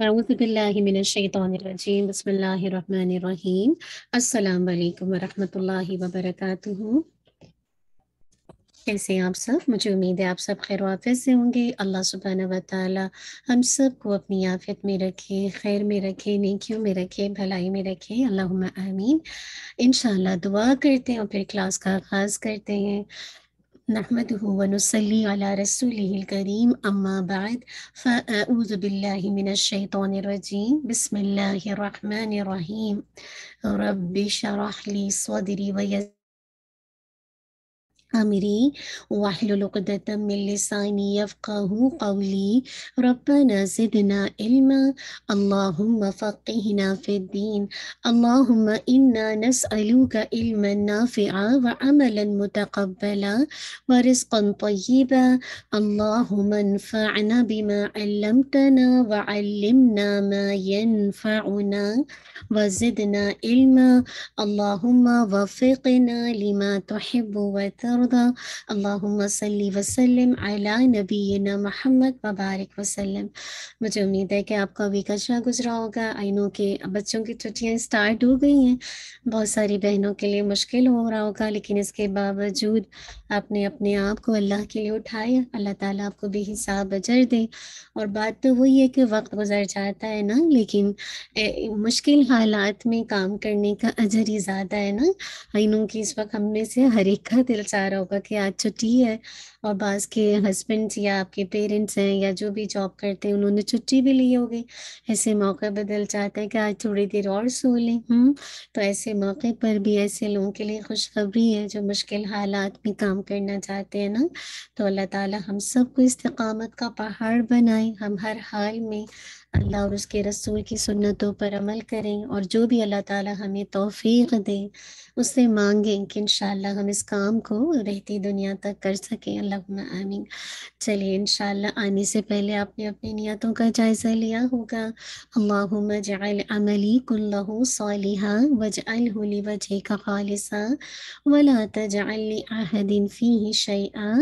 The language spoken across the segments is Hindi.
कैसे हैं आप सब मुझे उम्मीद है आप सब खैर वाफ़ से होंगे अल्लाह सुबहाना वाली हम सब को अपनी आफियत में रखे खैर में रखे नेकियों में रखे भलाई में रखे अल्लाह आमीन इन दुआ करते हैं और फिर क्लास का आगाज़ करते हैं نحمده ونصلي على رسوله الكريم أما بعد فأعوذ بالله من الشيطان الرجيم بسم الله الرحمن الرحيم رب شرح لي صدري ويسر أمري واحلل عقدة من لساني يفقه قولي ربنا زدنا علما اللهم فقهنا في الدين اللهم إنا نسألك علما نافعا وعملا متقبلا ورزقا طيبا اللهم انفعنا بما علمتنا وعلمنا ما ينفعنا وزدنا علما اللهم وفقنا لما تحب وترضى होगा मुबारक वसल्लम मुझे उम्मीद है कि आपका वीक अच्छा गुजरा होगा आई नो कि बच्चों की छुट्टियाँ स्टार्ट हो गई हैं बहुत सारी बहनों के लिए मुश्किल हो रहा होगा लेकिन इसके बावजूद आपने अपने आप को अल्लाह के लिए उठाया अल्लाह ताला आपको बेहिसाब अजर दे और बात तो वही है कि वक्त गुजर जाता है ना लेकिन ए, मुश्किल हालात में काम करने का अजर ही ज़्यादा है ना आई नो कि इस वक्त हमने से हर एक का दिल चाह रहा होगा कि आज छुट्टी है और बास के हस्बैंड या आपके पेरेंट्स हैं या जो भी जॉब करते हैं उन्होंने छुट्टी भी ली होगी ऐसे मौके बदल दिल हैं है कि आज थोड़ी देर और सो लें हम्म तो ऐसे मौके पर भी ऐसे लोगों के लिए खुशखबरी है जो मुश्किल हालात में काम करना चाहते हैं ना तो अल्लाह ताला हम सबको इस्तकामत का पहाड़ बनाए हम हर हाल में अल्लाह और उसके रसूल की सुन्नतों पर अमल करें और जो भी अल्लाह ताला हमें तौफीक दें उससे मांगें कि इनशाला हम इस काम को रहती दुनिया तक कर सकें अल्लाह आमीन चलिए इनशाला आने से पहले आपने अपनी नियतों का जायज़ा लिया होगा अल्लाह जल अमली कुल्लहु सालिहा वजअल हुली वजह का खालिसा वला तजअल अहदिन फ़ी शैआ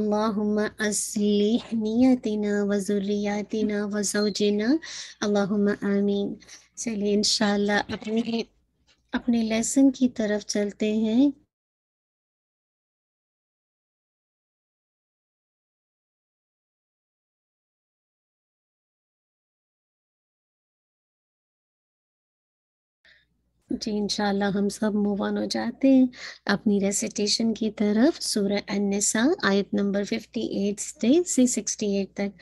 अल्लाहुम्मा अस्लिह नियतिना व ज़ुर्रियातिना व ज़ौजना अल्लाहुम्मा आमीन चलिए इनशाला अपनी अपने लेसन की तरफ चलते हैं जी इंशाल्लाह हम सब मूव ऑन हो जाते हैं अपनी रेसिटेशन की तरफ सूरह अनसा आयत नंबर 58 से 68 तक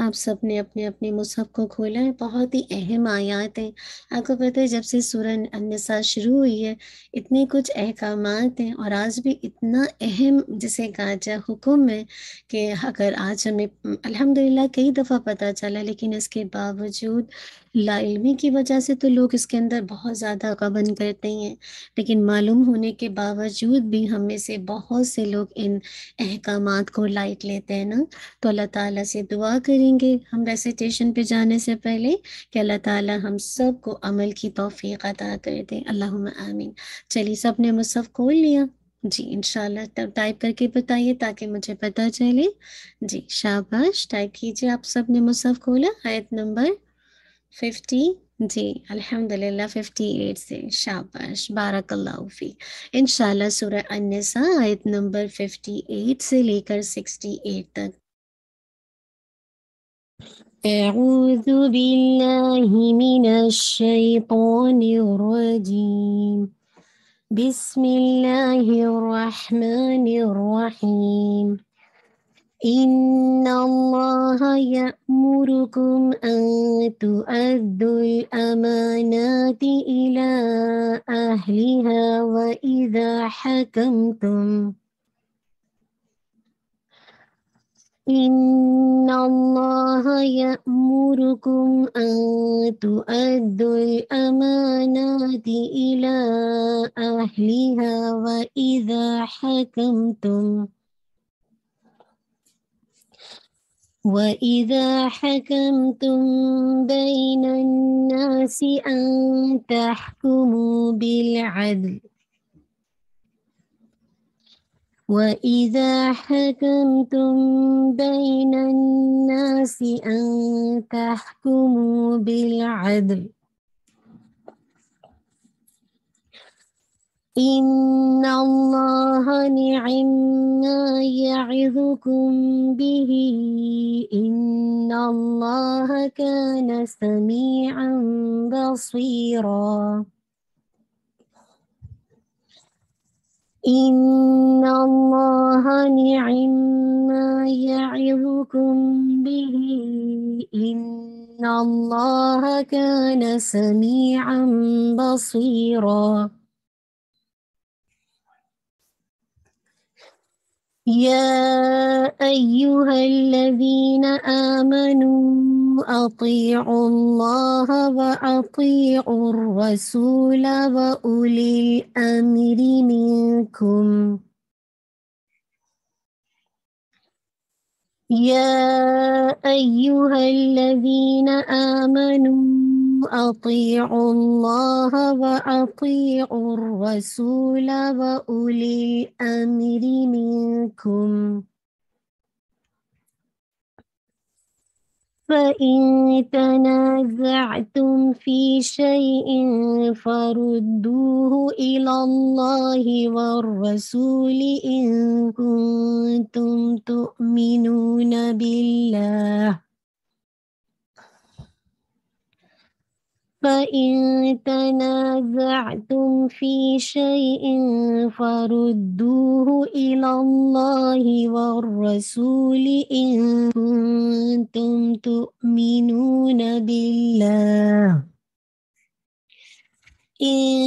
आप सब ने अपने अपने मुसहफ को खोला है बहुत ही अहम आयात हैं आपको पता है जब से सूरह अन्नसा शुरू हुई है इतने कुछ अहकाम हैं और आज भी इतना अहम जिसे कहा जाए हुक्म है कि अगर आज हमें अल्हम्दुलिल्लाह कई दफ़ा पता चला लेकिन इसके बावजूद लाइलमी की वजह से तो लोग इसके अंदर बहुत ज़्यादा गबन करते हैं लेकिन मालूम होने के बावजूद भी हम में से बहुत से लोग इन अहकाम को लाइट लेते हैं ना तो अल्लाह ताला से दुआ करें करेंगे हम रेसिटेशन पे जाने से पहले कि अल्लाह ताला हम सब को अमल की तौफीक अदा कर दें अल्लाह आमीन चलिए सब ने मुसफ़ खोल लिया जी इनशाला तब टाइप करके बताइए ताकि मुझे पता चले जी शाबाश टाइप कीजिए आप सब ने मुसफ़ खोला आयत नंबर फिफ्टी जी अल्हम्दुलिल्लाह फिफ्टी एट से शाबाश बारकल्लाफी इन सूरह अनसा आयत नंबर फिफ्टी एट से लेकर सिक्सटी एट तक أعوذ بالله من الشيطان الرجيم بسم الله الرحمن الرحيم إن الله يأمركم أن تؤدوا الأمانات إلى أهلها وإذا حكمتم إن الله يأمركم أن تؤدوا الأمانات إلى أهلها وإذا حكمتم وإذا حكمتم بين الناس أن تحكموا بالعدل وإذا حكمتم بين الناس أن تحكموا بالعدل إن الله نعم ما يعظكم به إن الله كان سميعا بصيراً إن الله نعم ما يعظكم به إن الله كان سميعا بصيرا يا أيها الذين آمنوا أطيعوا الله وأطيعوا الرسول وأولي الأمر منكم يا أيها الذين آمنوا أطيعوا الله وأطيعوا الرسول وأولي الأمر منكم فإن تنازعتم في شيء فردوه إلى الله والرسول إن كنتم تؤمنون بالله فإن تنازعتم في شيء فردوه إلى الله والرسول إن كنتم تؤمنون بالله إن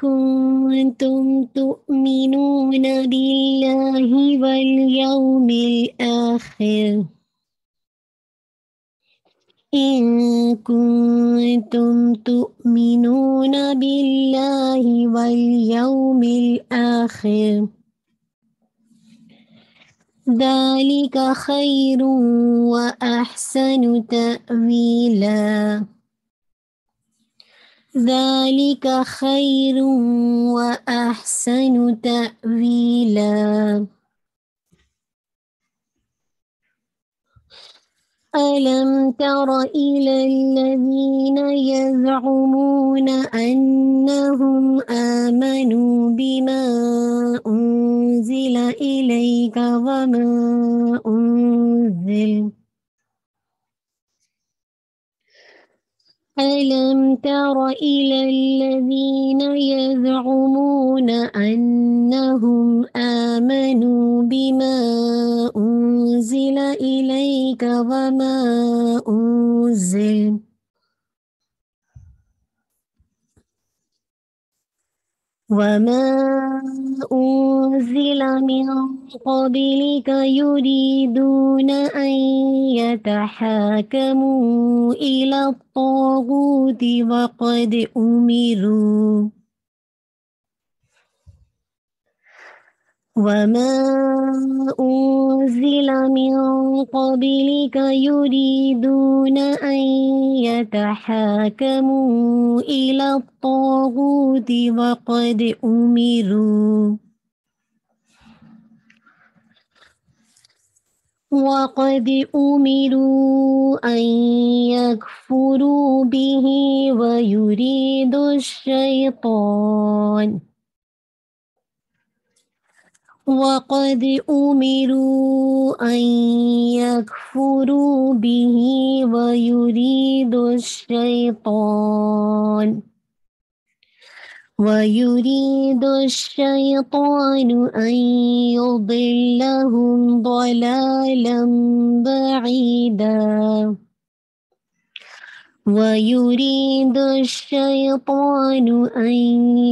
كنتم تؤمنون بالله واليوم الآخر إن كنتم تؤمنون بالله واليوم الآخر ذلك خير وأحسن تأويلا ذلك خير وأحسن تأويلا ألم تر إلى الذين يزعمون أنهم آمنوا بما أنزل إليك وما أنزل ألم تر إلى الذين يزعمون أنهم آمنوا بما أنزل إليك وما أنزل وما أنزل من قبلك يريدون أن يتحاكموا إلى الطاغوت وقد أمروا وما أنزل من قبلك يريدون أن يتحاكموا إلى الطاغوت وقد أمروا وقد أمروا أن يكفروا به ويريد الشيطان وقد أمروا أن يكفروا به ويريد الشيطان ويريد الشيطان أن يضلهم ضلالا بعيدا ويريد الشيطان أن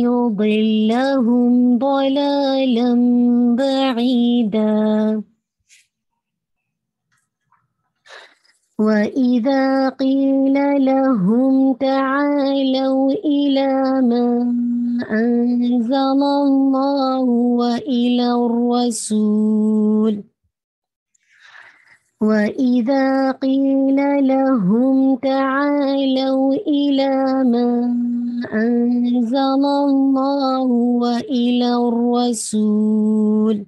يضلهم ضلالا بعيدا وإذا قيل لهم تعالوا إلى ما أنزل الله وإلى الرسول وإذا قيل لهم تعالوا إلى ما أنزل الله وإلى الرسول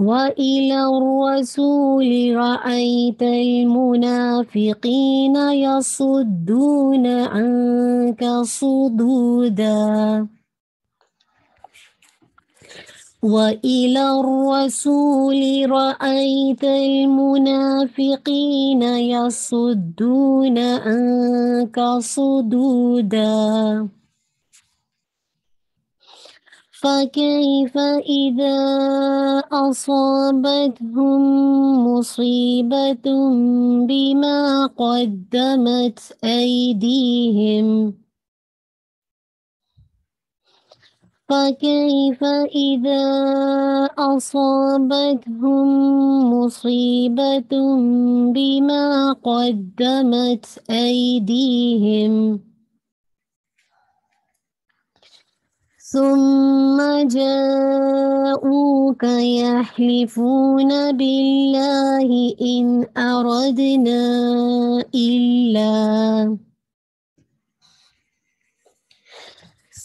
وإلى الرسول رأيت المنافقين يصدون عنك صدوداً وإلى الرسول رأيت المنافقين يصدون عنك صدودا فكيف إذا أصابتهم مصيبة بما قدمت أيديهم ؟ فكيف إذا أصابتهم مصيبة بما قدمت أيديهم ثم جاءوك يحلفون بالله إن أردنا إلا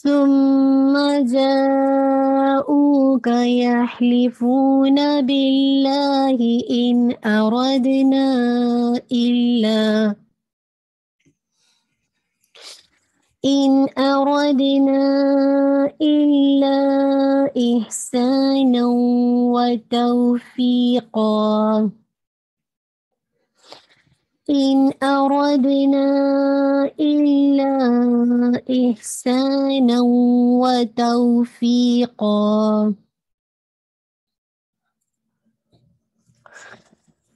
ثم جاءوك يحلفون بالله إن أردنا إلا إن أردنا إلا إحسانا وتوفيقا إن أردنا إلا إحسانا وتوفيقا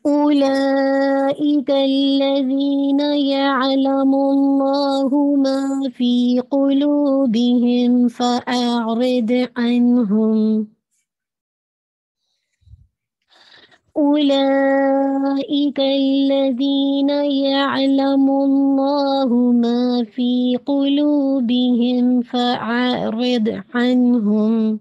أولئك الذين يعلم الله ما في قلوبهم فأعرض عنهم أولئك الذين يعلم الله ما في قلوبهم فأعرض عنهم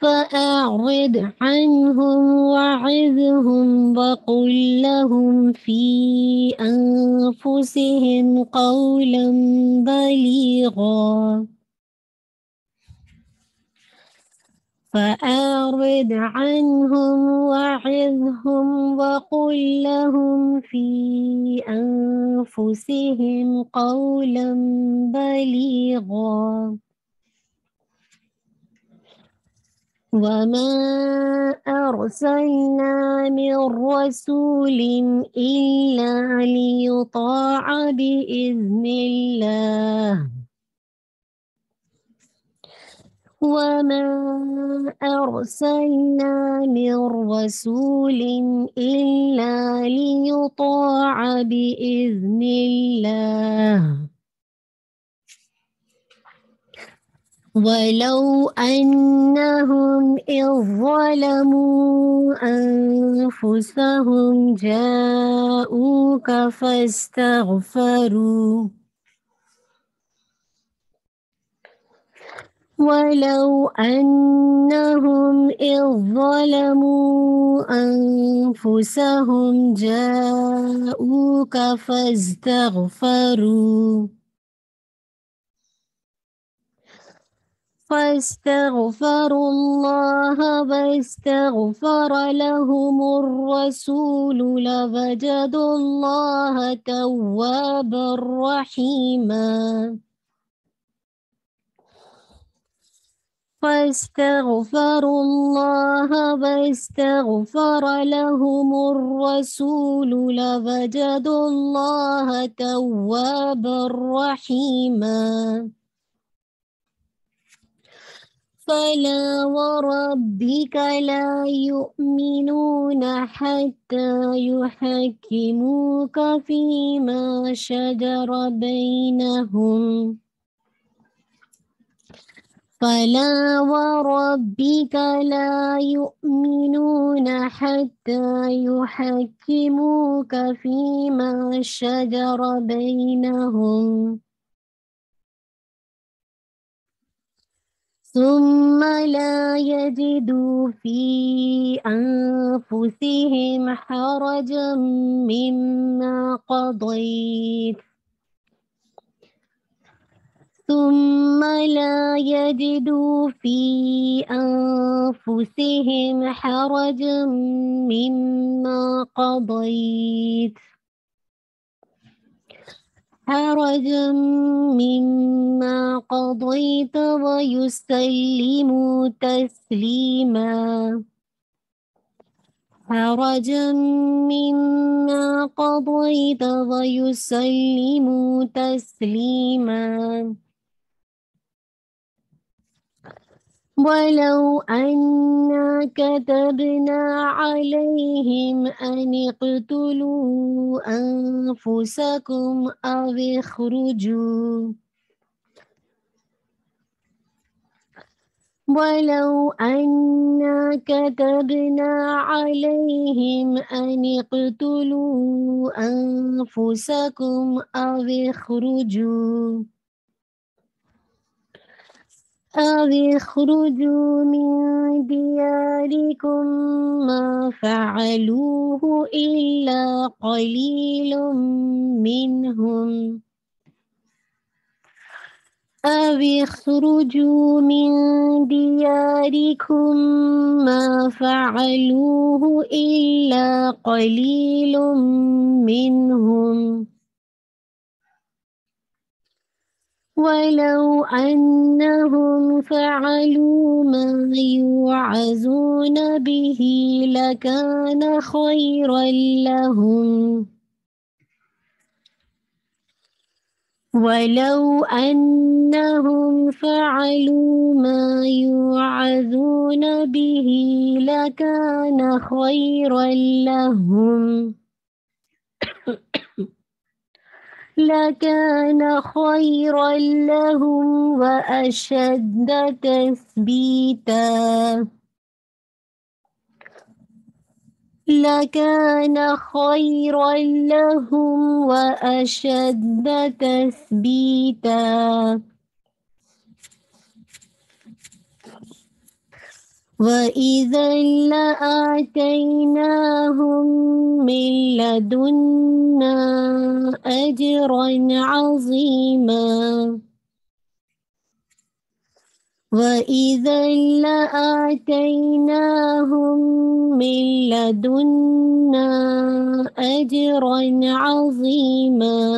فأعرض عنهم وعذهم وقل لهم في أنفسهم قولا بليغا فأعرض عنهم وعظهم وقل لهم في أنفسهم قولا بليغا وما أرسلنا من رسول إلا ليطاع بإذن الله وما أرسلنا من رسول إلا ليطاع بإذن الله ولو أنهم إذ ظلموا أنفسهم جاءوك فاستغفروا ولو أنهم إذ ظلموا أنفسهم جاءوك فاستغفروا فاستغفروا الله واستغفر لهم الرسول لوجدوا الله توابا رحيما فاستغفروا الله واستغفر لهم الرسول لوجدوا الله توابا رحيما فلا وربك لا يؤمنون حتى يحكموك فيما شجر بينهم فلا وربك لا يؤمنون حتى يحكموك فيما شجر بينهم ثم لا يجدوا في أنفسهم حرجا مما قضيت ثم لا يجدوا في أنفسهم حرجا مما قضيت حرجا مما قضيت ويسلموا تسليما حرجا مما قضيت ويسلموا تسليما ولو أنا كتبنا عليهم أن اقتلوا أنفسكم أو اخرجوا ولو أنا كتبنا عليهم أن اقتلوا أنفسكم أو اخرجوا أو اخرجوا من دياركم ما فعلوه إلا قليل منهم أو اخرجوا من دياركم ما فعلوه إلا قليل منهم ولو أنهم فعلوا ما يوعزون به لكان خيرا لهم ولو أنهم فعلوا ما يوعظون به لكان خيرا لهم لكان خيرا لهم وأشد تثبيتا لكان خيرا لهم وأشد تثبيتا وإذا لآتيناهم من لدنا أجرا عظيما وإذا لآتيناهم من لدنا أجرا عظيما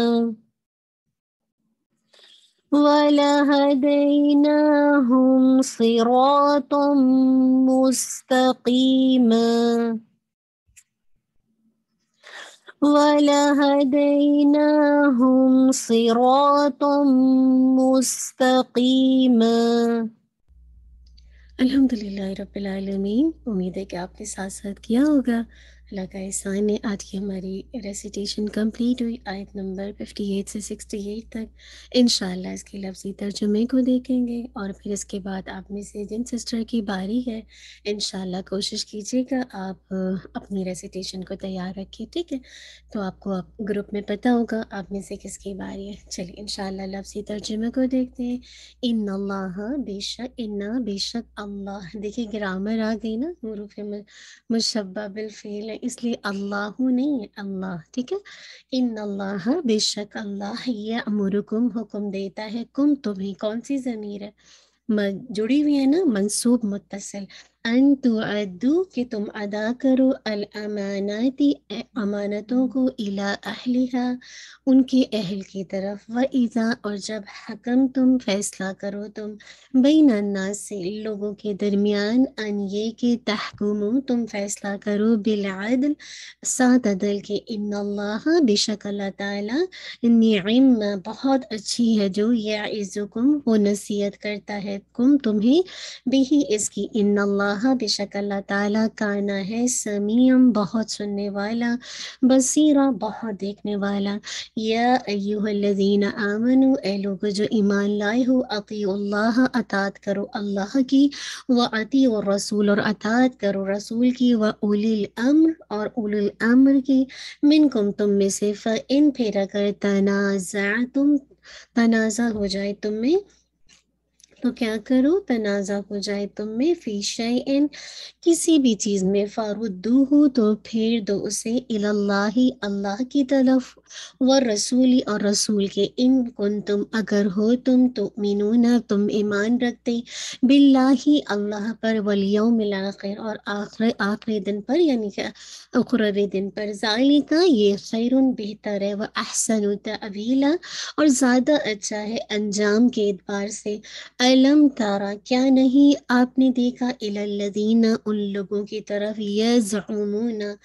ولهديناهم صراطا مستقيما ولهديناهم صراطا مستقيما الحمد لله رب العالمين उम्मीद है कि आपने साथ साथ किया अल्लाह का एहसान है आज की हमारी रेसिटेशन कंप्लीट हुई आयत नंबर 58 से 68 तक इन इसके लफ्ज़ी तर्जुमे को देखेंगे और फिर इसके बाद आप में से जिन सिस्टर की बारी है इन कोशिश कीजिएगा आप अपनी रेसिटेशन को तैयार रखिए ठीक है तो आपको आप ग्रुप में पता होगा आप में से किसकी बारी है चलिए इन लफ्ज़ी तर्जुमे को देखते हैं इन अल्लाह बेशक इन्ना बेशक अल्लाह देखिए ग्रामर आ गई ना गुरु मुशबा बिलफील है इसलिए अल्लाह नहीं है अल्लाह ठीक है इन अल्लाह बेशक अल्लाह ये कुम हुक्म देता है कुम तुम्हें कौन सी ज़मीर है जुड़ी हुई है ना मंसूब मुतसिल अन तुअद्दू कि तुम अदा करो अल अमानती अमानतों को इला अहलिहा उनके अहल की तरफ व ईज़ा और जब हकम तुम फैसला करो तुम बैन से लोगों के दरमियान अन ये के तहकुमो तुम फैसला करो बिलादल सात अदल के इन अल्लाह बेशक अल्लाह ताला बहुत अच्छी है जो या इज़ुकुम वो नसीहत करता है कुम तुम्हें भी इसकी इन अल्लाह अल्लाह बेशक अल्लाह ताला काना है समीम बहुत सुनने वाला बसीरा बहुत देखने वाला या अयुहदीन आमनु ए लोगो जो ईमान लाए हो अल्लाह अतात करो अल्लाह की व अती और रसूल और अतात करो रसूल की व उलिल अम्र और उलिल अम्र की मिनकुम तुम में से फ़ इन फेरा कर तनाज़ा तुम तनाज़ा हो जाए तुम में तो क्या करो तनाज़ा हो जाए तुम में फी इन किसी भी चीज़ में फारुद्दू हो तो फिर दो उसे इल्लाही अल्लाह की तरफ व रसूली और रसूल के इन कुन तुम अगर हो तुम तो न तुम ईमान रखते बिल्ला ही अल्लाह पर वलियो मिला और आखिर आखिरी दिन पर यानी क्या दिन पर का ये खैर बेहतर है वह अहसन अवीला और ज़्यादा अच्छा है अंजाम के एतबार से अलम तारा क्या नहीं आपने देखा इलादीना उन लोगों की तरफ यह यमूना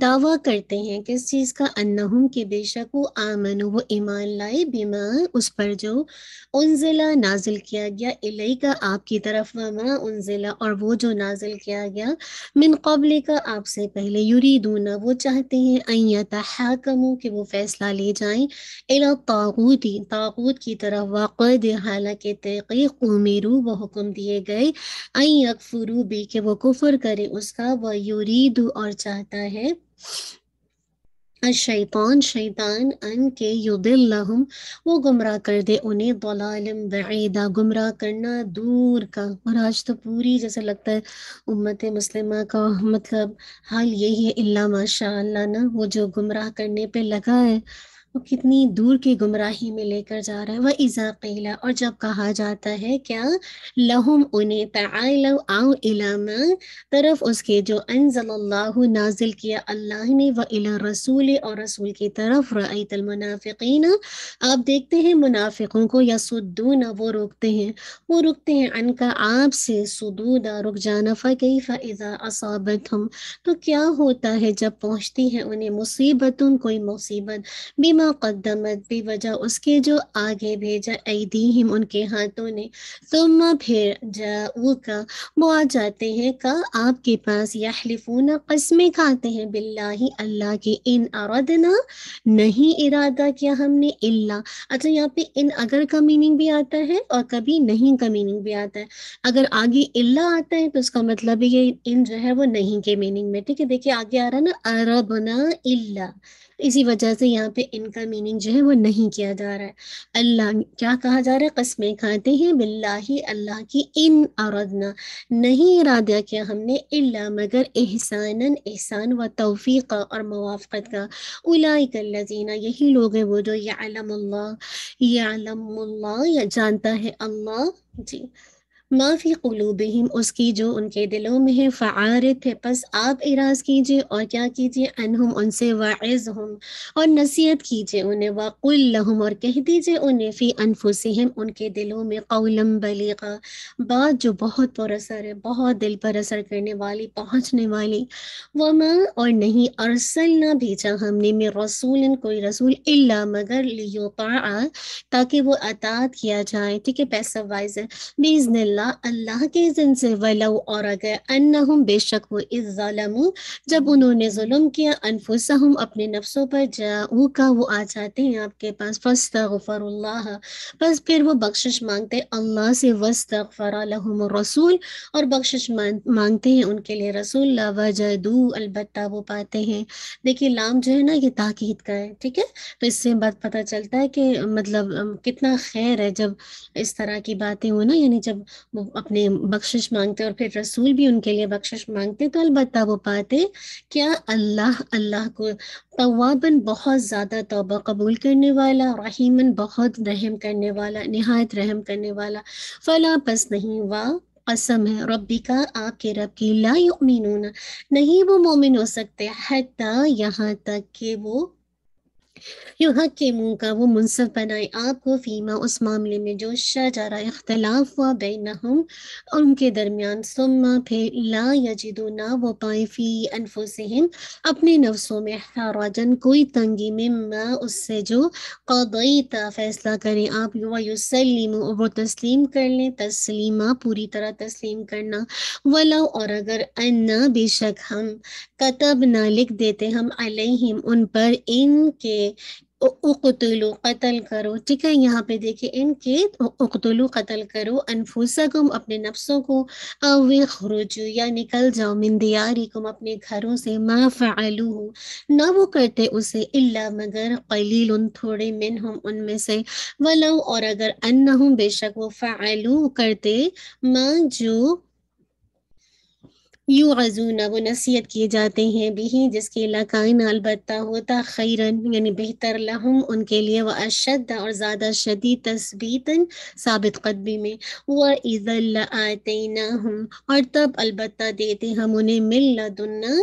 दावा करते हैं किस चीज़ का अन्नहुम के बेशक वो आमन वो ईमान लाए बीमा उस पर जो उनजिला नाजिल किया गया इलाई का आपकी तरफ वमा उनजिला और वो जो नाजिल किया गया मिन का आपसे पहले यूरी यूरीदूना वो चाहते हैं अयता हाकमों वो फैसला ले जाए इला तागूत की तरफ वाक़द हालांकि तहकीक उमेरू व हुक्म दिए गए अयकफरू भी के वो कुफर करे उसका व यूरीदू और चाहता है शैतान शैतान अन के युदिल्लहुम वो गुमराह कर दे उन्हें दलालम बईदा गुमराह करना दूर का और आज तो पूरी जैसे लगता है उम्मत मुस्लिम का मतलब हाल यही है इल्ला माशा ना वो जो गुमराह करने पे लगा है वो कितनी दूर की गुमराही में लेकर जा रहा है वह इजाकीला और जब कहा जाता है क्या लहुम उन्हें तलो आओ इलामा तरफ उसके जो अनजल्लाह नाजिल किया अल्लाह ने व इला रसूल और रसूल की तरफ रईतलमनाफ़िन आप देखते हैं मुनाफिकों को या सुदून वो रोकते हैं वो रुकते हैं अनका आप से सुदूदा रुक जाना फ़कई फ़ैज़ा असाबत हम तो क्या होता है जब पहुँचती है उन्हें मुसीबतुन कोई मुसीबत बीमा बिमा भी वजह उसके जो आगे भेजा ऐदीहिम उनके हाथों ने तुम फिर जाऊ का मुआ जाते हैं का आपके पास यहलिफूना कस्में खाते हैं बिल्लाही अल्लाह की इन अरदना नहीं इरादा किया हमने अल्लाह अच्छा यहाँ पे इन अगर का मीनिंग भी आता है और कभी नहीं का मीनिंग भी आता है अगर आगे इल्ला आता है तो उसका मतलब ये इन जो है वो नहीं के मीनिंग में ठीक है देखिए आगे आ रहा है ना अरबना इल्ला इसी वजह से यहाँ पे इनका मीनिंग जो है वो नहीं किया जा रहा है अल्लाह क्या कहा जा रहा है कस्में खाते हैं बिल्लाही अल्लाह की इन औरतना नहीं इरादा किया हमने अल्लाह मगर एहसान एहसान व तोफ़ी का और मवाफ़त का उलाकल्लाजीना यही लोग हैं वो जो यालम या जानता है अल्लाह जी माफ़ी हिम उसकी जो उनके दिलों में है फ़ारत है बस आप इराज कीजिए और क्या कीजिए अनहम उनसे वाइज़ हम और नसीहत कीजिए उन्हें वाकुल्लहम और कह दीजिए उन्हें फ़ी अनफुसम उनके दिलों में कौलम बलीगा बात जो बहुत पर असर है बहुत दिल पर असर करने वाली पहुँचने वाली वमा और नहीं अरसल ना भेजा हमने में रसूल कोई रसूल अल्ला मगर लियो ताकि वो अतात किया जाए ठीक है पैसा वाइज है बीज़ अल्लाह अल्लाह के जिन से वलऊ और अगर अन्नहुम बेशक वो इस इज़ालमू जब उन्होंने जुलम किया अनफुसहुम अपने नफ्सों पर जाऊ का वो आ जाते हैं आपके पास फस्त गफ़रल्ला बस फिर वो बख्शिश मांगते अल्लाह से वस्त वस्तफ़रलहम रसूल और बख्शिश मांगते हैं उनके लिए रसूल वजदू अलबत् वो पाते हैं देखिए लाम जो है ना ये ताकीद का है ठीक है तो इससे बात पता चलता है कि मतलब कितना खैर है जब इस तरह की बातें हो ना यानी जब वो अपने बख्शिश मांगते और फिर रसूल भी उनके लिए बख्शिश मांगते तो अलबत् वो पाते क्या अल्लाह अल्लाह को तवाबन बहुत ज़्यादा तोबा कबूल करने वाला रहीमन बहुत रहम करने वाला नहायत रहम करने वाला फला पस नहीं वाह कसम है रब्बी का आपके रब की ला नहीं वो मोमिन हो सकते हत्ता यहाँ तक कि वो यू हक युहकिमू का वो मुनसब बनाए आपको फ़ीमा उस मामले में जो शजरा इख्तलाफ हुआ बेनहम उनके दरमियान सुमा फिर ला यजिदो ना वो पाए फ़ी अनफो से अनफुसहम अपने नफ्सों में हराजन कोई तंगी में मा उससे जो कदई ता फैसला करें आप युवा सलीम वो तस्लीम कर लें तस्लीमा पूरी तरह तस्लीम करना वला और अगर अन्ना बेशक हम कतब ना लिख देते हम अलहिम उन पर इनके तो उकतलू कतल करो ठीक है यहाँ पे देखिए इनके तो उकतलू कतल करो अनफूसा अनफूसकुम अपने नफ्सों को अवे खरुजू या निकल जाओ मिंदियारिकुम अपने घरों से मा फ़ालू ना वो करते उसे इल्ला मगर कलील उन थोड़े मिन हम उनमें से वलो और अगर अन्ना हूँ बेशक वो फ़ालू करते माँ जो यू यूज़ून वो नसीहत किए जाते हैं भी जिसके लाकाइन अलबत् होता खैरन यानी बेहतर लहम उनके लिए वह अशद और ज़्यादा शदी तस्बीतन साबित कदमी में वह ईज़ल आते हम और तब अलबत् देते हम उन्हें मिल्ला दुन्ना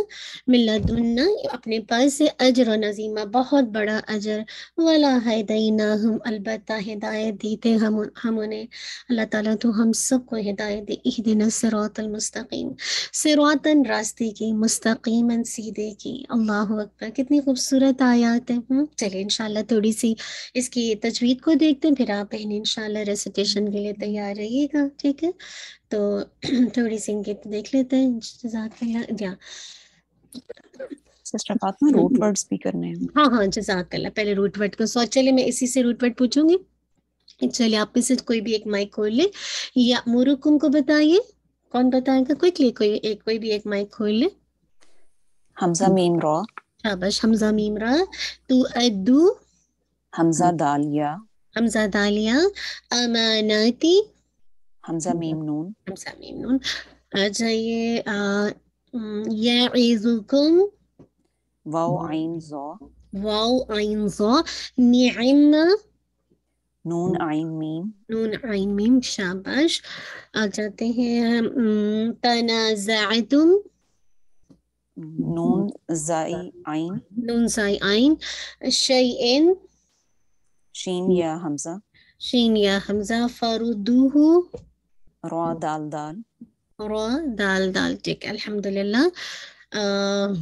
मिल्ला दुन्ना अपने पास से अजर व नजीमा बहुत बड़ा अजर वाला हैदना हम अलबत् हिदायत देते हम हम उन्हें अल्लाह ताला तो हम सबको हिदायत दे दिन सरातमस्तकीम से सिरातन रास्ते की मुस्तकीमन सीधे की अल्लाह अकबर कितनी खूबसूरत आयात है हम्म। चले इनशाला थोड़ी सी इसकी तजवीद को देखते हैं फिर आप इन इनशाला रेसिटेशन के लिए तैयार रहिएगा ठीक है तो थोड़ी सी इनकी तो देख लेते हैं हाँ हाँ जजाकल्ला पहले को चलिए मैं इसी से पूछूंगी चलिए आप में से कोई भी एक माइक खोल ले या मुरुकुम को बताइए कौन बताएगा क्विकली कोई एक कोई भी एक माइक खोल ले हमजा मीम रा शाबाश हमजा मीम रो तू अदू हमजा दालिया हमजा दालिया अमानती हमजा मीम नून हमजा मीम नून अच्छा ये आ, ये इजुकुम वाओ आइन जो वाओ आइन जो निअम نون عين ميم نون عين ميم شاباش आ آه، जाते تنازعتم نون नून عين نون नून عين आइन शयइन شين يا همزة شين يا همزة فردوه را دال دال روا دال دال تك الحمد لله آه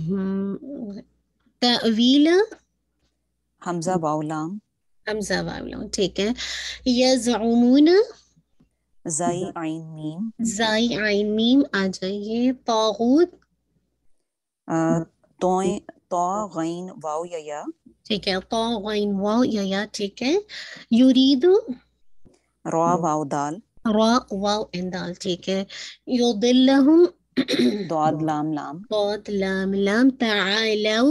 تأويل همزة باولام हमजा वाला ठीक है यजउमूना जाई आइन मीम आ जाइए तागूत तो गैन वाव या ठीक है तो गैन वाव या ठीक है युरीदु रा वाव दाल रा वाव एंड दाल ठीक है युदिल्लहुम दाद लाम लाम दाद लाम लाम तआलौ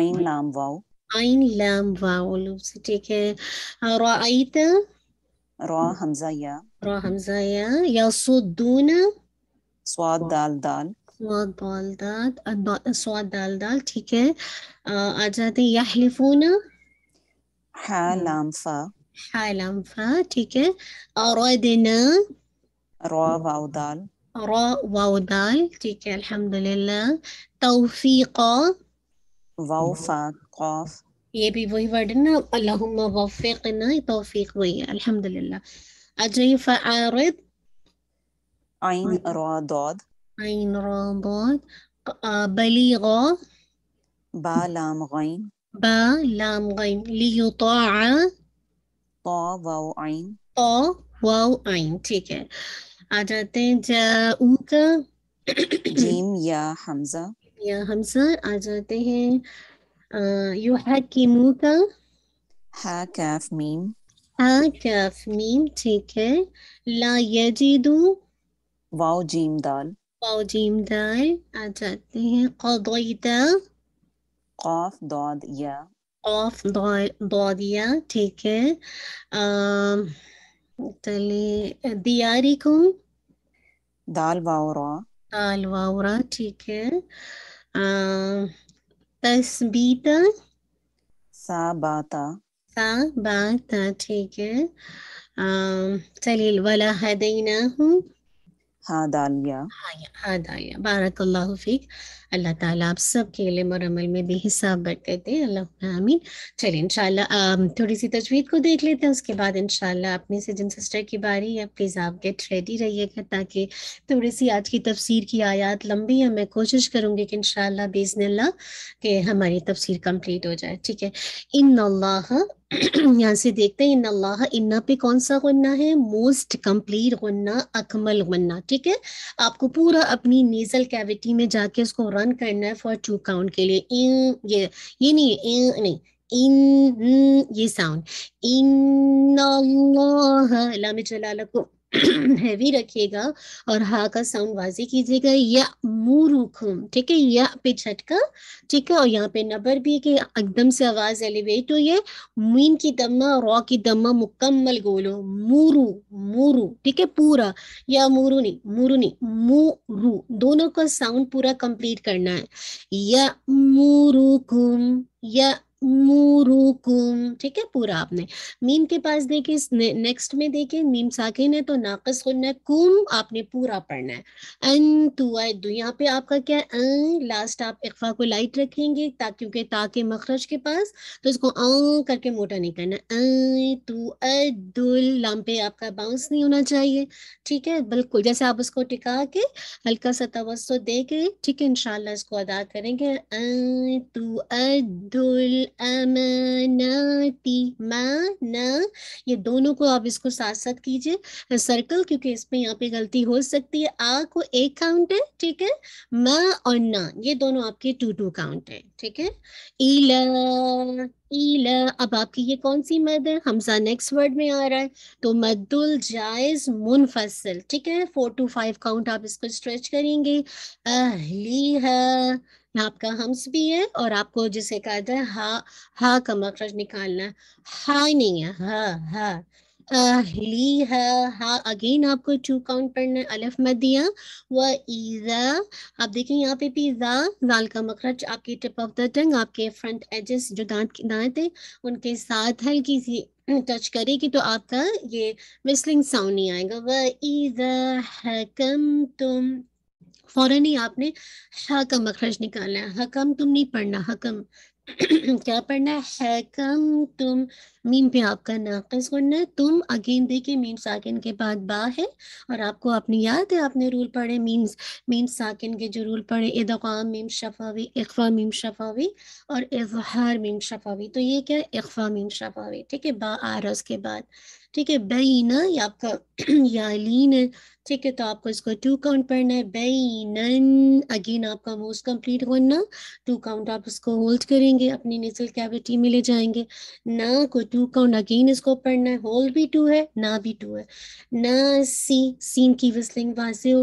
आइन लाम वाव عين لام فاول که رأيت را همزية را همزية يصدون صاد دال دال صاد دال دال صاد دال دال ठीक है आ जाते يحلفون حالام فا لام فا ठीक है أرادنا را واو دال را واو دال ठीक है الحمد لله توفيقا وفق ये भी वही वर्ड है ना अल्लाहुम्मा वफिकना तौफीक वही है अल्हम्दुलिल्लाह अजय फआरिद عين راداد عين راداد آه، بليغة با لام غين با لام غين ليطاع طا واو عين طا واو عين ठीक है आ جيم يا حمزة या हम सर आ जाते हैं यू हकीमू का हा काफ मीम हा काफ मीम ठीक है ला दू वाओ जीम दाल वाओ जीम दाल आ जाते हैं कदईता قاف ضاد يا قاف ضاد يا ठीक है चलिए को दाल वावरा दाल वावरा ठीक है तस्बीता सा बाता सा बाता ठीक है um, चलिए वाला हदीना हूँ हादालिया हाँ, बारक अल्लाह फीक अल्लाह ताला आप सब के लिए मरमल में में हिसाब बरकत दे अल्लाह आमीन चलिए इंशाल्लाह थोड़ी सी तजवीद को देख लेते हैं उसके बाद इंशाल्लाह अपने से जिन सिस्टर की बारी है प्लीज़ आप गेट रेडी रहिएगा ताकि थोड़ी सी आज की तफसीर की आयात लंबी है मैं कोशिश करूंगी कि इंशाल्लाह बिस्मिल्लाह के हमारी तफसीर कम्प्लीट हो जाए ठीक है इन यहाँ से देखते हैं इन्ना इन्ना पे कौन सा गुन्ना है मोस्ट कंप्लीट गुन्ना अकमल गुन्ना ठीक है आपको पूरा अपनी नेजल कैविटी में जाके उसको रन करना है फॉर टू काउंट के लिए इन ये ये नहीं इन नहीं इन ये साउंड इन्ना अल्लाह को हैवी रखिएगा और हा का साउंड वाजी कीजिएगा या मुरुखम ठीक है या पे झटका ठीक है और यहाँ पे नबर भी कि एकदम से आवाज एलिवेट हो ये मीन की दम्मा रॉ की दम्मा मुकम्मल गोलो मुरु मुरु ठीक है पूरा या मूरुनी मुरुनी मूरू दोनों का साउंड पूरा कंप्लीट करना है या मुरुखुम या मुरुकुम ठीक है पूरा आपने मीम के पास देखिए ने, नेक्स्ट में देखिए मीम साकिन है तो नाकस खुन है कुम आपने पूरा पढ़ना है अन तुआदु यहाँ पे आपका क्या है अं लास्ट आप इकफा को लाइट रखेंगे ता क्योंकि मखरज के पास तो इसको अं करके मोटा नहीं करना अं तु अदुल लाम पे आपका बाउंस नहीं होना चाहिए ठीक है बिल्कुल जैसे आप उसको टिका के हल्का सा तवस्सो दे के ठीक है इनशाला इसको अदा करेंगे अं तु अदुल अमनति मन ये दोनों को आप इसको साथ साथ कीजिए सर्कल क्योंकि इसमें यहाँ पे गलती हो सकती है आ को एक काउंट है ठीक है म और न ये दोनों आपके टू टू काउंट है ठीक है इला इला अब आपकी ये कौन सी मद है हमसा नेक्स्ट वर्ड में आ रहा है तो मद्दुल जायज मुनफसल ठीक है फोर टू फाइव काउंट आप इसको स्ट्रेच करेंगे अहली है आपका हम्स भी है और आपको जिसे कहते हैं हा हा का मखरज मतलब निकालना हा नहीं है हा हा अहली है हा अगेन आपको टू काउंट पढ़ना है अलिफ दिया व ईजा आप देखें यहाँ पे भी ईजा जाल का मखरज मतलब आपकी टिप ऑफ द टंग आपके फ्रंट एजेस जो दांत दांत है उनके साथ हल्की सी टच करेगी तो आपका ये विस्लिंग साउंड नहीं आएगा व ईजा हकम तुम फौरन ही आपने हकम अखरज निकालना है हकम तुम नहीं पढ़ना हकम क्या पढ़ना है हकम तुम मीम पे आपका नाकस करना है तुम अगेन देखिए मीम साकिन के बाद बा है और आपको अपनी याद है आपने रूल पढ़े मीम्स मीम साकिन के जो रूल पढ़े इदकाम मीम शफावी इकफा मीम शफावी और इजहार मीम शफावी तो ये क्या है इकफा मीम शफावी ठीक है बा आ के बाद ठीक है बैना ये आपका यालीन है ठीक है तो आपको इसको टू काउंट पढ़ना है बैनन अगेन आपका मोस्ट कंप्लीट होना टू काउंट आप इसको होल्ड करेंगे अपनी नेसल कैविटी में ले जाएंगे ना को टू को गेन इसको पढ़ना है होल भी टू है ना भी टू है ना सी सीन की विस्लिंग वाजिल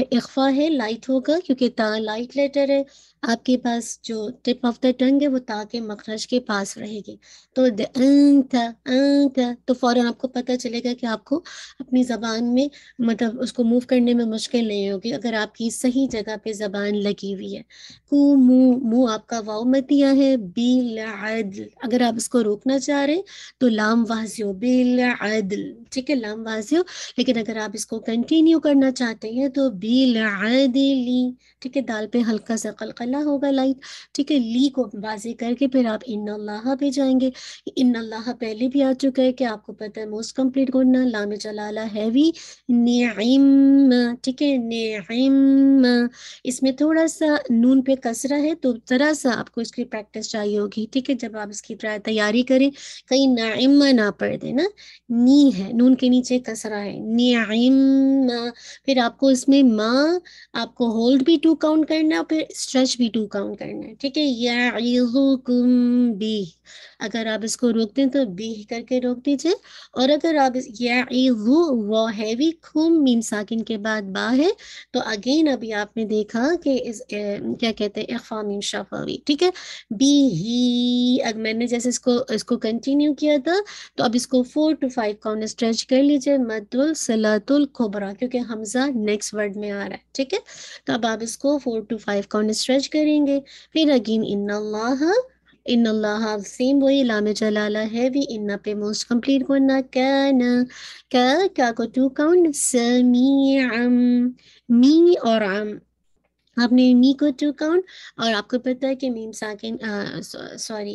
इख्फा है लाइट होगा क्योंकि ता लाइट लेटर है आपके पास जो टिप ऑफ द टंग है वो ता के मखरज के पास रहेगी तो था, तो फौरन आपको पता चलेगा कि आपको अपनी ज़बान में मतलब उसको मूव करने में मुश्किल नहीं होगी अगर आपकी सही जगह पे ज़बान लगी हुई है कु मुँह मुँह आपका वाव मतिया है बिल अदल अगर आप इसको रोकना चाह रहे तो लाम वाजियो बिल अदल ठीक है लाम वाजियो लेकिन अगर आप इसको कंटिन्यू करना चाहते हैं तो بالعدل ठीक है दाल पे हल्का सा कलकला होगा लाइट ठीक है ली को बाजी करके फिर आप इन अल्लाह पे जाएंगे इन अल्लाह पहले भी आ चुका है कि आपको पता है मोस्ट कम्प्लीट गुडना लाम जलाला हैवी निम ठीक है निम इसमें थोड़ा सा नून पे कसरा है तो ज़रा सा आपको इसकी प्रैक्टिस चाहिए होगी ठीक है जब आप इसकी तैयारी करें कहीं नाइम ना पढ़ देना नी है नून के नीचे कसरा है निम फिर आपको इसमें माँ आपको होल्ड भी टू टू काउंट करना है और फिर स्ट्रेच भी टू काउंट करना है ठीक है या ईजुकुम बी अगर आप इसको रोक दें तो बी करके रोक दीजिए और अगर आप या ईजू वो हैवी खुम मीम साकिन के बाद बा है तो अगेन अभी आपने देखा कि इस ए, क्या कहते हैं अखवा मीम शफावी ठीक है बी ही अगर मैंने जैसे इसको इसको कंटिन्यू किया था तो अब इसको four two five count stretch कर लीजिए मदुल सलातुल खोबरा क्योंकि हमजा नेक्स्ट वर्ड में आ रहा है ठीक है तो अब आप इसको इसको four two five count stretch करेंगे फिर अगेन इन इन्नल्लाह सेम वही लाम जला है भी इन्ना पे मोस्ट कंप्लीट करना कैन क्या क्या को टू काउंट मी और आम आपने मी को टू काउंट और आपको पता है कि मीम साकिन सॉरी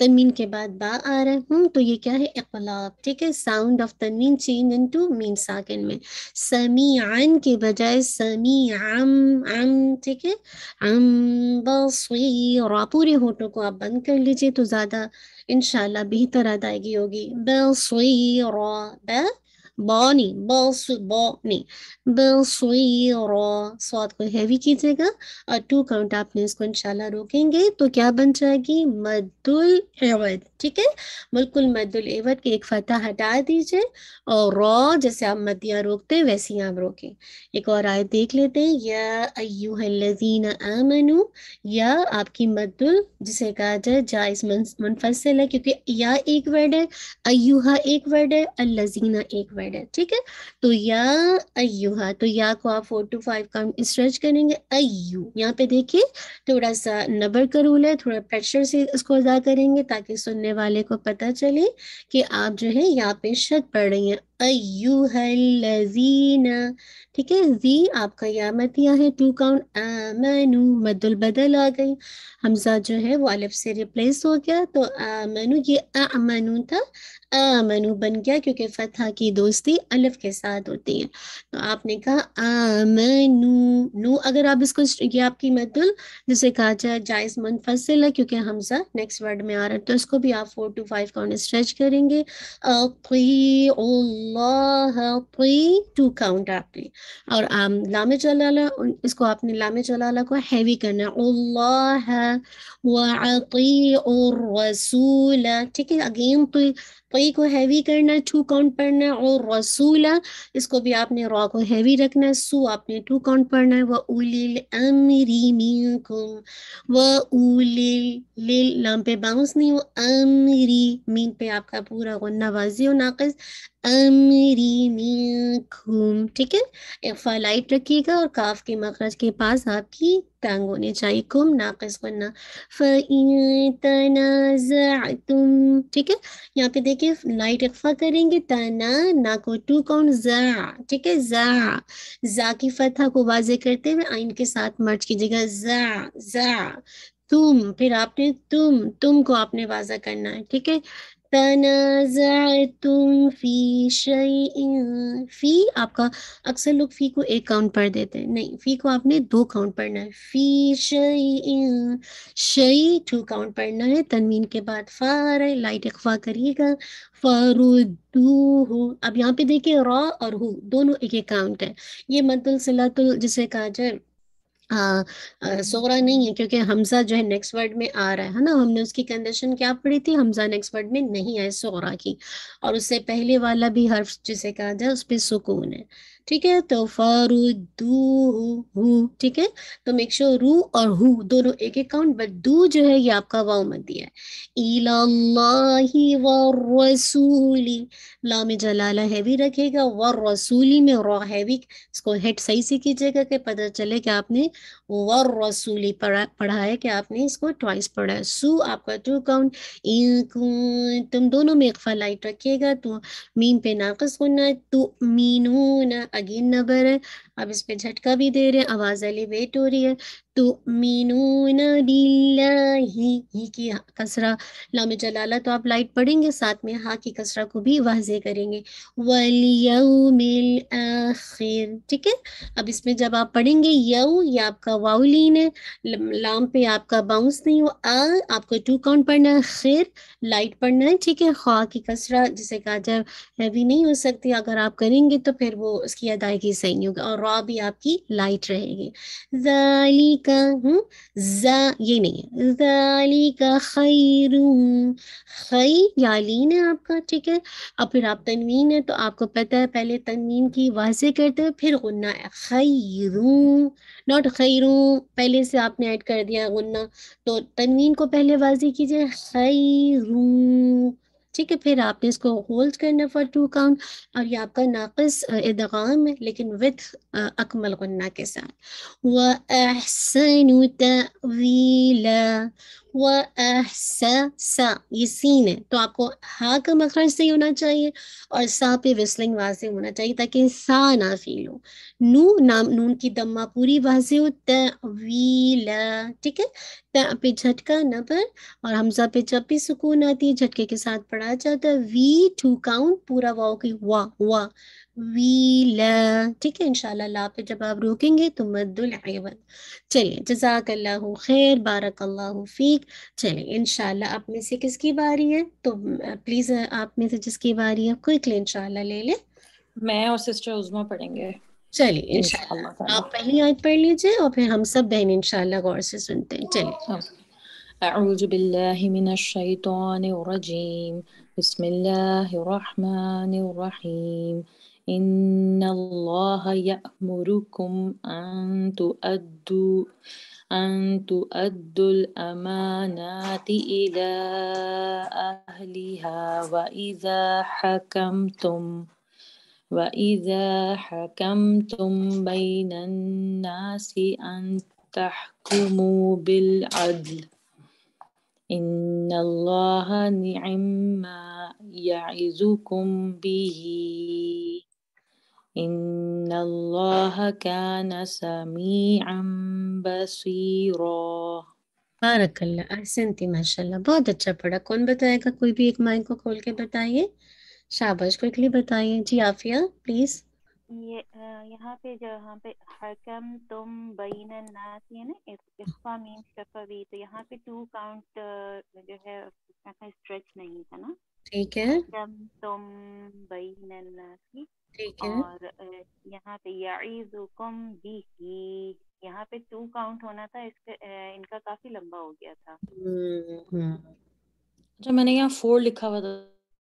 तनवीन के बाद बा आ रहा हूँ तो ये क्या है इकलाब ठीक है साउंड ऑफ तनवीन चेंज इन टू मीम साकिन में समीआन के बजाय समी आम आम ठीक है आम बस बसरा पूरे होठों को आप बंद कर लीजिए तो ज़्यादा इन बेहतर अदायगी होगी बसरा ब बौनी बौनी बसरा स्वाद को हैवी कीजिएगा और टू काउंट आपने इसको इंशाल्लाह रोकेंगे तो क्या बन जाएगी मद्दुल एवद ठीक है बिल्कुल मद्दुल एवद की एक फतह हटा दीजिए और रॉ जैसे आप मदिया रोकते हैं वैसे ही आप रोकें एक और आयत देख लेते हैं या अयुहलजीन आमनु या आपकी मदुल जिसे कहा जाए जायज मुनफसल है क्योंकि या एक वर्ड है अयुहा एक वर्ड है अल्लजीना एक वर्ड साइड है ठीक है तो या अयुहा तो या को आप four two five count stretch करेंगे अयु यहाँ पे देखिए थोड़ा सा नबर का रूल है थोड़ा प्रेशर से इसको अदा करेंगे ताकि सुनने वाले को पता चले कि आप जो है यहाँ पे शक पड़ रही हैं अयुहल्लजीना ठीक है जी आपका या यामतिया है टू काउंट अमनु मदुल बदल आ गई हमजा जो है वो अलिफ से रिप्लेस हो गया तो अमनु ये अमनु था आमनु बन गया क्योंकि फतह की दोस्ती अलफ के साथ होती है तो आपने कहा आमनु नू अगर आप इसको ये आपकी मतुल जिसे कहा जाए जायज मुनफसिल है क्योंकि हमजा नेक्स्ट वर्ड में आ रहा है तो इसको भी आप four two five count stretch करेंगे टू काउंट आपने और आम लामे चला इसको आपने लामे चला को हैवी करना है ठीक है अगेन तो तो को हैवी करना टू काउंट पढ़ना है और रसूला इसको भी आपने रॉ को हैवी रखना है सू आपने टू काउंट पढ़ना है वह उलिल अमरी को वह उलिल पे बाउंस नहीं हो अमरी मीन पे आपका पूरा गुन्ना वाजी और नाकस अमरी ठीक है लाइट रखिएगा और काफ के मखरज के पास आपकी टांग होनी चाहिए कुम नाकस बनना फ़ना तुम ठीक है यहाँ पे देखिए लाइट अखफा करेंगे तना ना को टू कौन जा ठीक है जा ज़ा की फतह को वाजे करते हुए आइन के साथ मर्ज कीजिएगा जा जा तुम फिर आपने तुम तुम को आपने वाजा करना है ठीक है तनाज़अतुम फी फी आपका अक्सर लोग फी को एक काउंट पढ़ देते हैं नहीं फी को आपने दो काउंट पढ़ना है फी शई शई टू काउंट पढ़ना है तनवीन के बाद फार लाइट अखवा करिएगा हो अब यहाँ पे देखिए रॉ और हु दोनों एक एक काउंट है ये मतुल सिलातुल जिसे कहा जाए हाँ, सोरा नहीं है क्योंकि हमजा जो है नेक्स्ट वर्ड में आ रहा है है ना हमने उसकी कंडीशन क्या पढ़ी थी हमजा नेक्स्ट वर्ड में नहीं आए सोरा की और उससे पहले वाला भी हर्फ जिसे कहा जाए उस पर सुकून है ठीक है तो फारू ठीक है तो मेक श्योर रू और हु दोनों एक एक काउंट बट दू जो है ये आपका वाव मत दिया है इलाही रसूली ला में जलाला हैवी रखेगा व रसूली में रॉ हैवी इसको हेड सही से कीजिएगा कि पता चले कि आपने व रसूली पढ़ा पढ़ा है कि आपने इसको ट्वाइस पढ़ा है सू आपका टू काउंट तुम दोनों में एक फलाइट रखिएगा तो मीन पे नाकस होना तो मीनू again number अब इस पे झटका भी दे रहे हैं आवाज एलिवेट हो रही है तो मीनू ही की कसरा लाम जलाला तो आप लाइट पढ़ेंगे साथ में हा की कसरा को भी वाजे करेंगे वलियल आखिर ठीक है अब इसमें जब आप पढ़ेंगे यऊ ये आपका वाउलिन है लाम पे आपका बाउंस नहीं हो अ आपको टू काउंट पढ़ना है खिर लाइट पढ़ना है ठीक है खा की कसरा जिसे कहा जाए हैवी नहीं हो सकती अगर आप करेंगे तो फिर वो उसकी अदायगी सही होगी और रॉ भी आपकी लाइट रहेगी जाली का हूँ जा ये नहीं है जाली का खैरू खई यालीन है आपका ठीक है और फिर आप तनवीन है तो आपको पता है पहले तनवीन की वाजे करते हो फिर गुन्ना है खैरू नॉट खैरू पहले से आपने ऐड कर दिया गुन्ना तो तनवीन को पहले वाजे कीजिए खैरू ठीक है फिर आपने इसको होल्ड करना फॉर टू काउंट और ये आपका नाकस इदगाम है लेकिन विथ अकमल गन्ना के साथ वह अहसन तवीला व स ये सीन है तो आपको हा का मखरज सही होना चाहिए और सा पे विस्लिंग वाजे होना चाहिए ताकि सा ना फील हो नू नाम नून की दम्मा पूरी वाजे हो तवील ठीक है पे झटका न पर और हमजा पे जब भी सुकून आती है झटके के साथ पढ़ा जाता है वी टू काउंट पूरा वाओ की वाह वाह वील ठीक है इनशाला ला पे जब आप रोकेंगे तो मद्दुल चलिए जजाक अल्लाह खैर बारक अल्लाह फीक चलिए इनशाला आप में से किसकी बारी है तो प्लीज़ आप में से जिसकी बारी है क्विकली इंशाल्लाह ले ले मैं और सिस्टर उजमा पढ़ेंगे चलिए इंशाल्लाह आप पहली आयत पढ़ लीजिए और फिर हम सब बहन इनशाला गौर से सुनते हैं चलिए أعوذ بالله من الشيطان الرجيم بسم الله الرحمن الرحيم إن الله يأمركم أن تؤدوا أن تؤدوا الأمانات إلى أهلها وإذا حكمتم وإذا حكمتم بين الناس أن تحكموا بالعدل إن الله نعم ما يعزكم به إن الله كان سميعا بصيرا بارك الله أحسنتي माशा बहुत अच्छा पढ़ा कौन बताएगा कोई भी एक माइक को खोल के बताइए शाबाश क्विकली बताइए जी आफिया प्लीज ये यहाँ पे जहाँ पे हरकम तुम बैन नास ना तो यहाँ पे टू काउंट जो है स्ट्रेच नहीं था ना ठीक है हरकम तुम बैन ठीक है और यहाँ पे याईजुकुम बिही यहाँ पे टू काउंट होना था इसके इनका काफी लंबा हो गया था हम्म। हम्म। अच्छा मैंने यहाँ फोर लिखा हुआ था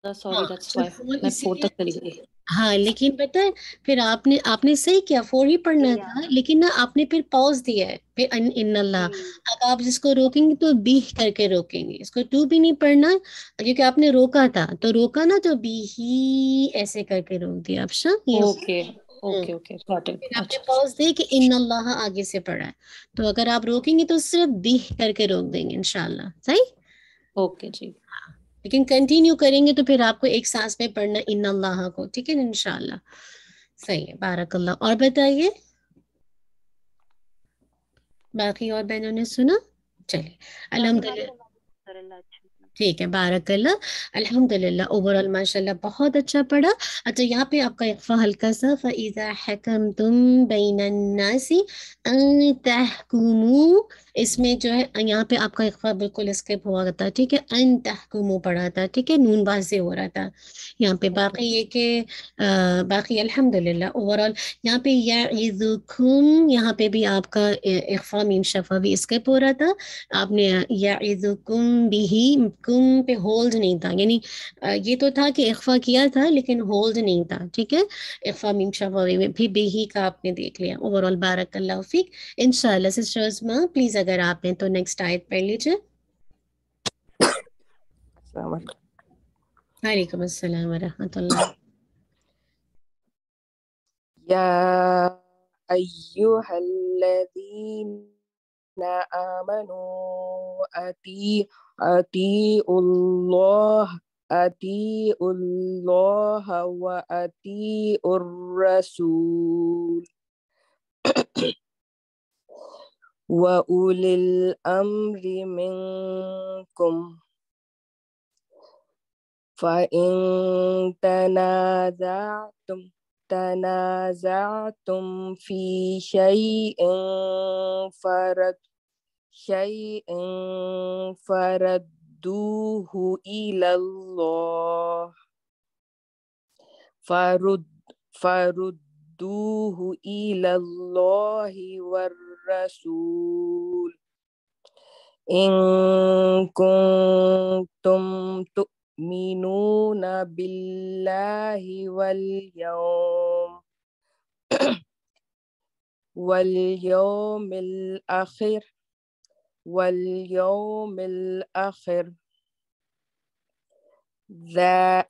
हाँ, तो हाँ लेकिन पता है फिर आपने आपने सही किया फोर ही पढ़ना था लेकिन ना आपने फिर पॉज दिया है फिर इन अल्लाह हम्म। अब आप जिसको रोकेंगे तो बी करके रोकेंगे इसको टू भी नहीं पढ़ना क्योंकि आपने रोका था तो रोका ना तो बी ही ऐसे करके रोक दिया आप ओके ओके ओके पॉज दे कि इन अल्लाह आगे से पढ़ा है तो अगर आप रोकेंगे तो सिर्फ बी करके रोक देंगे इनशाला सही ओके जी लेकिन कंटिन्यू करेंगे तो फिर आपको एक सांस में पढ़ना इन अल्लाह को ठीक है इनशाला सही है बारकल्ला और बताइए बाकी और बहनों ने सुना चलिए अलहमदुल्ला ठीक है बारकल्ला अल्हम्दुलिल्लाह ओवरऑल माशाल्लाह बहुत अच्छा पढ़ा अच्छा यहाँ पे आपका एक हल्का सा फ़ैज़ा हकम तुम नासी इसमें जो है यहाँ पे आपका इकफा बिल्कुल स्किप हुआ था ठीक है अन तहकुमो पढ़ा था ठीक है नून बाजे हो रहा था यहाँ पे बाकी ये आ, बाकी अल्हम्दुलिल्लाह ओवरऑल यहाँ पे याजुकुम यहाँ पे भी आपका इकफा मीम शफा भी स्किप हो रहा था आपने याजुकुम भी कुम पे होल्ड नहीं था यानी ये तो था कि इकफा किया था लेकिन होल्ड नहीं था ठीक है इकफा मीम शफा में भी बेही का आपने देख लिया ओवरऑल बारकल्लाफिक अल्लाह फ़ीक इन सिस्टर्स प्लीज़ अगर आपने तो नेक्स्ट आयत पढ़ लीजिए वालेकुम अस्सलाम अति या अति आमनू अती व अतीउर रसूल وأولي الأمر منكم فإن تنازعتم تنازعتم في شيء فرد شيء فردوه إلى الله فرد فردوه إلى الله والرسول الرسول إن كنتم تؤمنون بالله واليوم واليوم الآخر واليوم الآخر ذلك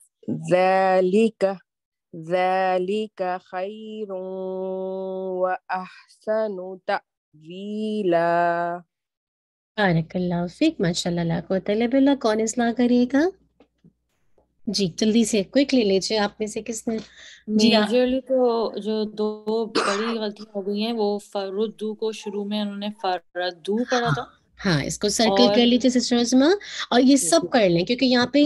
ذلك خير وأحسن تأويلا Vila. Barakallahu feek. MashaAllah. कौन इसला करिएगा? जी जल्दी से क्विक ले लीजिए आप में से किसने जी यूजुअली तो जो दो बड़ी गलतियां हो गई हैं वो फरुद्दू को शुरू में उन्होंने फरदू पढ़ा था हाँ इसको सर्कल कर लीजिए सिस्टर्स में और ये सब कर लें क्योंकि यहाँ पे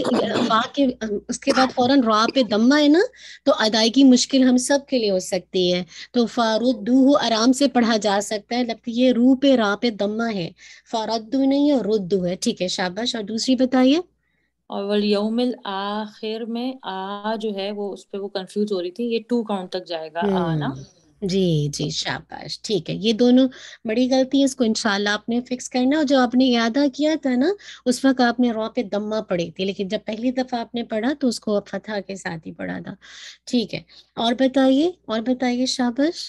वा के उसके बाद फौरन रा पे दम्मा है ना तो अदायगी मुश्किल हम सब के लिए हो सकती है तो फारुद्दू आराम से पढ़ा जा सकता है जबकि ये रू पे रा पे दम्मा है फारुद्दू नहीं है रुद्दू है ठीक है शाबाश और दूसरी बताइए और यौमिल आखिर में आ जो है वो उस पर वो कंफ्यूज हो रही थी ये टू काउंट तक जाएगा आ ना हम्म। जी, जी, शाबाश! ठीक है, ये दोनों बड़ी गलती है, इसको इंशाल्लाह आपने फिक्स करना और जो आपने यादा किया था ना, उस वक़्त आपने रॉ पे दम्मा पढ़ी थी, लेकिन जब पहली दफ़ा आपने पढ़ा, तो उसको आप के साथ ही पढ़ा था। ठीक है, और बताइए और बताइए, शाबाश!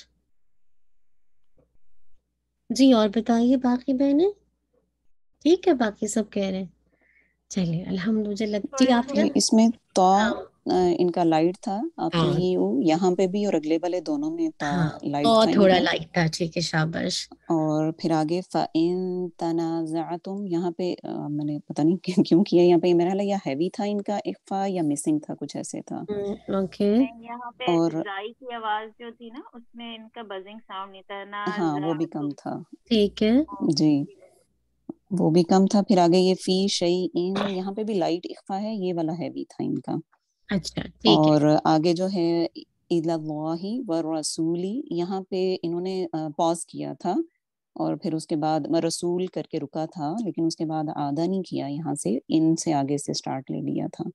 जी, और बताइए बाकी बहने ठीक है, बाकी सब कह रहे हैं। चलिए, अल्हम्दुलिल्लाह जी, इसमें तो हाँ। इनका लाइट था आप हाँ। यही हो यहाँ पे भी और अगले वाले दोनों में हाँ, था हाँ। लाइट और थोड़ा लाइट था ठीक है शाबाश और फिर आगे फाइन तनाजा तुम यहाँ पे मैंने पता नहीं क्यों क्यों किया यहाँ पे मेरा ख्याल या हैवी था इनका इफा या मिसिंग था कुछ ऐसे था हम्म, ओके यहाँ पे और की आवाज जो थी ना उसमें इनका बजिंग साउंड नहीं था ना हाँ वो भी कम था ठीक है जी वो भी कम था फिर आगे ये फी शई इन यहाँ पे भी लाइट इफा है ये वाला हैवी था इनका अच्छा और है। आगे जो है इलाही व रसूली यहाँ पे इन्होंने पॉज किया था और फिर उसके बाद रसूल करके रुका था लेकिन उसके बाद आधा नहीं किया यहाँ से इन से आगे से स्टार्ट ले लिया था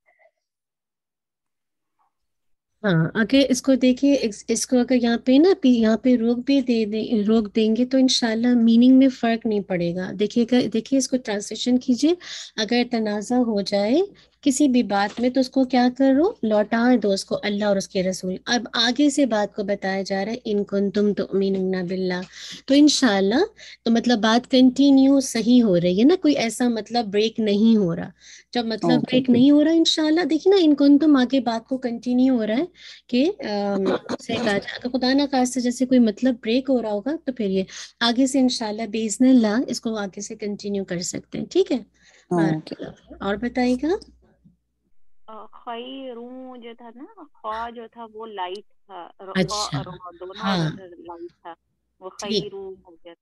हाँ अगर इसको देखिए इस, इसको अगर यहाँ पे ना यहाँ पे रोक भी दे, दे रोक देंगे तो इनशाला मीनिंग में फर्क नहीं पड़ेगा देखिएगा देखिए इसको ट्रांसलेशन कीजिए अगर तनाज़ा हो जाए किसी भी बात में तो उसको क्या करो लौटा दो उसको अल्लाह और उसके रसूल अब आगे से बात को बताया जा रहा है इनकुन तुम तो उमीनुन्ना बिल्ला तो इन तो मतलब बात कंटिन्यू सही हो रही है ना कोई ऐसा मतलब ब्रेक नहीं हो रहा जब मतलब ब्रेक नहीं हो रहा इनशाला देखिए ना इनकुन तुम आगे बात को कंटिन्यू हो रहा है कि खुदा ना से जैसे कोई मतलब ब्रेक हो रहा होगा तो फिर ये आगे से इनशाला बेजन इसको आगे से कंटिन्यू कर सकते हैं ठीक है हाँ। और बताइएगा खई रू जो था ना खा जो था वो लाइट था अच्छा दोनों हाँ लाइट था वो खई रू हो गया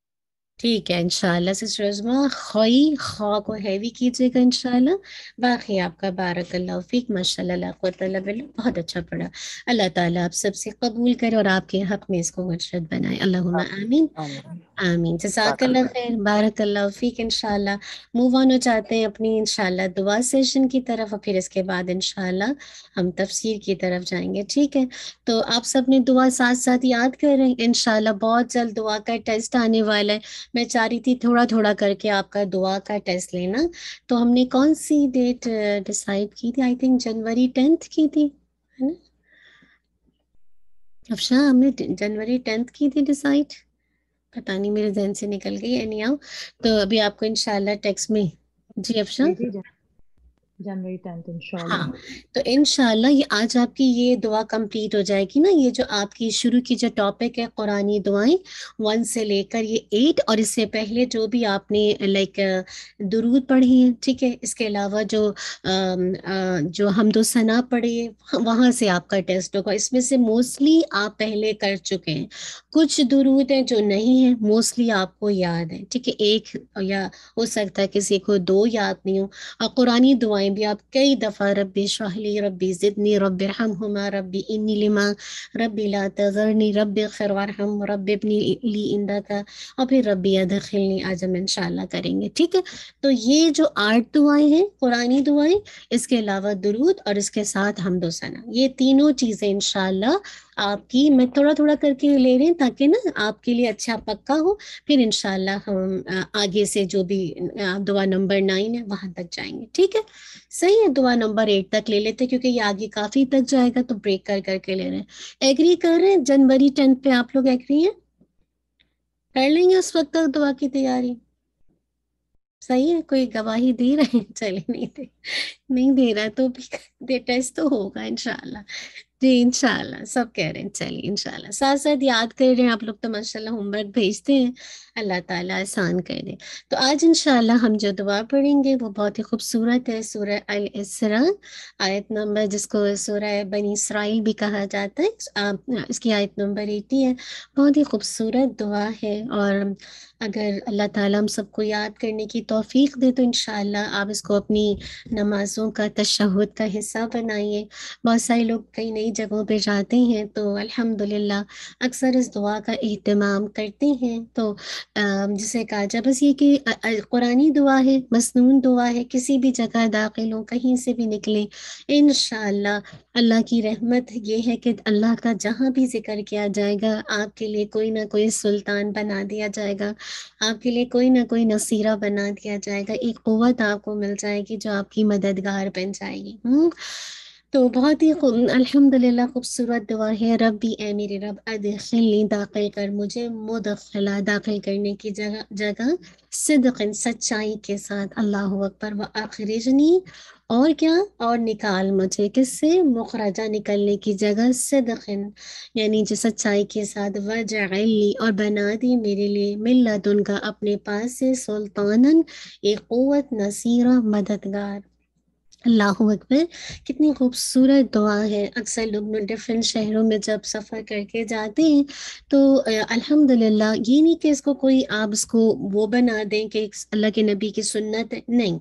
ठीक है इंशाल्लाह सिस्टर अजमा खई खा को हैवी कीजिएगा इंशाल्लाह बाकी आपका बारकल्ला फ़ीक माशा बहुत अच्छा पढ़ा अल्लाह ताला आप सबसे कबूल करे और आपके हक में इसको मुर्शद बनाए अल्लाह आमीन आमीन जजाकल्ला खैर बारकल्ला फ़ीक इंशाल्लाह मूव ऑन हो जाते हैं अपनी इंशाल्लाह दुआ सेशन की तरफ और फिर इसके बाद इंशाल्लाह हम तफसीर की तरफ जाएंगे ठीक है तो आप सब ने दुआ साथ साथ याद कर रहे हैं इंशाल्लाह बहुत जल्द दुआ का टेस्ट आने वाला है मैं चाह रही थी थोड़ा थोड़ा करके आपका दुआ का टेस्ट लेना तो हमने कौन सी डेट डिसाइड की थी आई थिंक जनवरी टेंथ की थी है ना अफशा हमने जनवरी टेंथ की थी डिसाइड पता नहीं मेरे जहन से निकल गई एनी आओ तो अभी आपको इनशाला टेक्स्ट में जी अफशान जनवरी टेंथ हाँ तो इनशाला ये आज आपकी ये दुआ कंप्लीट हो जाएगी ना ये जो आपकी शुरू की जो टॉपिक है कुरानी दुआएं वन से लेकर ये एट और इससे पहले जो भी आपने लाइक दरूद पढ़ी है ठीक है इसके अलावा जो आ, आ, जो हम दो सना पढ़े वहां से आपका टेस्ट होगा इसमें से मोस्टली आप पहले कर चुके हैं कुछ दुरूद हैं जो नहीं है मोस्टली आपको याद है ठीक है एक या हो सकता है किसी को दो याद नहीं हो और कुरानी दुआएं भी आप कई दफ़ा रब्बी शाहली रब्बी ज़िदनी रब हम हमा रब्बी इन लिमा रब्बी ला तजरनी रब खरवार हम रब अपनी ली इंदा का और फिर रब्बी अदखिलनी आज हम इंशाल्लाह करेंगे ठीक है तो ये जो आठ दुआएं हैं कुरानी दुआएं इसके अलावा दुरूद और इसके साथ हम दो सना ये तीनों चीज़ें इनशाला आपकी मैं थोड़ा थोड़ा करके ले रहे हैं ताकि ना आपके लिए अच्छा पक्का हो फिर इनशाला हम आगे से जो भी दुआ नंबर नाइन है वहां तक जाएंगे ठीक है सही है दुआ नंबर एट तक ले लेते क्योंकि ये आगे काफ़ी तक जाएगा तो ब्रेक कर करके ले रहे हैं एग्री कर रहे हैं जनवरी टेंथ पे आप लोग एग्री हैं कर लेंगे उस वक्त तक दुआ की तैयारी सही है कोई गवाही दे रहे हैं चले नहीं दे नहीं दे रहा तो भी टेस्ट तो होगा इनशाला जी इनशाला सब कह रहे हैं चलिए इनशाला साथ साथ याद कर रहे हैं आप लोग तो माशाल्लाह होमवर्क भेजते हैं अल्लाह ताला आसान कर दे तो आज इंशाल्लाह हम जो दुआ पढ़ेंगे वो बहुत ही खूबसूरत है अल इसरा आयत नंबर जिसको सूरह बनी इसराइल भी कहा जाता है इसकी आयत नंबर एटी है बहुत ही खूबसूरत दुआ है और अगर अल्लाह ताला हम सबको याद करने की तौफीक दे तो इन आप इसको अपनी नमाज़ों का तशहद का हिस्सा बनाइए बहुत सारे लोग कई नई जगहों पर जाते हैं तो अल्हम्दुलिल्लाह अक्सर इस दुआ का अहतमाम करते हैं तो जिसे कहा जाए बस ये कि कुरानी दुआ है मसनून दुआ है किसी भी जगह दाखिल हो कहीं से भी निकले इन अल्लाह की रहमत ये है कि अल्लाह का जहाँ भी जिक्र किया जाएगा आपके लिए कोई ना कोई सुल्तान बना दिया जाएगा आपके लिए कोई ना कोई नसीरा बना दिया जाएगा एक क़वत आपको मिल जाएगी जो आपकी मददगार बन जाएगी हम्म? तो बहुत ही अल्हम्दुलिल्लाह खूबसूरत दुआ है रब भी ए मेरे रब अदिली दाखिल कर मुझे मुदखला दाखिल करने की जगह जगह सिद्दिन सच्चाई के साथ अल्लाह अकबर व आखिरजनी और क्या और निकाल मुझे किससे मुखरजा निकलने की जगह सदखन यानी जो सच्चाई के साथ वजली और बना दी मेरे लिए मिल्ला उनका अपने पास से सुल्तानन एक क़वत नसीरा मददगार अल्लाह अकबर कितनी खूबसूरत दुआ है अक्सर लोग डिफरेंट शहरों में जब सफ़र करके जाते हैं तो अल्हम्दुलिल्लाह ये नहीं कि इसको कोई आप इसको वो बना दें कि अल्लाह के नबी की सुन्नत है नहीं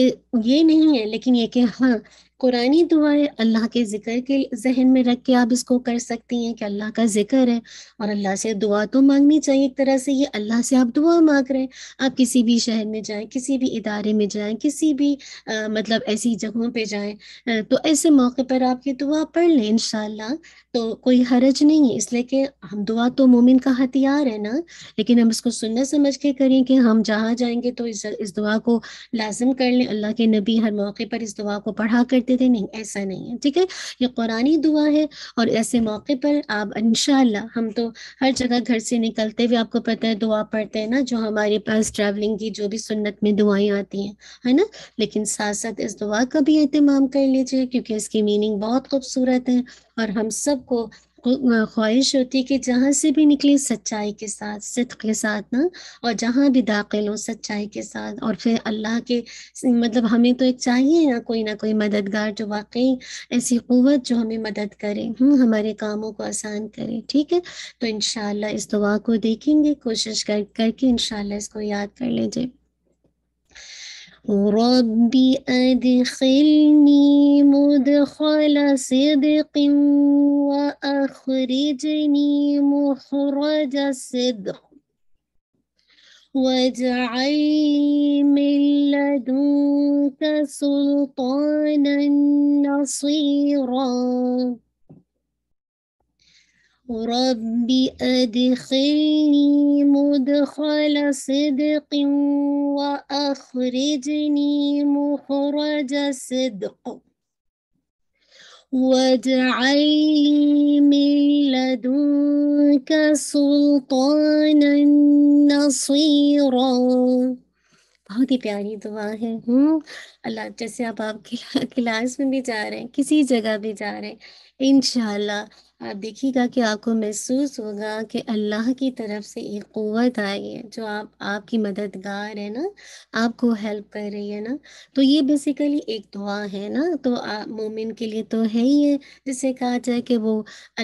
ये ये नहीं है लेकिन ये कि हाँ कुरानी दुआएं अल्लाह के ज़िक्र के जहन में रख के आप इसको कर सकती हैं कि अल्लाह का ज़िक्र है और अल्लाह से दुआ तो मांगनी चाहिए एक तरह से ये अल्लाह से आप दुआ मांग रहे हैं आप किसी भी शहर में जाएं किसी भी इदारे में जाएं किसी भी आ, मतलब ऐसी जगहों पे जाएं तो ऐसे मौके पर आप ये दुआ पढ़ लें इन तो कोई हरज नहीं है इसलिए कि हम दुआ तो मोमिन का हथियार है ना लेकिन हम इसको सुनना समझ के करें कि हम जहाँ जाएंगे तो इस, इस दुआ को लाजम कर लें अल्लाह के नबी हर मौके पर इस दुआ को पढ़ा कर देते थे नहीं ऐसा नहीं है ठीक है ये कुरानी दुआ है और ऐसे मौके पर आप इन हम तो हर जगह घर से निकलते हुए आपको पता है दुआ पढ़ते हैं ना जो हमारे पास ट्रैवलिंग की जो भी सुन्नत में दुआएं आती हैं है ना लेकिन साथ साथ इस दुआ का भी अहतमाम कर लीजिए क्योंकि इसकी मीनिंग बहुत खूबसूरत है और हम सबको ख्वाहिश होती है कि जहाँ से भी निकले सच्चाई के साथ सिद्ध के साथ ना और जहाँ भी दाखिल हो सच्चाई के साथ और फिर अल्लाह के मतलब हमें तो एक चाहिए ना कोई ना कोई मददगार जो वाकई ऐसी क़वत जो हमें मदद करे हम्म, हमारे कामों को आसान करे ठीक है तो इन इस दुआ को देखेंगे कोशिश कर करके इन इसको याद कर लीजिए ربي أدخلني مدخل صدق وأخرجني مخرج صدق واجعل من لدنك سلطانا نصيرا رب أدخلني مدخل صدق وأخرجني مخرج صدق واجعل لي من لدنك سلطانا نصيرا बहुत ही प्यारी दुआ है اللہ جیسے آپ آپ کلاس میں بھی جا رہے ہیں کسی جگہ بھی جا رہے ہیں انشاءاللہ आप देखिएगा कि आपको महसूस होगा कि अल्लाह की तरफ से एक क़वत आई है जो आप आपकी मददगार है ना आपको हेल्प कर रही है ना तो ये बेसिकली एक दुआ है ना तो मोमिन के लिए तो है ही है जिसे कहा जाए कि वो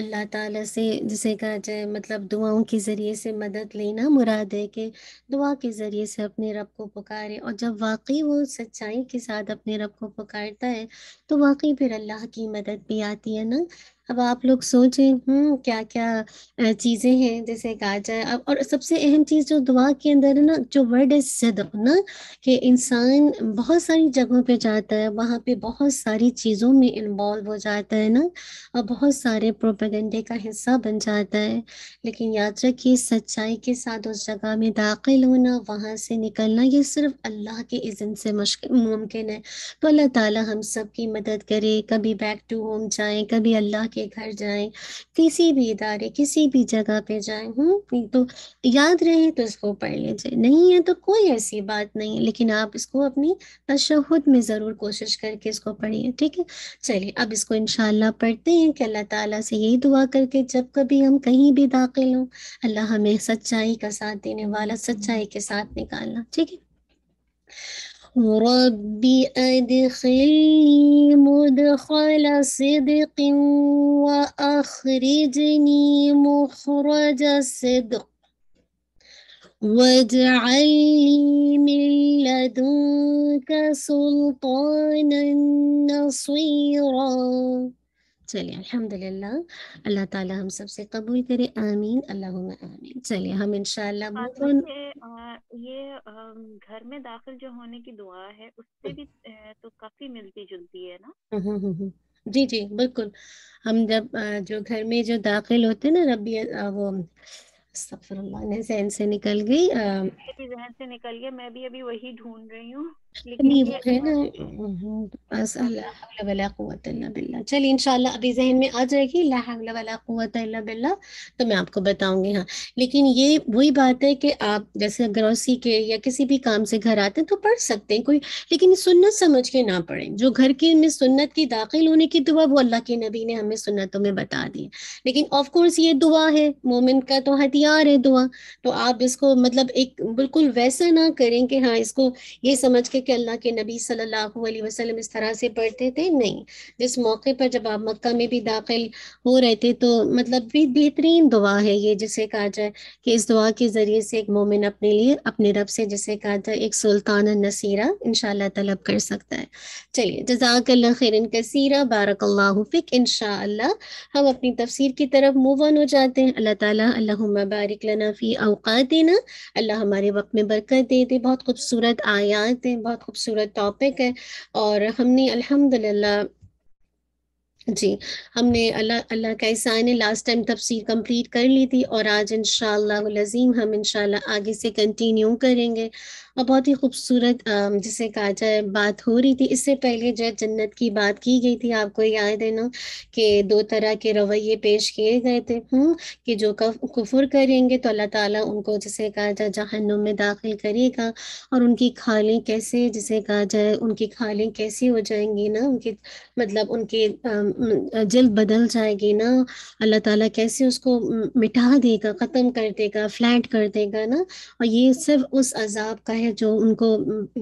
अल्लाह ताला से जिसे कहा जाए मतलब दुआओं के ज़रिए से मदद लेना मुराद है कि दुआ के ज़रिए से अपने रब को पुकारे और जब वाकई वो सच्चाई के साथ अपने रब को पुकारता है तो वाकई फिर अल्लाह की मदद भी आती है ना अब आप लोग सोचें हम्म क्या क्या चीज़ें हैं जैसे कहा जाए अब और सबसे अहम चीज़ जो दुआ के अंदर है ना जो वर्ड है सदक ना कि इंसान बहुत सारी जगहों पे जाता है वहाँ पे बहुत सारी चीज़ों में इन्वॉल्व हो जाता है ना और बहुत सारे प्रोपेगेंडे का हिस्सा बन जाता है लेकिन याद रखिए सच्चाई के साथ उस जगह में दाखिल होना वहाँ से निकलना ये सिर्फ अल्लाह के इज़न से मुमकिन है तो अल्लाह ताला हम सब की मदद करे कभी बैक टू होम जाए कभी अल्लाह के घर जाएं किसी भी इदारे किसी भी जगह पे जाएं हूँ तो याद रहे तो इसको पढ़ लीजिए नहीं है तो कोई ऐसी बात नहीं है लेकिन आप इसको अपनी तशहद में ज़रूर कोशिश करके इसको पढ़िए ठीक है चलिए अब इसको इनशाला पढ़ते हैं कि अल्लाह ताला से यही दुआ करके जब कभी हम कहीं भी दाखिल हों अल्लाह हमें सच्चाई का साथ देने वाला सच्चाई के साथ निकालना ठीक है رب أدخلني مدخل صدق وأخرجني مخرج صدق واجعل لي من لدنك سلطانا نصيرا चलिए अल्हम्दुलिल्लाह अल्लाह ताला हम सब से कबूल करे आमीन अल्लाहुम्मा आमीन चलिए हम इंशाल्लाह हाँ, ये घर में दाखिल जो होने की दुआ है उससे भी हम्म। तो काफी मिलती जुलती है ना हम्म, हम्म, जी जी बिल्कुल हम जब जो घर में जो दाखिल होते हैं ना रबी वो सफर से निकल गई से निकल गया मैं भी अभी वही ढूंढ रही हूँ वो है ना हम्म, हाँ, हाँ। चलिए अभी जहन में आ जाएगी तो मैं आपको बताऊंगी हाँ लेकिन ये वही बात है कि आप जैसे ग्रोसी के या किसी भी काम से घर आते हैं तो पढ़ सकते हैं कोई लेकिन सुन्नत समझ के ना पढ़ें जो घर के में सुन्नत की दाखिल होने की दुआ वो अल्लाह के नबी ने हमें सुन्नतों में बता दी लेकिन ऑफकोर्स ये दुआ है मोमिन का तो हथियार है दुआ तो आप इसको मतलब एक बिल्कुल वैसा ना करें कि हाँ इसको ये समझ के कि अल्लाह के नबी सल्लल्लाहु अलैहि वसल्लम इस तरह से पढ़ते थे नहीं जिस मौके पर जब आप मक्का में भी दाखिल हो रहे थे तो मतलब भी बेहतरीन दुआ है ये जिसे कहा जाए कि इस दुआ के ज़रिए से एक मोमिन अपने लिए अपने रब से जिसे कहा जाए एक सुल्तान नसीरा इन तलब कर सकता है चलिए जजाक खैरन कसीरा बारक फ़िक इन हम अपनी तफसीर की तरफ मूव ऑन हो जाते हैं अल्लाह ताला अल्लाहुम्मा बारिक लना फ़ी अवकातना अल्लाह हमारे वक्त में बरकत दे दे बहुत खूबसूरत आयात हैं बहुत बहुत खूबसूरत टॉपिक है और हमने अल्हम्दुलिल्लाह जी हमने अल्लाह अल्लाह का एहसान है लास्ट टाइम तफसीर कंप्लीट कर ली थी और आज इनशालाजीम अज़ीम हम इन आगे से कंटिन्यू करेंगे और बहुत ही खूबसूरत जिसे कहा जाए बात हो रही थी इससे पहले जो जन्नत की बात की गई थी आपको याद है ना कि दो तरह के रवैये पेश किए गए थे हूँ हम्म, कि जो कुफुर करेंगे तो अल्लाह ताला उनको जिसे कहा जाए जहन्नुम में दाखिल करेगा और उनकी खालें कैसे जिसे कहा जाए उनकी खालें कैसी हो जाएंगी ना उनकी मतलब उनके जल्द बदल जाएगी ना अल्लाह ताला कैसे उसको मिटा देगा ख़त्म कर देगा फ्लैट कर देगा ना और ये सिर्फ उस अजाब का है जो उनको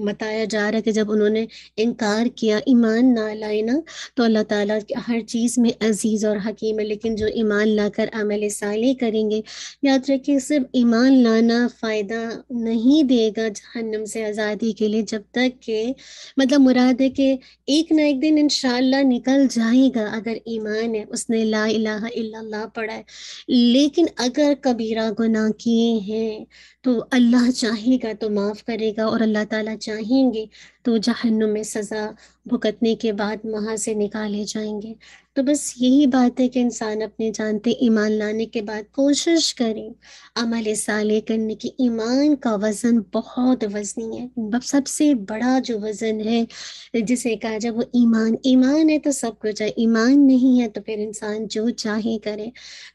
बताया जा रहा है कि जब उन्होंने इनकार किया ईमान ना लाए ना तो अल्लाह ताला हर चीज़ में अजीज़ और हकीम है लेकिन जो ईमान लाकर अमल साले करेंगे याद रखिए सिर्फ ईमान लाना फ़ायदा नहीं देगा जहन्नम से आज़ादी के लिए जब तक के मतलब मुराद है कि एक ना एक दिन इन निकल जाएगा अगर ईमान है उसने ला इला पढ़ा है लेकिन अगर कबीरा गुनाह किए हैं तो अल्लाह चाहेगा तो माफ़ कर करेगा और अल्लाह ताला चाहेंगे तो जहन्नुम में सज़ा भुगतने के बाद वहाँ से निकाले जाएंगे तो बस यही बात है कि इंसान अपने जानते ईमान लाने के बाद कोशिश करें अमल साले करने की ईमान का वज़न बहुत वज़नी है सबसे बड़ा जो वज़न है जिसे कहा जाए वो ईमान ईमान है तो सब कुछ है ईमान नहीं है तो फिर इंसान जो चाहे करे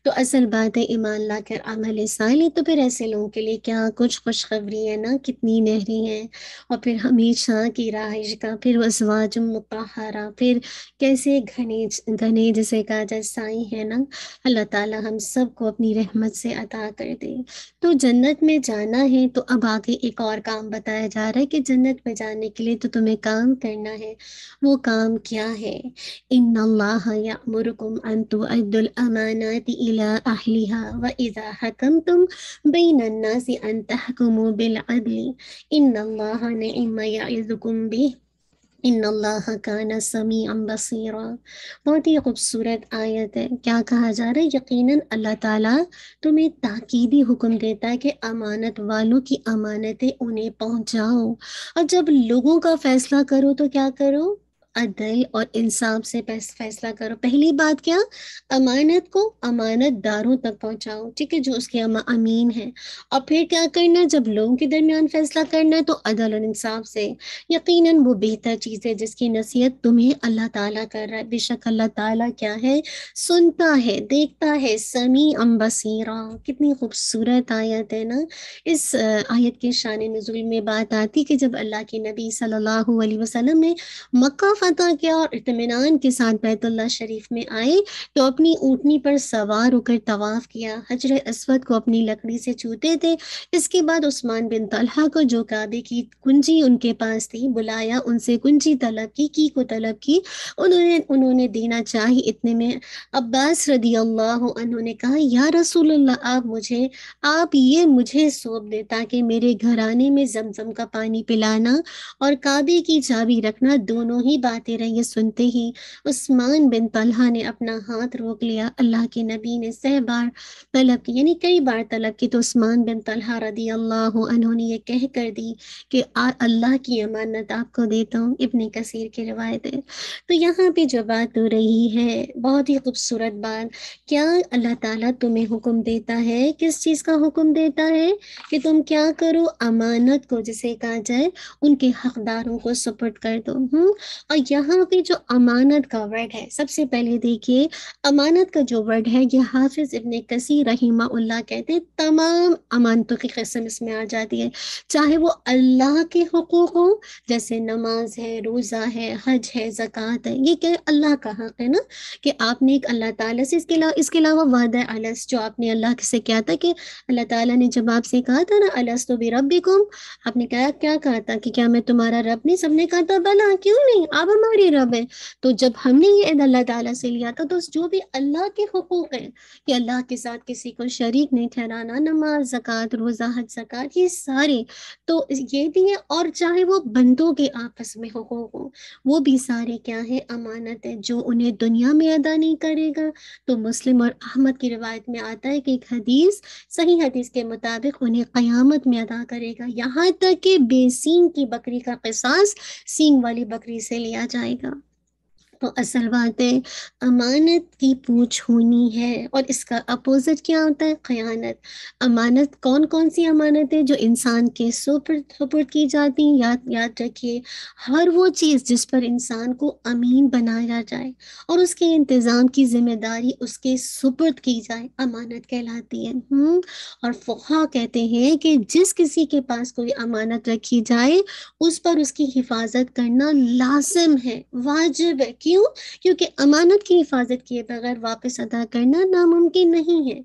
तो असल बात है ईमान ला कर अमल साले तो फिर ऐसे लोगों के लिए क्या कुछ खुशखबरी है ना कितनी नहरी है और फिर हमेशा की राइश का फिर वसवाज मतहरा फिर कैसे घने धन जैसे जिसे गाजर साई है ना अल्लाह ताला हम सबको अपनी रहमत से अता कर दे तो जन्नत में जाना है तो अब आगे एक और काम बताया जा रहा है कि जन्नत में जाने के लिए तो तुम्हें काम करना है वो काम क्या है इन यामुरकुम अन तुअद्दुल अमानाति इला अहलिहा व इजा हकमतुम से अंत हकुम बिल अदली इन अल्लाह ने इम्मा काना समी बसीरा बहुत ही खूबसूरत आयत है क्या कहा जा रहा है यकीन अल्लाह ताला तुम्हें ताकीदी हुक्म देता है कि अमानत वालों की अमानतें उन्हें पहुंचाओ और जब लोगों का फैसला करो तो क्या करो अदल और इंसाफ से फैसला करो पहली बात क्या अमानत को अमानत दारों तक पहुंचाओ ठीक है जो उसके अमीन है और फिर क्या करना जब लोगों के दरमियान फैसला करना है तो अदल और इंसाफ से यकीनन वो बेहतर चीज़ है जिसकी नसीहत तुम्हें अल्लाह ताला कर रहा है बेशक अल्लाह ताला क्या है सुनता है देखता है समी अम्बसरा कितनी खूबसूरत आयत है ना इस आयत के शान नज़ुल में बात आती कि जब अल्लाह के नबी सल्लल्लाहु अलैहि वसल्लम ने मक्का ख़ता किया और इतमान के साथ बैतुल्ला शरीफ में आए तो अपनी ऊटनी पर सवार होकर तवाफ़ किया हजर असवद को अपनी लकड़ी से छूते थे इसके बाद उस्मान बिन तलहा को जो काबे की कुंजी उनके पास थी बुलाया उनसे कुंजी तलब की की को तलब की उन्होंने उन्होंने देना चाहिए इतने में अब्बास रदी अल्लाह उन्होंने कहा या रसूल आप मुझे आप ये मुझे सौंप दे ताकि मेरे घराने में जमजम का पानी पिलाना और काबे की चाबी रखना दोनों ही आते रहे ये सुनते ही उस्मान बिन तलहा ने अपना हाथ रोक लिया अल्लाह के नबी ने सह बार तलब की यानी कई बार तलब की तो उस्मान बिन तलहा रदी अल्लाह उन्होंने ये कह कर दी कि अल्लाह की अमानत आपको देता हूँ इबन कसीर की रवायत है तो यहाँ पे जो बात हो रही है बहुत ही खूबसूरत बात क्या अल्लाह ताला तुम्हें हुक्म देता है किस चीज़ का हुक्म देता है कि तुम क्या करो अमानत को जिसे कहा जाए उनके हकदारों को सपोर्ट कर दो हम्म, और और यहाँ पे जो अमानत का वर्ड है सबसे पहले देखिए अमानत का जो वर्ड है ये हाफिज इबन कसी रहीमा कहते हैं तमाम अमानतों की कस्म इसमें आ जाती है चाहे वो अल्लाह के हकूक़ हो जैसे नमाज है रोज़ा है हज है जक़ात है ये क्या अल्लाह का हक़ है ना कि आपने एक अल्लाह ताला से इसके अलावा इसके अलावा वाद अलस जो आपने अल्लाह से किया था कि अल्लाह ताला ने जब आपसे कहा था ना अलस तो भी रब आपने क्या क्या कहा था कि क्या मैं तुम्हारा रब नहीं सबने कहा था भला क्यों नहीं आप अब हमारे रब है तो जब हमने ये अल्लाह ताला से लिया था तो जो भी अल्लाह के हकूक हैं कि अल्लाह के साथ किसी को शरीक नहीं ठहराना नमाज जक़ात रोज़ा हज जक़ात ये सारे तो ये भी है और चाहे वो बंदों के आपस में हकूक हो वो भी सारे क्या है अमानत है जो उन्हें दुनिया में अदा नहीं करेगा तो मुस्लिम और अहमद की रिवायत में आता है कि एक हदीस सही हदीस के मुताबिक उन्हें क़यामत में अदा करेगा यहाँ तक कि बेसीन की बकरी का किसास सींग वाली बकरी से लिया 要找一个。तो असल बात है अमानत की पूछ होनी है और इसका अपोजिट क्या होता है ख़यानत अमानत कौन कौन सी अमानत है जो इंसान के सुपुर्द सुपुर्द की जाती है याद याद रखिए हर वो चीज़ जिस पर इंसान को अमीन बनाया जाए और उसके इंतज़ाम की जिम्मेदारी उसके सुपुर्द की जाए अमानत कहलाती है हुँ? हम्म, और फोहा कहते हैं कि जिस किसी के पास कोई अमानत रखी जाए उस पर उसकी हिफाजत करना लाजम है वाजिब है क्यों क्योंकि अमानत की हिफाजत किए बगैर वापस अदा करना नामुमकिन नहीं है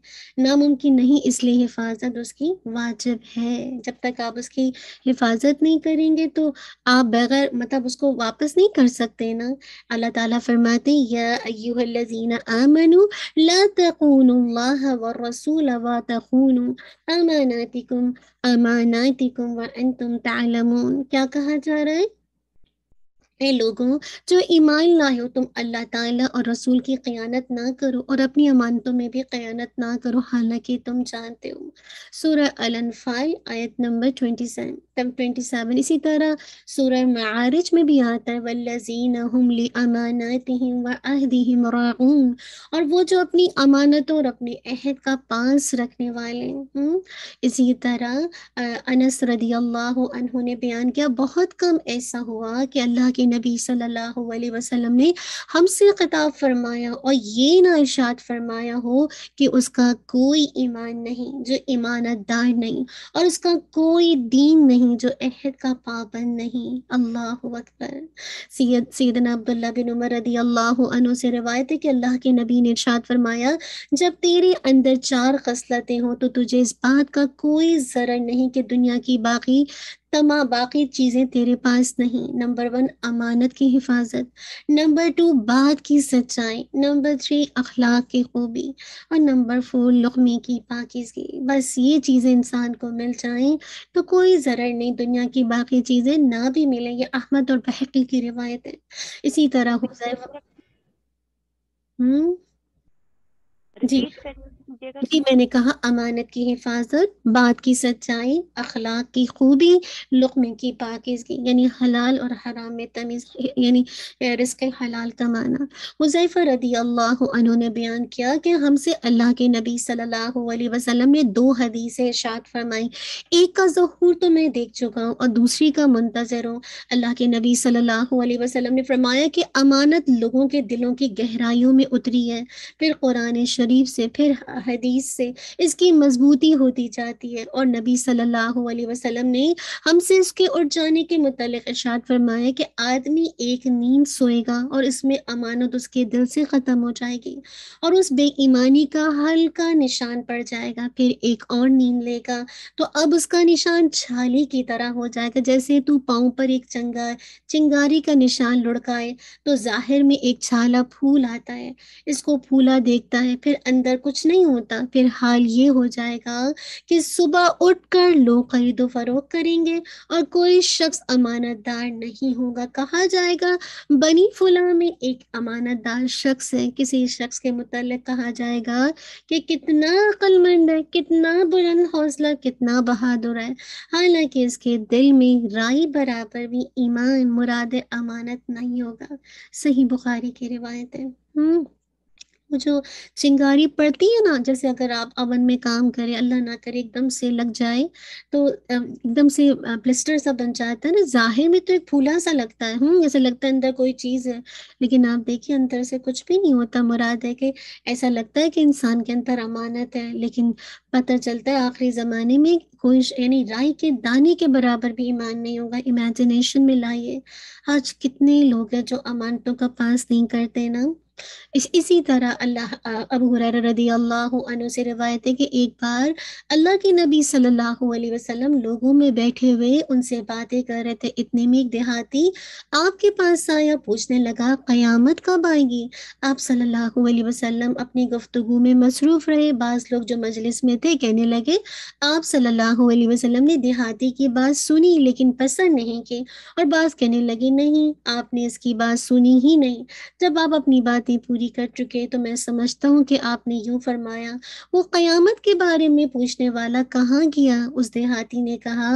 नामुमकिन नहीं इसलिए हिफाजत उसकी वाजिब है जब तक आप उसकी हिफाजत नहीं करेंगे तो आप बगैर मतलब उसको वापस नहीं कर सकते ना अल्लाह ताला फरमाते क्या कहा जा रहा है ऐ लोगों जो ईमान लाए हो तुम अल्लाह ताला और रसूल की क़यानत ना करो और अपनी अमानतों में भी क़यानत ना करो हालांकि तुम जानते हो सूरह अल अनफाल आयत नंबर ट्वेंटी सेवन ट्वेंटी सेवन इसी तरह सूरह मारिज में भी आता है वल्लजीन हम ली अमानत व अहदीम रागून और वो जो अपनी अमानतों और अपने अहद का पास रखने वाले हम्म इसी तरह अनस रदी अल्लाह ने बयान किया बहुत कम ऐसा हुआ कि अल्लाह के नबी सल्लल्लाहु अलैहि वसल्लम ने हमसे खिताब फरमाया और ये ना इर्शाद फरमाया हो कि उसका कोई ईमान नहीं जो ईमानतदार नहीं और उसका कोई दीन नहीं जो अहद का पाबंद नहीं अल्लाह अकबर सैयद सैदना अब्दुल्ला बिन उमर रदी अल्लाह अनु से रवायत है कि अल्लाह के नबी ने इर्शाद फरमाया जब तेरे अंदर चार खसलतें हों तो तुझे इस बात का कोई जरर नहीं कि दुनिया की बाकी तमाम बाकी चीज़ें तेरे पास नहीं नंबर वन अमानत की हिफाजत नंबर टू बात की सच्चाई नंबर थ्री अखलाक की खूबी और नंबर फोर लुकमे की पाकिजगी बस ये चीज़ें इंसान को मिल जाएं तो कोई ज़रूर नहीं दुनिया की बाकी चीज़ें ना भी मिलें ये अहमद और बहकी की रिवायत है इसी तरह हो जाए जी हम्म? कीजिएगा जी मैंने कहा अमानत की हिफाजत बात की सच्चाई अखलाक की खूबी लुकमे की पाकिजगी यानी हलाल और हराम में तमीज़ यानी रिस्क हलाल कमाना हुजैफ़ा रदी अल्लाह उन्होंने बयान किया कि हमसे अल्लाह के नबी सल्लल्लाहु अलैहि वसल्लम ने दो हदीसें इरशाद फरमाई एक का जहूर तो मैं देख चुका हूँ और दूसरी का मुंतज़र हूँ अल्लाह के नबी सल्लल्लाहु अलैहि वसल्लम ने फरमाया कि अमानत लोगों के दिलों की गहराइयों में उतरी है फिर कुरान शरीफ से फिर हदीस से इसकी मजबूती होती जाती है और नबी सल्लल्लाहु अलैहि वसल्लम ने हमसे इसके उठ जाने के मतलब इशाद फरमाया कि आदमी एक नींद सोएगा और इसमें अमानत उसके दिल से ख़त्म हो जाएगी और उस बेईमानी का हल्का निशान पड़ जाएगा फिर एक और नींद लेगा तो अब उसका निशान छाली की तरह हो जाएगा जैसे तू पाँव पर एक चंगार चिंगारी का निशान लुढ़काए तो जाहिर में एक छाला फूल आता है इसको फूला देखता है फिर अंदर कुछ नहीं हो होता फिर हाल ये हो जाएगा कि सुबह उठकर लोग खरीदो फरोख करेंगे और कोई शख्स अमानतदार नहीं होगा कहा जाएगा बनी फुला में एक अमानतदार शख्स है किसी शख्स के मुतल कहा जाएगा कि कितना अक्लमंद है कितना बुलंद हौसला कितना बहादुर है हालांकि इसके दिल में राय बराबर भी ईमान मुराद अमानत नहीं होगा सही बुखारी की रिवायत है हम्म वो जो चिंगारी पड़ती है ना जैसे अगर आप अवन में काम करें अल्लाह ना करे एकदम से लग जाए तो एकदम से ब्लिस्टर सा बन जाता है ना जाहिर में तो एक फूला सा लगता है हम्म जैसे लगता है अंदर कोई चीज़ है लेकिन आप देखिए अंदर से कुछ भी नहीं होता मुराद है कि ऐसा लगता है कि इंसान के अंदर अमानत है लेकिन पता चलता है आखिरी ज़माने में कोई यानी राय के दाने के बराबर भी ईमान नहीं होगा इमेजिनेशन में लाइए आज कितने लोग हैं जो अमानतों का पास नहीं करते ना इस इसी तरह अल्लाह अब हुरैरा रदी अल्लाह से रवायत है कि एक बार अल्लाह के नबी सल्लल्लाहु अलैहि वसल्लम लोगों में बैठे हुए उनसे बातें कर रहे थे इतने में एक देहाती आपके पास आया पूछने लगा क़यामत कब आएगी आप सल्लल्लाहु अलैहि वसल्लम अपनी गुफ्तगु में मसरूफ़ रहे बाज़ लोग जो मजलिस में थे कहने लगे आप सल्लल्लाहु अलैहि वसल्लम ने देहाती की बात सुनी लेकिन पसंद नहीं की और बाज़ कहने लगे नहीं आपने इसकी बात सुनी ही नहीं जब आप अपनी बात बातें पूरी कर चुके तो मैं समझता हूँ कि आपने यूं फरमाया वो क़यामत के बारे में पूछने वाला कहाँ गया उस देहाती ने कहा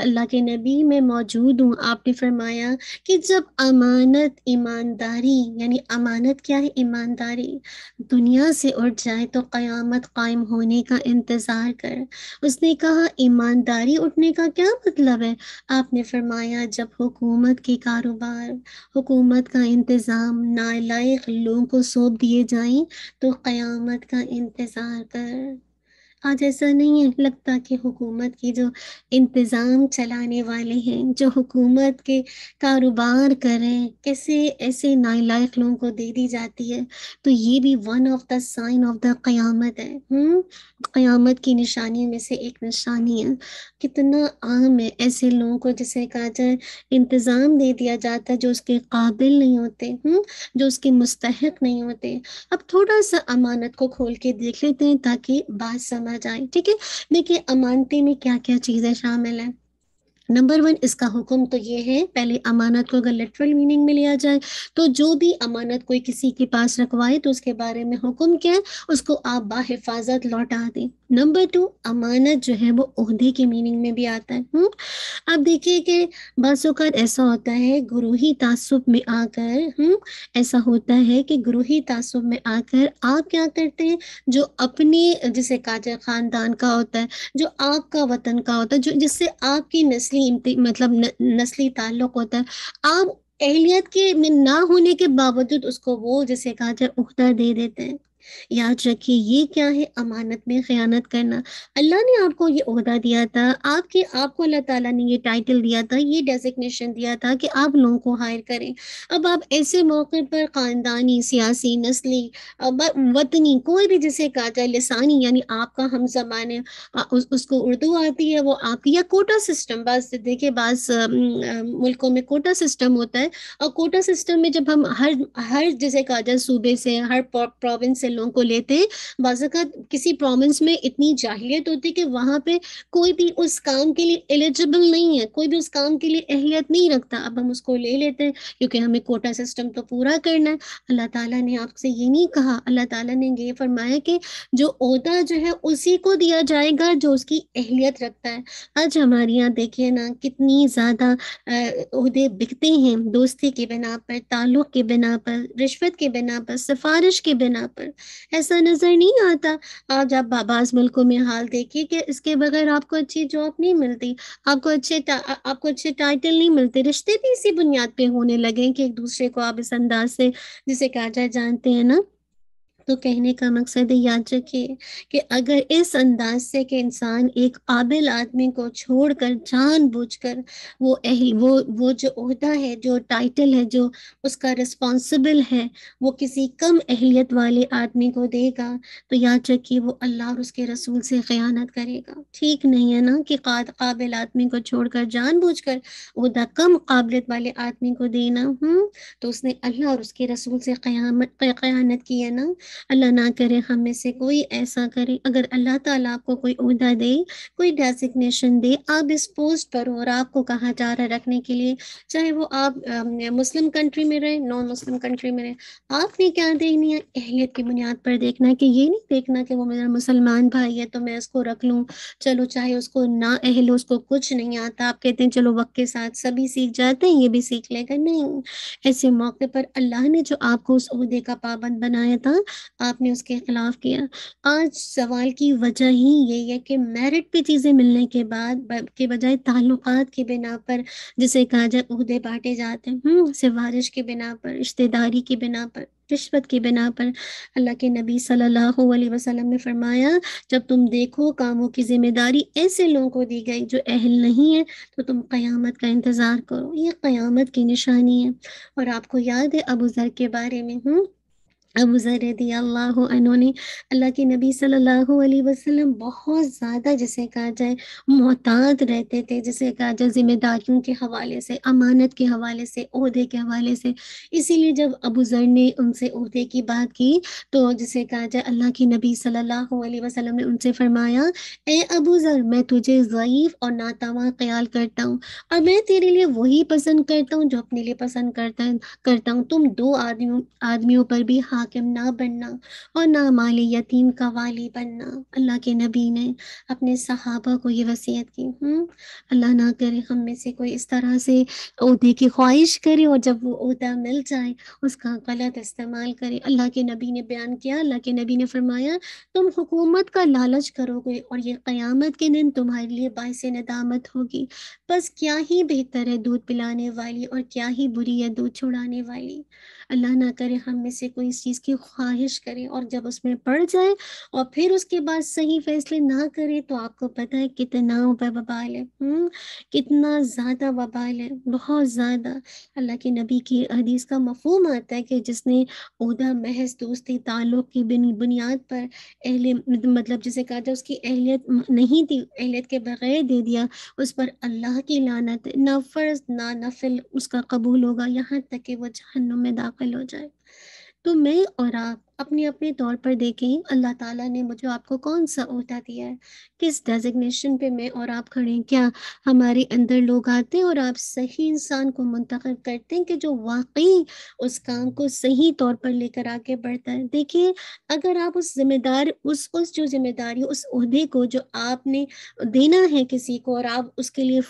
अल्लाह के नबी मैं मौजूद हूँ आपने फरमाया कि जब अमानत ईमानदारी यानी अमानत क्या है ईमानदारी दुनिया से उठ जाए तो क़यामत कायम होने का इंतज़ार कर उसने कहा ईमानदारी उठने का क्या मतलब है आपने फरमाया जब हुकूमत के कारोबार हुकूमत का इंतज़ाम नालायक लोगों को सौंप दिए जाएं तो क़यामत का इंतज़ार कर आज ऐसा नहीं है लगता कि हुकूमत की जो इंतज़ाम चलाने वाले हैं जो हुकूमत के कारोबार करें कैसे ऐसे नालायक लोगों को दे दी जाती है तो ये भी one of the sign of the क़यामत है हुँ? हम्म? क़यामत की निशानियों में से एक निशानी है कितना आम है ऐसे लोगों को जिसे कहा जाए इंतज़ाम दे दिया जाता है जो उसके काबिल नहीं होते हुँ? हम्म? जो उसके मुस्तक नहीं होते अब थोड़ा सा अमानत को खोल के देख लेते हैं ताकि बात समझ आ जाए ठीक है देखिए अमानते में क्या क्या चीज़ें शामिल है नंबर वन इसका हुक्म तो ये है पहले अमानत को अगर लिटरल मीनिंग में लिया जाए तो जो भी अमानत कोई किसी के पास रखवाए तो उसके बारे में हुक्म क्या है उसको आप बाहिफाजत लौटा दें नंबर टू अमानत जो है वो अहदे के मीनिंग में भी आता है हुँ? हम्म, अब देखिए कि बासोकात ऐसा होता है गुरूही तासुब में आकर हम्म ऐसा होता है कि गुरूही तासुब में आकर आप क्या करते हैं जो अपने जैसे काजर ख़ानदान का होता है जो आपका वतन का होता है जो जिससे आपकी नस्ली मतलब न, नस्ली ताल्लुक होता है आप अहलियत के में ना होने के बावजूद उसको वो जैसे काजर उहदा दे देते हैं याद रखिए ये क्या है अमानत में ख़यानत करना अल्लाह ने आपको ये अहदा दिया था आपके आपको अल्लाह ताला ने ये टाइटल दिया था ये डेजिग्नेशन दिया था कि आप लोगों को हायर करें अब आप ऐसे मौके पर ख़ानदानी सियासी नस्ली वतनी कोई भी जिसे कहा जाए लसानी यानी आपका हम जबान उस, उसको उर्दू आती है वो आपकी या कोटा सिस्टम बस देखिए बास मुल्कों में कोटा सिस्टम होता है और कोटा सिस्टम में जब हम हर हर जैसे कहा जाए सूबे से हर प्रोविंस से लोगों को लेते हैं बाज़ात किसी प्रोविंस में इतनी जाहिलियत होती है कि वहाँ पे कोई भी उस काम के लिए एलिजिबल नहीं है कोई भी उस काम के लिए अहलियत नहीं रखता अब हम उसको ले लेते हैं क्योंकि हमें कोटा सिस्टम तो पूरा करना है अल्लाह ताला ने आपसे ये नहीं कहा अल्लाह ताला ने ये फरमाया कि जो अहदा जो है उसी को दिया जाएगा जो उसकी अहलियत रखता है आज हमारे यहाँ देखिए ना कितनी ज़्यादा अहदे बिकते हैं दोस्ती के बिना पर ताल्लुक़ के बिना पर रिश्वत के बिना पर सिफारिश के बिना पर ऐसा नज़र नहीं आता आप जब बाबाज मुल्कों में हाल देखिए कि इसके बगैर आपको अच्छी जॉब नहीं मिलती आपको अच्छे आपको अच्छे टाइटल नहीं मिलते रिश्ते भी इसी बुनियाद पे होने लगे कि एक दूसरे को आप इस अंदाज से जिसे कहा जाए जानते हैं ना तो कहने का मकसद याद रखिए कि अगर इस अंदाज से कि इंसान एक काबिल आदमी को छोड़कर जानबूझकर वो अहल वो वो जो अहदा है जो टाइटल है जो उसका रिस्पॉन्सिबल है वो किसी कम अहलियत वाले आदमी को देगा तो याद रखिए वो अल्लाह और उसके रसूल से ख़यानत करेगा ठीक नहीं है ना कि काबिल आदमी को छोड़कर जानबूझकर अहदा कम काबिलियत वाले आदमी को देना हूँ हम्म, तो उसने अल्लाह और उसके रसूल से क्या ख़यानत की है ना अल्लाह ना करे हम में से कोई ऐसा करे अगर अल्लाह ताला आपको कोई उहदा दे कोई डेजिग्नेशन दे आप इस पोस्ट पर हो और आपको कहा जा रहा है रखने के लिए चाहे वो आप मुस्लिम कंट्री में रहे नॉन मुस्लिम कंट्री में रहे आपने क्या देखनी है अहलियत की बुनियाद पर देखना है कि ये नहीं देखना कि वो मेरा मुसलमान भाई है तो मैं उसको रख लूँ चलो चाहे उसको ना अहल उसको कुछ नहीं आता आप कहते हैं चलो वक्त के साथ सभी सीख जाते हैं ये भी सीख लेगा नहीं ऐसे मौके पर अल्लाह ने जो आपको उस उहदे का पाबंद बनाया था आपने उसके खिलाफ किया आज सवाल की वजह ही यही है कि मेरिट पे चीज़ें मिलने के बाद के बजाय ताल्लुकात की बिना पर जिसे कहा जाए उहदे बांटे जाते हैं हम्म, सिफारिश के बिना पर रिश्तेदारी की बिना पर रिश्वत की बिना पर अल्लाह के नबी सल्लल्लाहु अलैहि वसल्लम ने फरमाया जब तुम देखो कामों की जिम्मेदारी ऐसे लोगों को दी गई जो अहल नहीं है तो तुम क़यामत का इंतज़ार करो ये क़यामत की निशानी है और आपको याद है अबू ज़र के बारे में हूँ हम्म, अबू जर अल्लाह उन्होंने अल्लाह के नबी सल्लल्लाहु अलैहि वसल्लम बहुत ज़्यादा जैसे कहा जाए मोहतात रहते थे जैसे कहा जाए जिम्मेदारियों के हवाले से अमानत के हवाले से अहदे के हवाले से इसीलिए जब अबू ज़र ने उनसे अहदे की बात की तो जिसे कहा जाए अल्लाह के नबी सल्लल्लाहु अलैहि वसल्लम ने उनसे फरमाया ए अबू ज़र मैं तुझे ज़यीफ़ और नातवा ख्याल करता हूँ और मैं तेरे लिए वही पसंद करता हूँ जो अपने लिए पसंद करता करता हूँ तुम दो आदमियों आदमियों पर भी हाँ हाकिम ना बनना और ना माल यतीम का वाली बनना अल्लाह के नबी ने अपने सहाबा को ये वसीयत की हम्म अल्लाह ना करे हम में से कोई इस तरह से उहदे की ख्वाहिश करे और जब वो उहदा मिल जाए उसका गलत इस्तेमाल करे अल्लाह के नबी ने बयान किया अल्लाह के नबी ने फरमाया तुम हुकूमत का लालच करोगे और ये क़्यामत के दिन तुम्हारे लिए बायस नदामत होगी बस क्या ही बेहतर है दूध पिलाने वाली और क्या ही बुरी है दूध छुड़ाने वाली अल्लाह ना करे हम में से कोई इस चीज़ की ख्वाहिश करे और जब उसमें पड़ जाए और फिर उसके बाद सही फैसले ना करें तो आपको पता है कितना वबाल है हम्म कितना ज़्यादा वबाल है बहुत ज़्यादा अल्लाह के नबी की हदीस का मफहम आता है कि जिसने उदा महज दोस्ती ताल्लुक़ की बुनियाद पर अहले मतलब जिसे कहा था उसकी अहलियत नहीं थी अहलियत के बगैर दे दिया उस पर अल्लाह की लानत ना फ़र्ज ना नफिल उसका कबूल होगा यहाँ तक कि वो जहन्नुम में दाखिल मुंतकिल हो जाए तो मैं और आप अपने अपने तौर पर देखें अल्लाह ताला ने मुझे आपको कौन सा अहदा दिया है किस डेजिग्नेशन पे मैं और आप खड़े हैं क्या हमारे अंदर लोग आते हैं और आप सही इंसान को मुंतखब करते हैं कि जो वाकई उस काम को सही तौर पर लेकर आगे बढ़ता है देखिए अगर आप उस जिम्मेदार उस उस जो जिम्मेदारी उस अहदे को जो आपने देना है किसी को और आप उसके लिए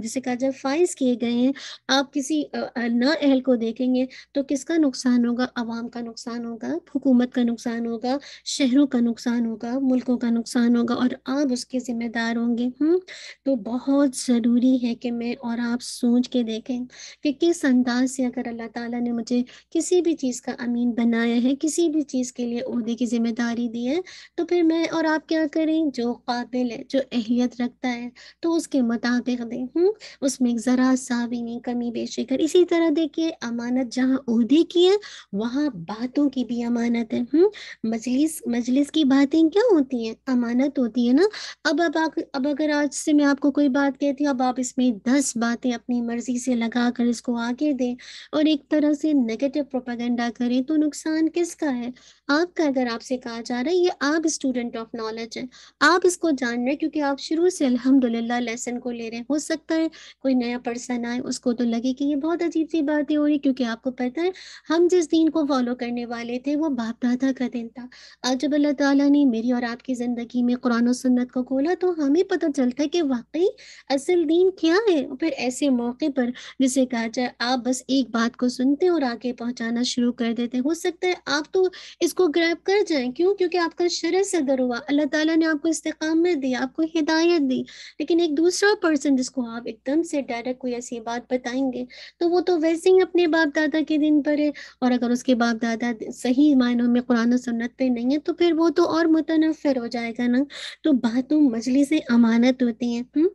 जैसे कहा जाए फाइज किए गए हैं आप किसी ना अहल को देखेंगे तो किसका नुकसान होगा आवाम का नुकसान होगा हुकूमत का नुकसान होगा शहरों का नुकसान होगा मुल्कों का नुकसान होगा और आप उसके ज़िम्मेदार होंगे हुँ? तो बहुत ज़रूरी है कि मैं और आप सोच के देखें कि किस अंदाज से अगर अल्लाह ताला ने मुझे किसी भी चीज़ का अमीन बनाया है किसी भी चीज़ के लिए अहदे की ज़िम्मेदारी दी है तो फिर मैं और आप क्या करें जो काबिल है जो अहलियत रखता है तो उसके मुताबिक दें हुँ? उसमें ज़रा सा भी नहीं कमी बेशी कर इसी तरह देखिए अमानत जहाँ अहदे की है वहाँ बातों की भी अमानत अमानत है हुँ? मजलिस मजलिस की बातें क्या होती हैं अमानत होती है ना अब अब अब अगर आज से मैं आपको कोई बात कहती हूँ अब आप इसमें दस बातें अपनी मर्जी से लगा कर इसको आगे दें और एक तरह से नेगेटिव प्रोपागेंडा करें तो नुकसान किसका है आपका अगर आपसे कहा जा रहा है ये आप स्टूडेंट ऑफ नॉलेज है आप इसको जान रहे क्योंकि आप शुरू से अलहमदुल्ला लेसन को ले रहे हैं हो सकता है कोई नया पर्सन आए उसको तो लगे कि ये बहुत अजीब सी बातें हो रही क्योंकि आपको पता है हम जिस दिन को फॉलो करने वाले थे वो प्रार्थना का दिन था आज जब अल्लाह ताला ने मेरी और आपकी ज़िंदगी में कुरान और सुन्नत को खोला तो हमें पता चलता है कि वाकई असल दीन क्या है और फिर ऐसे मौके पर जिसे कहा जाए आप बस एक बात को सुनते हैं और आगे पहुंचाना शुरू कर देते हैं हो सकता है आप तो इसको ग्रैप कर जाए क्यों क्योंकि आपका शरह सदर हुआ अल्लाह ताला ने आपको इस्तकामत दी आपको हिदायत दी लेकिन एक दूसरा पर्सन जिसको आप एकदम से डायरेक्ट कोई ऐसी बात बताएंगे तो वो तो वैसे ही अपने बाप दादा के दिन पर है और अगर उसके बाप दादा सही मान खानों में कुरान सुन्नत पे नहीं है तो फिर वो तो और मुतनफर हो जाएगा ना तो बातों मजलिस अमानत होती हुँ?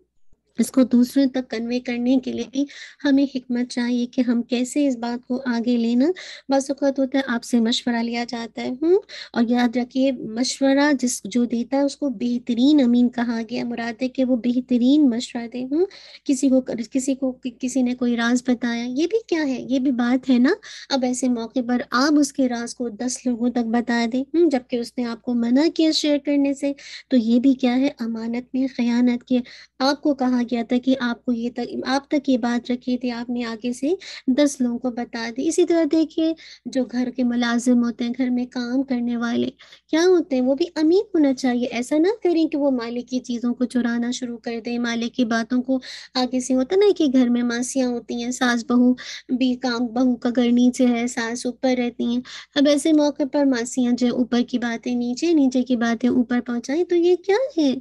इसको दूसरों तक कन्वे करने के लिए भी हमें हिकमत चाहिए कि हम कैसे इस बात को आगे लेना बसत तो होता है आपसे मशवरा लिया जाता है हुँ? हम्म, और याद रखिए मशवरा जिस जो देता है उसको बेहतरीन अमीन कहा गया मुराद है कि वो बेहतरीन मशवरा दे हूँ हम्म, किसी को किसी को कि, किसी ने कोई राज बताया ये भी क्या है ये भी बात है ना अब ऐसे मौके पर आप उसके राज को दस लोगों तक बता दें हम्म, जबकि उसने आपको मना किया शेयर करने से तो ये भी क्या है अमानत में खयानत के आपको कहा कहा गया था कि आपको ये तक आप तक ये बात रखी थी आपने आगे से दस लोगों को बता दी इसी तरह देखिए जो घर के मुलाजिम होते हैं घर में काम करने वाले क्या होते हैं वो भी अमीर होना चाहिए ऐसा ना करें कि वो मालिक की चीज़ों को चुराना शुरू कर दें मालिक की बातों को आगे से होता ना कि घर में मासियाँ होती हैं सास बहू भी काम बहू का घर नीचे है सास ऊपर रहती हैं अब ऐसे मौके पर मासियाँ जो ऊपर की बातें नीचे नीचे की बातें ऊपर पहुँचाएं तो ये क्या है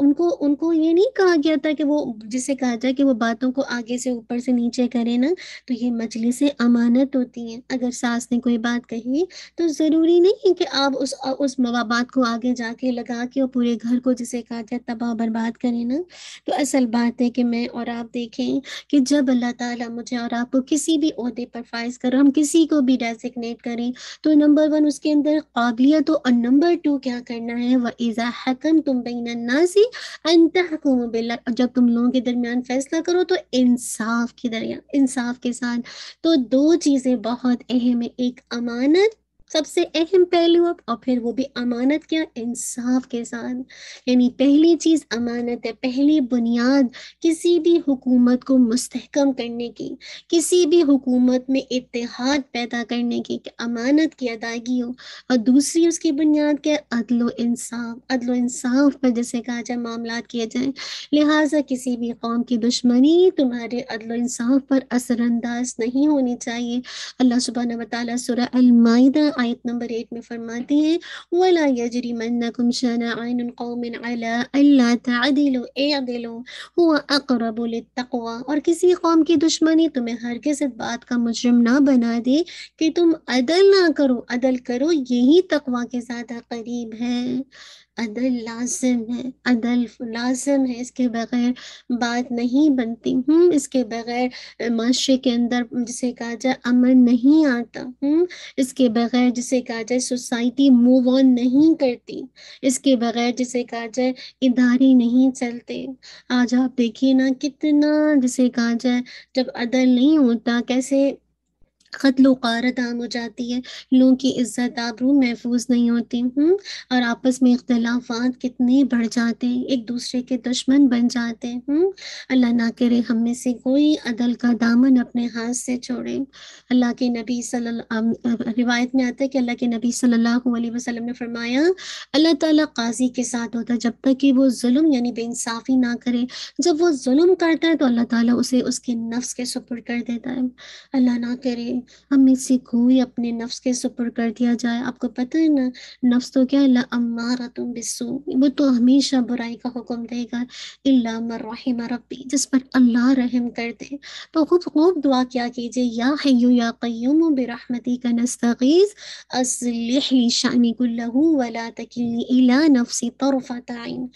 उनको उनको ये नहीं कहा गया था कि वो जिसे कहा जाए कि वो बातों को आगे से ऊपर से नीचे करे ना तो ये मछली से अमानत होती है अगर सास ने कोई बात कही तो ज़रूरी नहीं है कि आप उस उस बात को आगे जाके लगा के और पूरे घर को जिसे कहा जाए तबाह बर्बाद करें ना तो असल बात है कि मैं और आप देखें कि जब अल्लाह ताला मुझे और आपको किसी भी अहदे पर फाइज करो हम किसी को भी डेजिग्नेट करें तो नंबर वन उसके अंदर काबिलियत हो और नंबर टू क्या करना है वह ईज़ा हकम तुम बेनासी बिल्ला जब तुम दोनों के दरमियान फैसला करो तो इंसाफ के दरमियान इंसाफ के साथ तो दो चीज़ें बहुत अहम है एक अमानत सबसे अहम पहलू अब और फिर वो भी अमानत क्या इंसाफ के साथ यानी पहली चीज़ अमानत है पहली बुनियाद किसी भी हुकूमत को मुस्तकम करने की किसी भी हुकूमत में इतिहाद पैदा करने की कि अमानत की अदायगी हो और दूसरी उसकी बुनियाद क्या अदलो इंसाफ अदल इंसाफ पर जैसे कहा जाए मामला किए जाएँ लिहाजा किसी भी कौम की दुश्मनी तुम्हारे अदल इंसाफ पर असरअंदाज नहीं होनी चाहिए अल्लाह सुबह वाली अलमाइदा आयत नंबर एट में फरमाते हैं वला यजरिमन्नकुम कौमिन अला अल्ला तअदिलु अदिलु और किसी कौम की दुश्मनी तुम्हें हर किस बात का मुजरम ना बना दे कि तुम अदल ना करो अदल करो यही तकवा के ज़्यादा करीब है अदल लाजम है अदल लाजम है इसके बगैर बात नहीं बनती हूँ हम्म, इसके बगैर माशरे के अंदर जिसे कहा जाए अमन नहीं आता हूँ हम्म, इसके बगैर जिसे कहा जाए सोसाइटी मूव ऑन नहीं करती इसके बगैर जिसे कहा जाए इदारे नहीं चलते आज आप देखिए ना कितना जिसे कहा जाए जब अदल नहीं होता कैसे कत्ल वारत आम हो जाती है लोगों की इज्जत आबरू महफूज नहीं होती हूँ हम्म? और आपस में इख्तलाफात कितने बढ़ जाते हैं एक दूसरे के दुश्मन बन जाते हैं हम्म? अल्लाह ना करे हम में से कोई अदल का दामन अपने हाथ से छोड़े अल्लाह के नबी सल्लल्लाहु रिवायत में आता है कि अल्लाह के नबी सल्लल्लाहु अलैहि वसल्लम ने फरमाया अल्लाह ताला काजी के साथ होता है जब तक कि वो जुल्म यानी बेानसाफ़ी ना करे जब वो जुल्म करता है तो अल्लाह ताला उसे उसके नफ्स के सुपुर कर देता है अल्लाह ना करे जाए हम में से कोई अपने नफ्स के सुपर कर दिया जाए आपको पता है ना नफ्स तो क्या है अम्मारा तुम बिस्सू वो तो हमेशा बुराई का हुक्म देगा इलाम रबी जिस पर अल्लाह रहम कर दे तो खूब खूब दुआ क्या कीजिए या है यू या कयूम बरहमती का नस्तगीज़ असली शानी कुल्लहू वला तकिलनी इला नफसी तरफाइन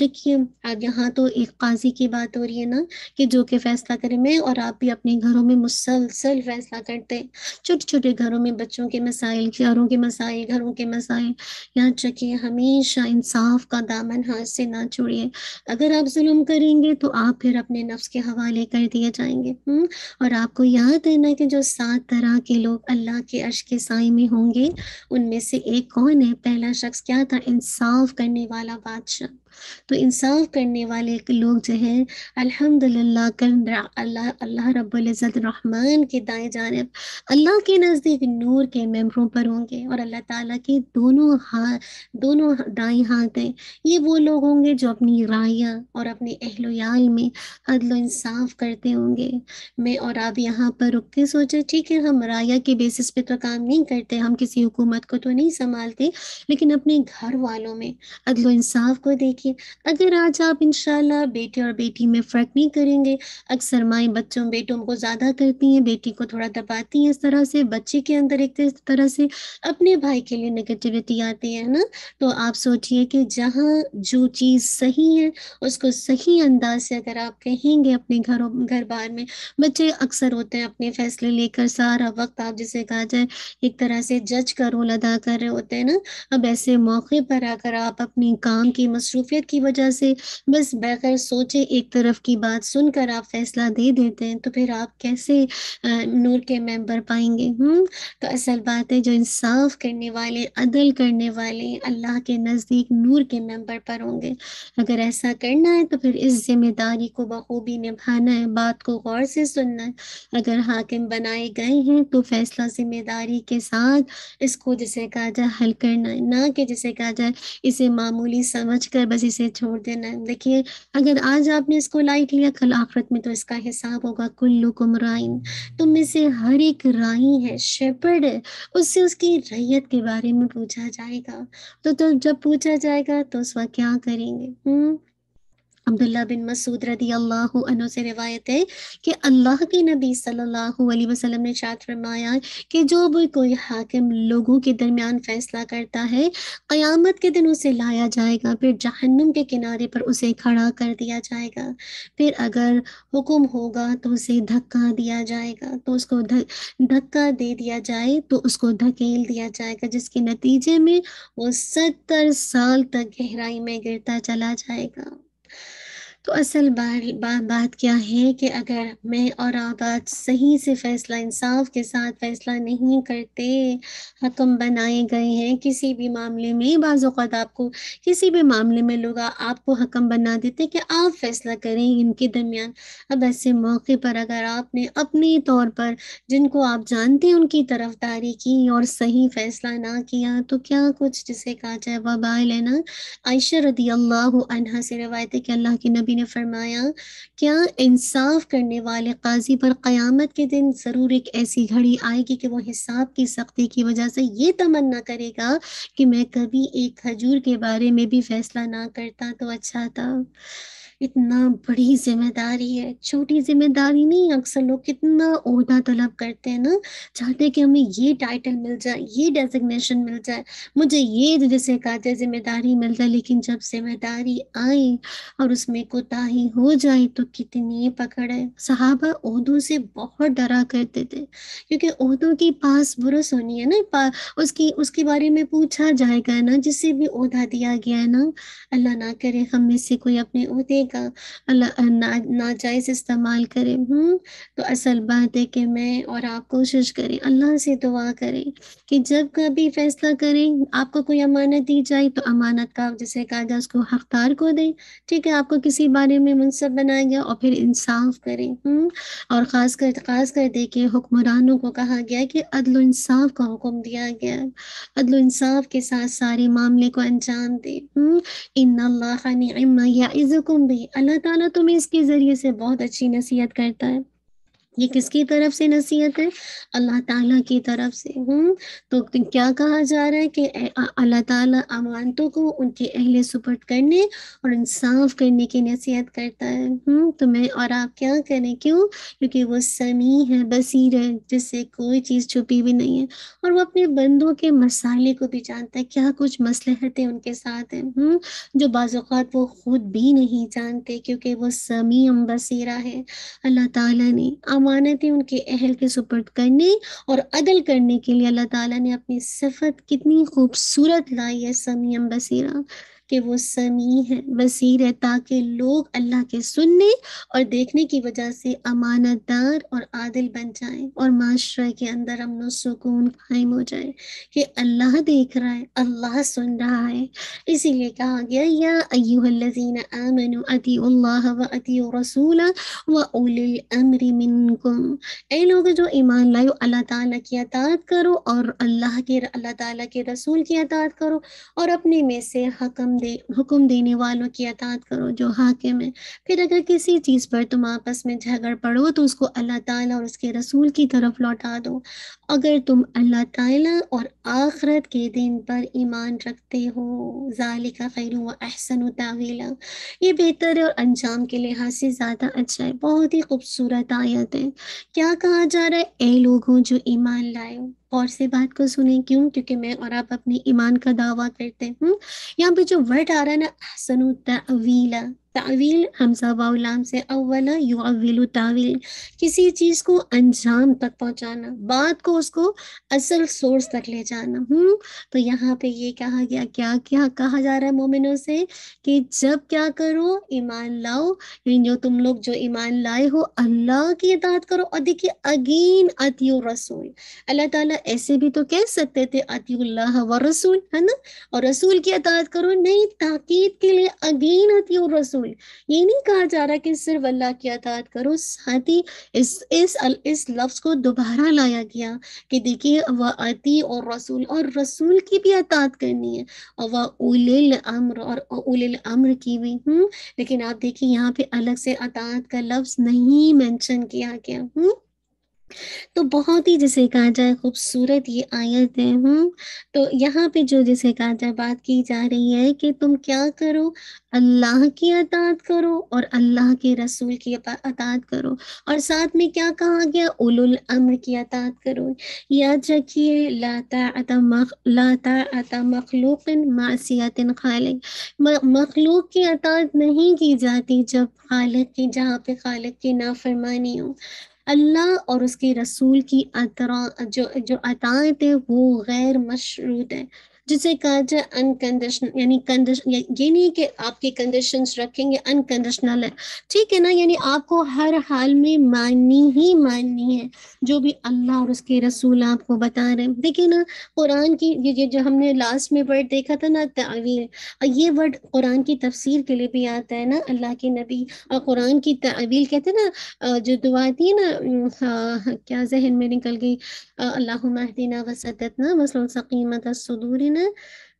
रखिए अब यहाँ तो एक काजी की बात हो रही है ना कि जो कि फ़ैसला करें मैं और आप भी अपने घरों में मुसलसल फैसला करते छोटे छोटे घरों में बच्चों के मसाइल घरों के मसाइल घरों के मसाइल याद रखिए हमेशा इंसाफ का दामन हाथ से ना छोड़िए अगर आप जुल्म करेंगे तो आप फिर अपने नफ्स के हवाले कर दिए जाएंगे हुँ? और आपको याद है ना कि जो सात तरह के लोग अल्लाह के अर्श के साय में होंगे उनमें से एक कौन है पहला शख्स क्या था इंसाफ करने वाला बादशाह तो इंसाफ करने वाले लोग जो है अल्हम्दुलिल्लाह कल अल्लाह अल्लाह रहमान के दाएं जानब अल्लाह के नज़दीक नूर के मेम्बरों पर होंगे और अल्लाह ताला के दोनों हाथ दोनों दाएँ हाथ हैं ये वो लोग होंगे जो अपनी राया और अपने अहलोयाल में अदल इंसाफ करते होंगे मैं और आप यहाँ पर रुक के सोचे ठीक है हम राया के बेसिस पे तो काम नहीं करते हम किसी हुकूमत को तो नहीं संभालते लेकिन अपने घर वालों में अदलोसाफ़ इंसाफ को देखिए रखें अगर आज आप इनशाला बेटे और बेटी में फ़र्क नहीं करेंगे अक्सर माएँ बच्चों बेटों को ज़्यादा करती हैं बेटी को थोड़ा दबाती हैं इस तरह से बच्चे के अंदर एक तरह से अपने भाई के लिए नेगेटिविटी आती है ना तो आप सोचिए कि जहाँ जो चीज़ सही है उसको सही अंदाज से अगर आप कहेंगे अपने घरों घर बार में बच्चे अक्सर होते हैं अपने फैसले लेकर सारा वक्त आप जिसे कहा जाए एक तरह से जज का रोल अदा कर रहे होते हैं ना अब ऐसे मौके पर अगर आप अपने काम की मसरूफियत कैफियत की वजह से बस बगैर सोचे एक तरफ की बात सुनकर आप फैसला दे देते हैं तो फिर आप कैसे नूर के मेंबर पाएंगे हम्म तो असल बात है जो इंसाफ करने वाले अदल करने वाले अल्लाह के नज़दीक नूर के मेंबर पर होंगे अगर ऐसा करना है तो फिर इस जिम्मेदारी को बखूबी निभाना है बात को गौर से सुनना है अगर हाकिम बनाए गए हैं तो फैसला जिम्मेदारी के साथ इसको जिसे कहा जाए हल करना है ना कि जिसे कहा जाए इसे मामूली समझ कर बस मर्जी से छोड़ देना है देखिए अगर आज आपने इसको लाइक लिया कल आखरत में तो इसका हिसाब होगा कुल्लू कुमराइन तुम में से हर एक राई है शेपर्ड है उससे उसकी रैयत के बारे में पूछा जाएगा तो, तो जब पूछा जाएगा तो उस वक्त क्या करेंगे हम्म अब्दुल्ला बिन मसूद रदी अल्लाह से रिवायत है कि अल्लाह के नबी सल्लल्लाहु अलैहि वसल्लम ने शात फरमाया कि जो भी कोई हाकिम लोगों के दरमियान फैसला करता है क़यामत के दिन उसे लाया जाएगा फिर जहन्नुम के किनारे पर उसे खड़ा कर दिया जाएगा फिर अगर हुक्म होगा तो उसे धक्का दिया जाएगा तो उसको धक्का दे दिया जाए तो उसको धकेल दिया जाएगा जिसके नतीजे में वो सत्तर साल तक गहराई में गिरता चला जाएगा तो असल बार, बात क्या है कि अगर मैं और आप आज सही से फैसला इंसाफ के साथ फैसला नहीं करते हकम बनाए गए हैं किसी भी मामले में बाज़ात आपको किसी भी मामले में लोग आपको हकम बना देते कि आप फैसला करें इनके दरमियान अब ऐसे मौके पर अगर आपने अपने तौर पर जिनको आप जानते हैं उनकी तरफदारी की और सही फैसला ना किया तो क्या कुछ जिसे कहा जाए वबा है ना आयशा रदी अल्लाह से रवायत के अल्लाह के नबी नबी ने फरमाया क्या इंसाफ करने वाले काजी पर क्यामत के दिन ज़रूर एक ऐसी घड़ी आएगी कि वो हिसाब की सख्ती की वजह से ये तमन्ना करेगा कि मैं कभी एक खजूर के बारे में भी फैसला ना करता तो अच्छा था इतना बड़ी जिम्मेदारी है छोटी जिम्मेदारी नहीं अक्सर लोग कितना ओहदा तलब करते हैं ना चाहते हैं कि हमें ये टाइटल मिल जाए ये डेजिग्नेशन मिल जाए मुझे ये जैसे कहते जिम्मेदारी मिल जाए लेकिन जब जिम्मेदारी आई और उसमें कोताही हो जाए तो कितनी पकड़ है सहाबा उहदों से बहुत डरा करते थे क्योंकि उहदों की पास बुरस होनी है ना उसकी उसके बारे में पूछा जाएगा ना जिसे भी उहदा दिया गया है ना अल्लाह ना करे हम में से कोई अपने उहदे पैसे का ना, नाजायज़ इस्तेमाल करें हूँ हम्म, तो असल बात है कि मैं और आप कोशिश करें अल्लाह से दुआ करें कि जब कभी फैसला करें आपको कोई अमानत दी जाए तो अमानत का जैसे कहा गया उसको हकदार को दें ठीक है आपको किसी बारे में मुनसब बनाया गया और फिर इंसाफ करें हुँ? हम्म, और ख़ास कर ख़ास कर देखिए हुक्मरानों को कहा गया कि अदल इंसाफ का हुक्म दिया गया अदल इंसाफ के साथ सारे मामले को अंजाम दें हम्म, इन अल्लाह या इज़ुकुम नहीं अल्लाह ताला तुम्हें इसके ज़रिए से बहुत अच्छी नसीहत करता है ये किसकी तरफ से नसीहत है अल्लाह ताला की तरफ से हूँ हम्म, तो क्या कहा जा रहा है कि अल्लाह ताला अमानतों को उनके अहले सुपट करने और इंसाफ करने की नसीहत करता है हम्म तो मैं और आप क्या करें क्यों क्योंकि वो समी है बसीर है जिससे कोई चीज़ छुपी भी नहीं है और वो अपने बंदों के मसाले को भी जानता है क्या कुछ मसलहतें उनके साथ हैं हूँ हम्म, जो बाज़ात वो खुद भी नहीं जानते क्योंकि वो समी बसीरा है अल्लाह ताला ने अमानतें उनके अहल के सुपर्द करने और अदल करने के लिए अल्लाह ताला ने अपनी सिफत कितनी खूबसूरत लाई है समीम बसीरा कि वो समी है बसीर है ताकि लोग अल्लाह के सुनने और देखने की वजह से अमानतदार और आदिल बन जाएं और माशरे के अंदर अमन सुकून कायम हो जाए कि अल्लाह देख रहा है अल्लाह सुन रहा है इसीलिए कहा गया या अयुहल्लजीन आमनु अति अल्लाह व अति रसूल व उलिल अम्र मिनकुम ए लोग जो ईमान लायो अल्लाह ताला की अतात करो और अल्लाह के अल्लाह ताला के रसूल की अतात करो और अपने में से हकम दे हुक्म देने वालों की अतात करो जो हाकिम है फिर अगर किसी चीज़ पर तुम आपस में झगड़ पड़ो तो उसको अल्लाह ताला और उसके रसूल की तरफ लौटा दो अगर तुम अल्लाह ताला और आखरत के दिन पर ईमान रखते हो जालिका खैर व अहसन तावीला ये बेहतर है और अंजाम के लिहाज से ज़्यादा अच्छा है बहुत ही खूबसूरत आयत है क्या कहा जा रहा है ए लोगों जो ईमान लाए और से बात को सुने क्यों क्योंकि मैं और आप अपने ईमान का दावा करते हैं यहाँ पे जो वर्ड आ रहा है ना अहसनु तवीला तावील हमजा वाउलाम से यू अवील तावील किसी चीज़ को अंजाम तक पहुंचाना बात को उसको असल सोर्स तक ले जाना हम्म तो यहाँ पे ये कहा गया क्या क्या कहा जा रहा है मोमिनों से कि जब क्या करो ईमान लाओ जो तुम लोग जो ईमान लाए हो अल्लाह की इताद करो और देखिए अगेन अतियो रसूल अल्लाह ताला ऐसे भी तो कह सकते थे अति व रसूल है ना और रसूल की इताद करो नहीं ताकीद के लिए अगेन अतियो रसूल में ये नहीं कहा जा रहा कि सिर्फ अल्लाह की अतात करो साथ ही इस इस अल, इस लफ्ज़ को दोबारा लाया गया कि देखिए वह वाती और रसूल और रसूल की भी अतात करनी है और वह उलिल अम्र और उलिल अम्र की भी हूँ हम्म। लेकिन आप देखिए यहाँ पे अलग से अतात का लफ्ज़ नहीं मैंशन किया गया हूँ हम्म। तो बहुत ही जिसे कहा जाए खूबसूरत ये आयत है हूँ तो यहाँ पे जो जिसे कहा जाए बात की जा रही है कि तुम क्या करो अल्लाह की अतात करो और अल्लाह के रसूल की अतात करो और साथ में क्या कहा गया उलुल अम्र की अतात करो याद रखिए लाता मखलूक लाता खालिक मखलूक की अतात नहीं की जाती जब खालिक की जहाँ पे खालक की नाफरमानी हो अल्लाह और उसके रसूल की अतरा जो जो अतायत है वो गैर मशरूत है जिसे कहा जाए अनकंडीशन यानी कंडीशन ये नहीं कि आपके कंडीशंस रखेंगे अनकंडीशनल है ठीक है ना यानी आपको हर हाल में माननी ही माननी है जो भी अल्लाह और उसके रसूल आपको बता रहे हैं देखिए ना कुरान की ये, ये जो हमने लास्ट में वर्ड देखा था ना तावील ये वर्ड कुरान की तफसीर के लिए भी आता है ना अल्लाह के नबी और कुरान की तावील कहते हैं ना जो दुआ है ना क्या जहन में निकल गई अल्लाह महदीना वसतना वसल सकीमत सदूरिन n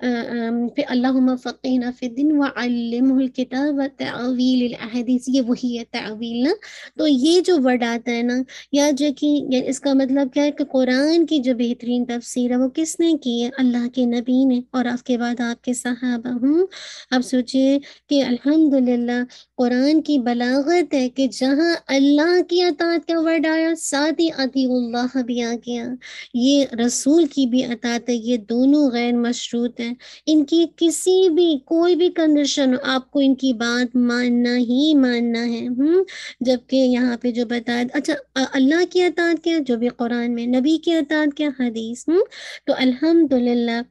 फिर अल्लाह फ़क़ीना फ़िदिन वमकिताब तवील अहदीस ये वही है तवील ना तो ये जो वर्ड आता है ना या जो कि इसका मतलब क्या है कि कुरान की जो बेहतरीन तफसीर है वो किसने की है अल्लाह के नबी ने और आपके बाद आपके सहाबा हूँ आप सोचिए कि अल्हम्दुलिल्लाह कुरान की बलागत है कि जहाँ अल्लाह की अतात का वर्ड आया साथ ही अतील्ला भी आ गया ये रसूल की भी अतात है ये दोनों गैर मशरूत हैं इनकी किसी भी कोई भी कंडीशन आपको इनकी बात मानना ही मानना है हम्म जबकि यहाँ पे जो बताया अच्छा अल्लाह की अतात क्या जो भी कुरान में नबी की अतात क्या हदीस हम्म तो अल्हम्दुलिल्लाह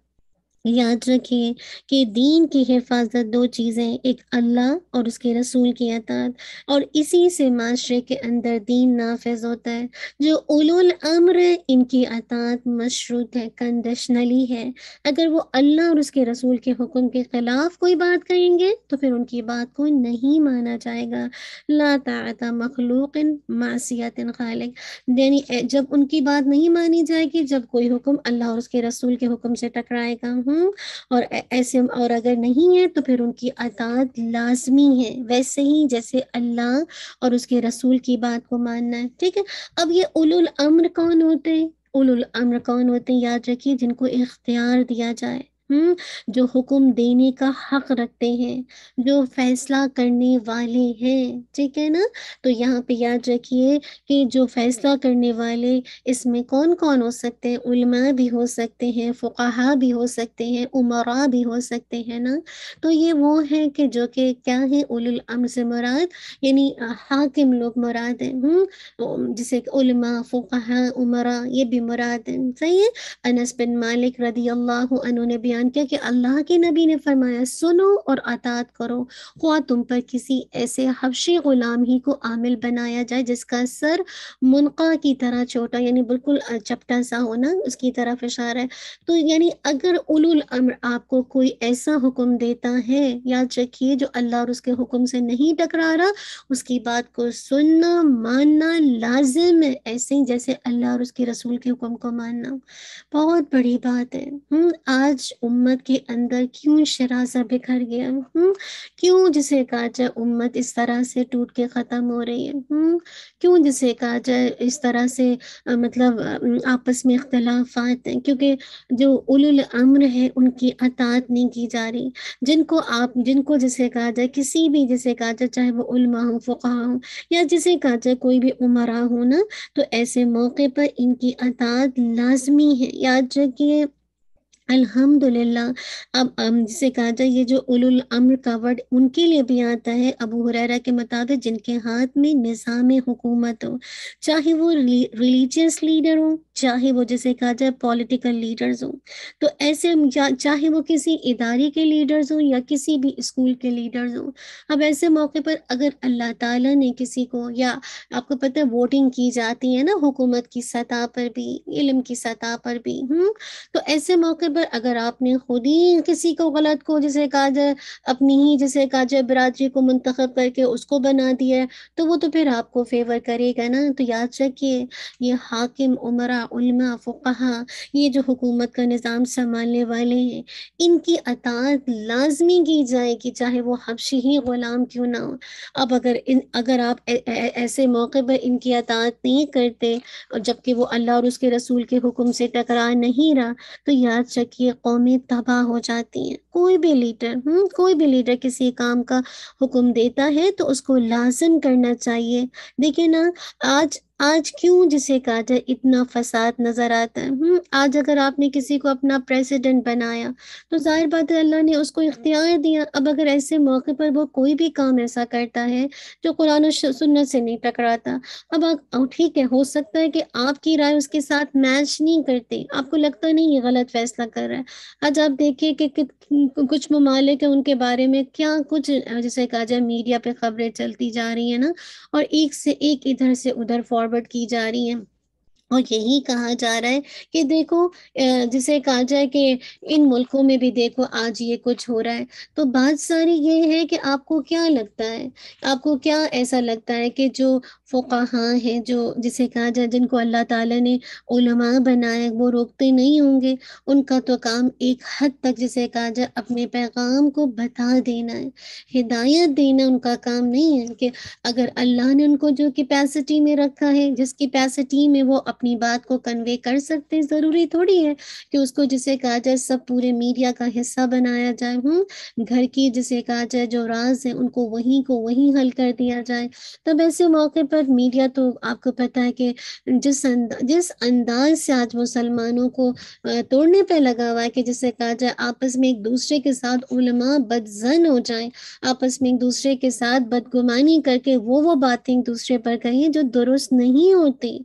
याद रखिए कि दीन की हिफाजत दो चीज़ें एक अल्लाह और उसके रसूल की अतात और इसी से माशरे के अंदर दीन नाफज होता है जो उलुल अम्र इनकी अतात मशरूत है कंडीशनली है अगर वो अल्लाह और उसके रसूल के हुक्म के ख़िलाफ़ कोई बात करेंगे तो फिर उनकी बात को नहीं माना जाएगा ला ताता मखलूक मासियत खालिक यानी जब उनकी बात नहीं मानी जाएगी जब कोई हुक्म अल्लाह और उसके रसूल के हुक्म से टकराएगा हूँ और ऐसे और अगर नहीं है तो फिर उनकी अतात लाजमी है वैसे ही जैसे अल्लाह और उसके रसूल की बात को मानना है ठीक है अब ये उलुल अम्र कौन होते हैं उलुल अम्र कौन होते हैं याद रखिए जिनको इख्तियार दिया जाए हम्म जो हुक्म देने का हक रखते हैं जो फैसला करने वाले हैं ठीक है ना तो यहाँ पे याद रखिए कि जो फैसला करने वाले इसमें कौन कौन हो सकते हैं उलमा भी हो सकते हैं फ़ुकाहा भी हो सकते हैं उमरा भी हो सकते हैं ना तो ये वो है कि जो कि क्या है उलुल से मुराद यानी हाकिम लोग मुराद हैं हम्म? तो जिसे उलमा फ़ुकाहा उमरा ये भी मुराद हैं सही है अनस बिन मालिक रदी अल्लाह उन्होंने भी बयान किया कि अल्लाह के नबी ने फरमाया सुनो और अतात करो ख्वा तुम पर किसी ऐसे हबशी ग़ुलाम ही को आमिल बनाया जाए जिसका सर मुनका की तरह छोटा यानी बिल्कुल चपटा सा होना उसकी तरफ इशारा है तो यानी अगर उलुल अम्र आपको कोई ऐसा हुक्म देता है याद रखिए जो अल्लाह और उसके हुक्म से नहीं टकरा रहा उसकी बात को सुनना मानना लाजिम है ऐसे ही जैसे अल्लाह और उसके रसूल के हुक्म को मानना बहुत बड़ी बात है हम हम्म, आज उम्मत के अंदर क्यों शरासा बिखर गया हम्म क्यों जिसे कहा जाए उम्मत इस तरह से टूट के ख़त्म हो रही है हम्म क्यों जिसे कहा जाए इस तरह से मतलब आपस में अख्तलाफात हैं क्योंकि जो उल अम्र है उनकी अतात नहीं की जा रही जिनको आप जिनको जिसे कहा जाए किसी भी जिसे कहा जाए चाहे वो उलमा हो फ़ुका हो या जिसे कहा जाए कोई भी उमरा हो ना तो ऐसे मौके पर इनकी अतात लाजमी है याद रखिए अल्हम्दुलिल्लाह अब अम जिसे कहा जाए ये जो उलुल अम्र का वर्ड उनके लिए भी आता है अबू हुरैरा के मुताबिक जिनके हाथ में निज़ाम हुकूमत हो चाहे वो रिलीजियस लीडर हो चाहे वो जिसे कहा जाए पॉलिटिकल लीडर्स हो तो ऐसे चाहे वो किसी इदारे के लीडर्स हो या किसी भी स्कूल के लीडर्स हो अब ऐसे मौके पर अगर अल्लाह ताला ने किसी को या आपको पता है वोटिंग की जाती है ना हुकूमत की सतह पर भी इलम की सतह पर भी हम्म तो ऐसे मौके पर अगर आपने खुद ही किसी को गलत को जैसे काज अपनी ही जैसे काज बरादरी को मंतखब करके उसको बना दिया है तो वो तो फिर आपको फेवर करेगा ना तो याद रखिए ये हाकिम उमरा उल्मा फ़ुकहा ये जो हुकूमत का निज़ाम संभालने वाले हैं इनकी अतात लाजमी की जाएगी चाहे वो हबशी ही ग़ुलाम क्यों ना हो अब अगर इन अगर आप ए, ए, ऐसे मौके पर इनकी अतात नहीं करते और जबकि वो अल्लाह और उसके रसूल के हुक्म से टकरा नहीं रहा तो याद तक ये कौमें तबाह हो जाती हैं कोई भी लीडर हम्म कोई भी लीडर किसी काम का हुक्म देता है तो उसको लाजम करना चाहिए देखिए ना आज आज क्यों जिसे कहा जाए इतना फसाद नजर आता है हम्म, आज अगर आपने किसी को अपना प्रेसिडेंट बनाया तो जाहिर बात है अल्लाह ने उसको इख्तियार दिया अब अगर ऐसे मौके पर वो कोई भी काम ऐसा करता है जो कुरान सुन्नत से नहीं टकराता अब ठीक है हो सकता है कि आपकी राय उसके साथ मैच नहीं करती आपको लगता नहीं ये गलत फैसला कर रहा है आज आप देखिए कि, कुछ ममालिक है उनके बारे में क्या कुछ जैसे कहा जाए मीडिया पे खबरें चलती जा रही है ना और एक से एक इधर से उधर फॉरवर्ड की जा रही हैं और यही कहा जा रहा है कि देखो जिसे कहा जाए कि इन मुल्कों में भी देखो आज ये कुछ हो रहा है तो बात सारी ये है कि आपको क्या लगता है आपको क्या ऐसा लगता है कि जो फ़ुकाहा हैं जो जिसे कहा जाए जिनको अल्लाह ताला ने उलमा बनाया वो रोकते नहीं होंगे उनका तो काम एक हद तक जिसे कहा जाए अपने पैगाम को बता देना है हिदायत देना उनका काम नहीं है कि अगर अल्लाह ने उनको जो कैपेसिटी में रखा है जिस कैपेसिटी में वो अपने अपनी बात को कन्वे कर सकते हैं ज़रूरी थोड़ी है कि उसको जिसे कहा जाए सब पूरे मीडिया का हिस्सा बनाया जाए हूँ हम्म। घर की जिसे कहा जाए जो राज है उनको वहीं को वहीं हल कर दिया जाए तब ऐसे मौके पर मीडिया तो आपको पता है कि जिस अंदा, जिस अंदाज से आज मुसलमानों को तोड़ने पर लगा हुआ है कि जिसे कहा जाए आपस में एक दूसरे के साथ उलमा बदजन हो जाए आपस में एक दूसरे के साथ बदगुमानी करके वो वो बातें एक दूसरे पर कहें जो दुरुस्त नहीं होती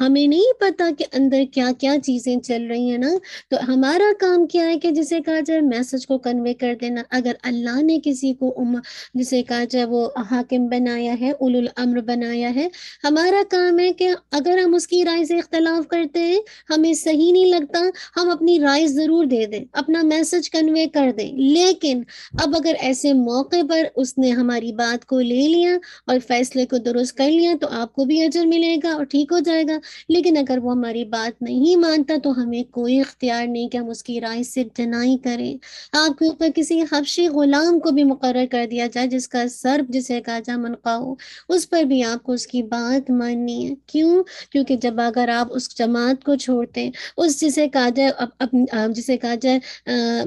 हमें नहीं नहीं पता कि अंदर क्या क्या चीजें चल रही हैं ना तो हमारा काम क्या है कि जिसे कहा जाए मैसेज को कन्वे कर देना अगर अल्लाह ने किसी को उम जिसे कहा जाए वो हाकिम बनाया है उलुल अम्र बनाया है हमारा काम है कि अगर हम उसकी राय से इख्तलाफ करते हैं हमें सही नहीं लगता हम अपनी राय ज़रूर दे दें अपना मैसेज कन्वे कर दें लेकिन अब अगर ऐसे मौके पर उसने हमारी बात को ले लिया और फैसले को दुरुस्त कर लिया तो आपको भी अजर मिलेगा और ठीक हो जाएगा लेकिन लेकिन अगर वो हमारी बात नहीं मानता तो हमें कोई इख्तियार नहीं कि हम उसकी राय से जनाई करें आपके ऊपर किसी हफ्शी ग़ुलाम को भी मुकर कर दिया जाए जिसका सर जिसे कहा जा मनकाओ उस पर भी आपको उसकी बात माननी है क्यों क्योंकि जब अगर आप उस जमात को छोड़ते उस जिसे कहा जाए अप, अप, जिसे कहा जाए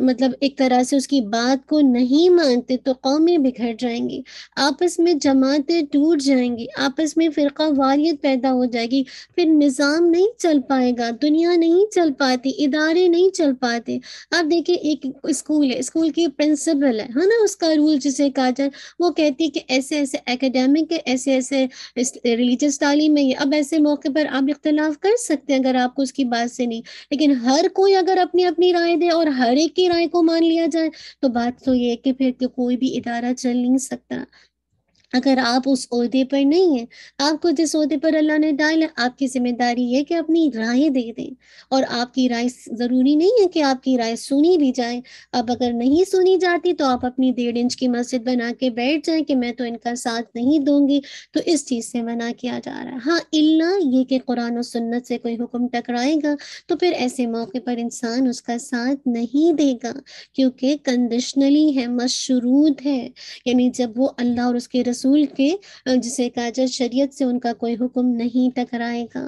मतलब एक तरह से उसकी बात को नहीं मानते तो कौमें बिखर जाएंगी आपस में जमातें टूट जाएंगी आपस में फ़िरका वारियत पैदा हो जाएगी फिर निज़ाम काम नहीं चल पाएगा दुनिया नहीं चल पाती इदारे नहीं चल पाते अब देखिए एक स्कूल है स्कूल की प्रिंसिपल है है ना उसका रूल जिसे कहा जाए वो कहती है कि ऐसे ऐसे एकेडमिक है ऐसे ऐसे रिलीजियस तालीम है अब ऐसे मौके पर आप इख्तलाफ कर सकते हैं अगर आपको उसकी बात से नहीं लेकिन हर कोई अगर अपनी अपनी राय दे और हर एक की राय को मान लिया जाए तो बात तो ये है कि फिर तो कोई भी इदारा चल नहीं सकता अगर आप उस उसदे पर नहीं है आपको जिस अहदे पर अल्लाह ने डाला आपकी जिम्मेदारी है कि अपनी राय दे दें और आपकी राय ज़रूरी नहीं है कि आपकी राय सुनी भी जाए अब अगर नहीं सुनी जाती तो आप अपनी डेढ़ इंच की मस्जिद बना के बैठ जाए कि मैं तो इनका साथ नहीं दूंगी तो इस चीज़ से मना किया जा रहा है हाँ इल्ला ये कि कुरान और सुन्नत से कोई हुक्म टकराएगा तो फिर ऐसे मौके पर इंसान उसका साथ नहीं देगा क्योंकि कंडीशनली है मशरूद है यानी जब वो अल्लाह और उसके रस रसूल के जिसे कहा जाए शरीयत से उनका कोई हुक्म नहीं टकराएगा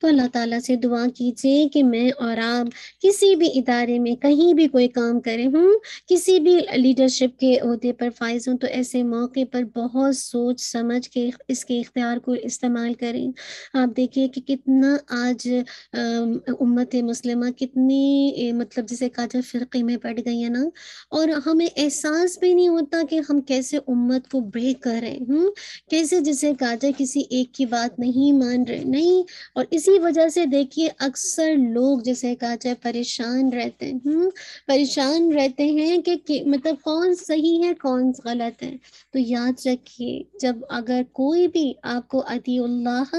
तो अल्लाह ताला से दुआ कीजिए कि मैं और आप किसी भी इदारे में कहीं भी कोई काम करे हूँ किसी भी लीडरशिप के अहदे पर फाइज हूँ तो ऐसे मौके पर बहुत सोच समझ के इसके इख्तियार को इस्तेमाल करें आप देखिए कि कितना आज उम्मत मुस्लिमा कितनी मतलब जिसे कहा जाए फ़िरके में पड़ गई है ना और हमें एहसास भी नहीं होता कि हम कैसे उम्मत को ब्रेक करें रहे हम्म कैसे जिसे काटा किसी एक की बात नहीं मान रहे नहीं और इसी वजह से देखिए अक्सर लोग जैसे काटा परेशान रहते हैं हम्म परेशान रहते हैं कि, मतलब कौन सही है कौन गलत है तो याद रखिए जब अगर कोई भी आपको अतील्लाह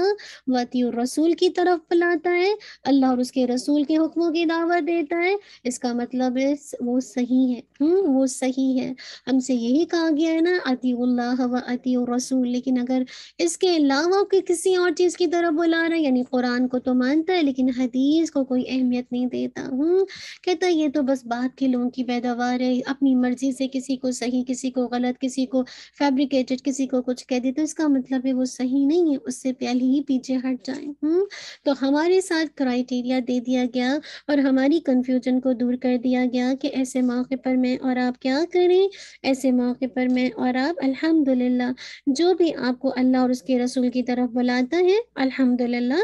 व रसूल की तरफ बुलाता है अल्लाह और उसके रसूल के हुक्मों की दावत देता है इसका मतलब है वो सही है हम्म वो सही है हमसे यही कहा गया है ना अतील्लाह व आती और रसूल लेकिन अगर इसके अलावा के किसी और चीज़ की तरफ बुला रहा है यानी कुरान को तो मानता है लेकिन हदीस को कोई अहमियत नहीं देता हूँ हम्म, कहता ये तो बस बात के लोगों की पैदावार है अपनी मर्जी से किसी को सही किसी को गलत किसी को फैब्रिकेटेड किसी को कुछ कह दे तो इसका मतलब है वो सही नहीं है उससे पहले ही पीछे हट जाए हम्म तो हमारे साथ क्राइटेरिया दे दिया गया और हमारी कन्फ्यूजन को दूर कर दिया गया कि ऐसे मौके पर मैं और आप क्या करें ऐसे मौके पर मैं और आप अल्हम्दुलिल्लाह जो भी आपको अल्लाह और उसके रसूल की तरफ बुलाता है अल्हम्दुलिल्लाह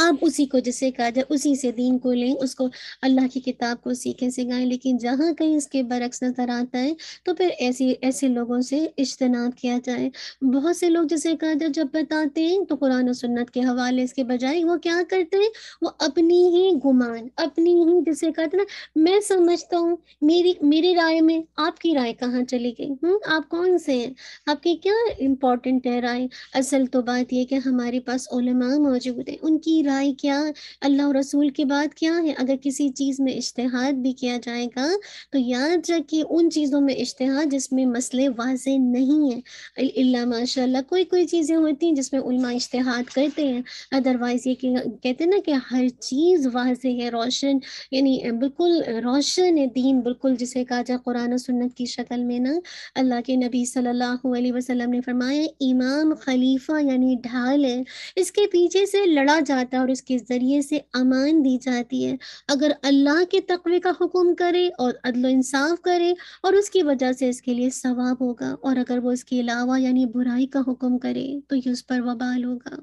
आप उसी को जिससे कहा जाए उसी से दीन को लें उसको अल्लाह की किताब को सीखें सिखाएं लेकिन जहाँ कहीं इसके बरक्स नज़र आता है तो फिर ऐसी ऐसे लोगों से इज्तनाब किया जाए बहुत से लोग जिसे कहा जाए जब बताते हैं तो कुरान और सुन्नत के हवाले इसके बजाय वो क्या करते हैं वो अपनी ही गुमान अपनी ही जिसे कहते ना मैं समझता हूँ मेरी मेरी राय में आपकी राय कहाँ चली गई हम्म, आप कौन से हैं आपकी क्या इम्पोर्टेंट है राय असल तो बात यह कि हमारे पास मौजूद है उनकी राय क्या अल्लाह रसूल के बाद क्या है अगर किसी चीज़ में इश्तेहाद भी किया जाएगा तो याद रखिए उन चीज़ों में इश्तेहाद जिसमें मसले वाज नहीं है अल्लाह माशा कोई कोई चीज़ें होती हैं जिसमें उलमा इश्तेहाद करते हैं अदरवाइज़ ये कहते हैं ना कि हर चीज़ वाज है रोशन यानी बिल्कुल रोशन है दीन बिल्कुल जिसे कहा जाए कुरान सुन्नत की शक्ल में ना अल्लाह के नबी सल्लल्लाहु अलैहि वसल्लम ने फरमाया इमाम खलीफा यानी ढाल है इसके पीछे से लड़ा जाता जाता है और उसके ज़रिए से अमान दी जाती है अगर अल्लाह के तकवे का हुक्म करे और अदल इंसाफ करे और उसकी वजह से इसके लिए सवाब होगा और अगर वो इसके अलावा यानी बुराई का हुक्म करे तो ये उस पर वबाल होगा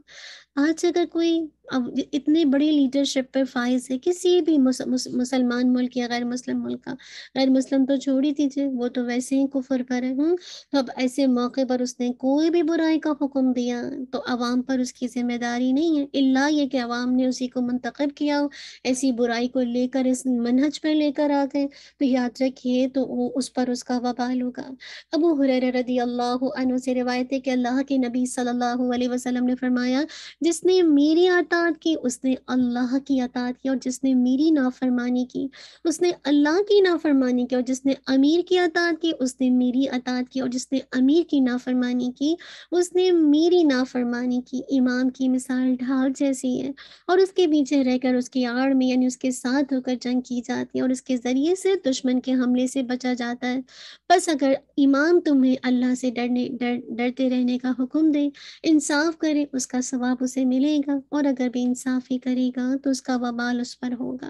आज अगर कोई अब इतने बड़े लीडरशिप पर फाइज है किसी भी मुस, मुस, मुसलमान मुल्क या गैर मुस्लिम मुल्क का गैर मुस्लिम तो छोड़ ही दीजिए वो तो वैसे ही कुफर पर है हुँ? हम्म। तो अब ऐसे मौके पर उसने कोई भी बुराई का हुक्म दिया तो अवाम पर उसकी जिम्मेदारी नहीं है इल्ला ये कि अवाम ने उसी को मंतखब किया हो ऐसी बुराई को लेकर इस मनहज पर लेकर आ गए तो याद रखिए तो वो उस पर उसका वबाल होगा अब हुरर रदी अल्लाह से रिवायत है कि अल्लाह के नबी सल्लल्लाहु वसलम ने फरमाया जिसने मेरी अतात की उसने अल्लाह की अतात की और जिसने मेरी नाफरमानी की उसने अल्लाह की नाफरमानी की और जिसने अमीर की अतात की उसने मेरी अतात की और जिसने अमीर की नाफरमानी की उसने मेरी नाफरमानी की इमाम की मिसाल ढाल जैसी है और उसके पीछे रहकर उसकी आड़ में यानी उसके साथ होकर जंग की जाती है और उसके ज़रिए से दुश्मन के हमले से बचा जाता है बस अगर इमाम तुम्हें अल्लाह से डरने डर डरते रहने का हुक्म दे इंसाफ करे उसका सवाब उस उसे मिलेगा और अगर बेइंसाफी करेगा तो उसका वबाल उस पर होगा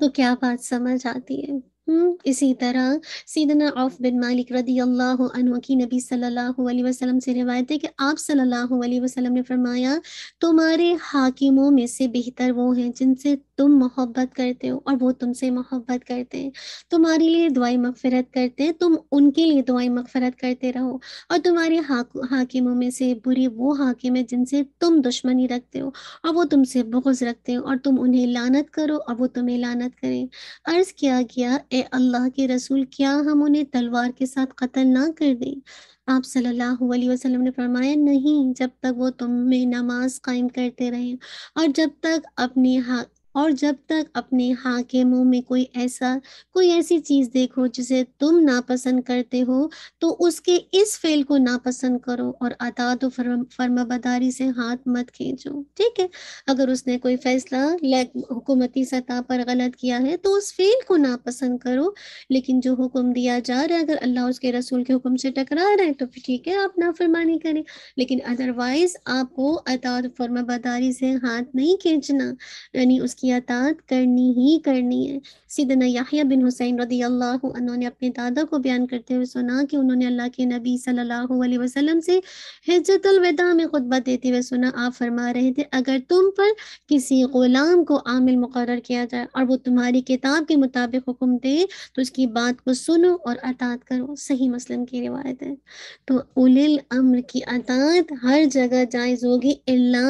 तो क्या बात समझ आती है हम्म, इसी तरह सीदना औफ बिन मालिक रदी अल्लाह की नबी सल्लल्लाहु अलैहि वसल्लम से रिवायत है कि आप सल्लल्लाहु अलैहि वसल्लम ने फरमाया तुम्हारे हाकिमों में से बेहतर वो हैं जिनसे तुम मोहब्बत करते हो और वो तुमसे मोहब्बत करते हैं तुम्हारे लिए दुआई मफफरत करते हैं तुम उनके लिए दुआई मफफरत करते रहो और तुम्हारे हाक हाकिमों में से बुरे वो हाकिम है जिनसे तुम दुश्मनी रखते हो और वो तुमसे बुगज रखते हो और तुम उन्हें लानत करो और वो तुम्हें लानत करें अर्ज किया गया ए अल्लाह के रसूल क्या हम उन्हें तलवार के साथ कत्ल ना कर दें आप सल्लल्लाहु अलैहि वसल्लम ने फरमाया नहीं जब तक वो तुम में नमाज कायम करते रहें और जब तक अपनी हाँ और जब तक अपने मुंह में कोई ऐसा कोई ऐसी चीज़ देखो जिसे तुम नापसंद करते हो तो उसके इस फेल को नापसंद करो और अतात फर्म फर्माबदारी से हाथ मत खींचो ठीक है अगर उसने कोई फैसला हुकूमती सतह पर गलत किया है तो उस फेल को नापसंद करो लेकिन जो हुक्म दिया जा रहा है अगर अल्लाह उसके रसूल के हुक्म से टकरा रहे हैं तो फिर ठीक है आप नाफरमानी करें लेकिन अदरवाइज आपको अतात फर्माबदारी से हाथ नहीं खींचना यानी उसकी एहतियात करनी ही करनी है सिदना याहिया बिन हुसैन रदी अल्लाह उन्होंने अपने दादा को बयान करते हुए सुना कि उन्होंने अल्लाह के नबी सल्लल्लाहु अलैहि वसल्लम से हजरतलविदा में खुतबा देते हुए सुना आप फरमा रहे थे अगर तुम पर किसी गुलाम को आमिल मुकर किया जाए और वो तुम्हारी किताब के मुताबिक हुक्म दे तो उसकी बात को सुनो और अतात करो सही मसलन की रिवायत है तो उलिल अम्र की अतात हर जगह जायज़ होगी इल्ला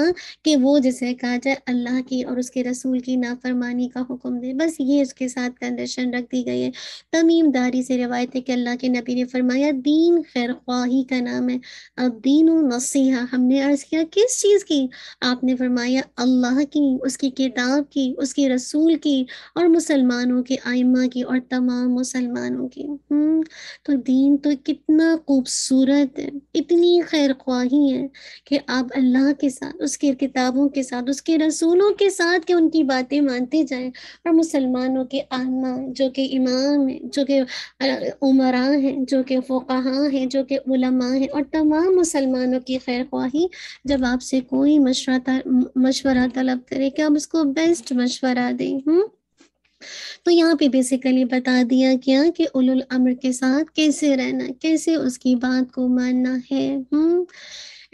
कि वो जिसे कहा जाए अल्लाह की और उसके रसूल की नाफरमानी का हुक्म दे बस ये उसके साथ कंडीशन रख दी गई है तमीमदारी से रिवायत है कि अल्लाह के नबी ने फरमाया दीन खैर ख्वाही का नाम है अब दीन नसीहा हमने अर्ज़ किया किस चीज़ की आपने फरमाया अल्लाह की उसकी किताब की उसके रसूल की और मुसलमानों के आइमा की और तमाम मुसलमानों की हम्म, तो दीन तो कितना खूबसूरत है इतनी खैर ख्वाही है कि आप अल्लाह के साथ उसके किताबों के साथ उसके रसूलों के साथ के उनकी बातें मानते जाएं और मुसलमानों के आलमा जो कि इमाम है जो कि उमरा हैं जो कि फोकहा हैं जो कि उलमा हैं और तमाम मुसलमानों की खैर ख्वाही जब आपसे कोई मशवरा मशवरा तलब करे कि आप उसको बेस्ट मशवरा दें हुँ? तो यहाँ पे बेसिकली बता दिया गया कि उलुल अमर के साथ कैसे रहना कैसे उसकी बात को मानना है हम्म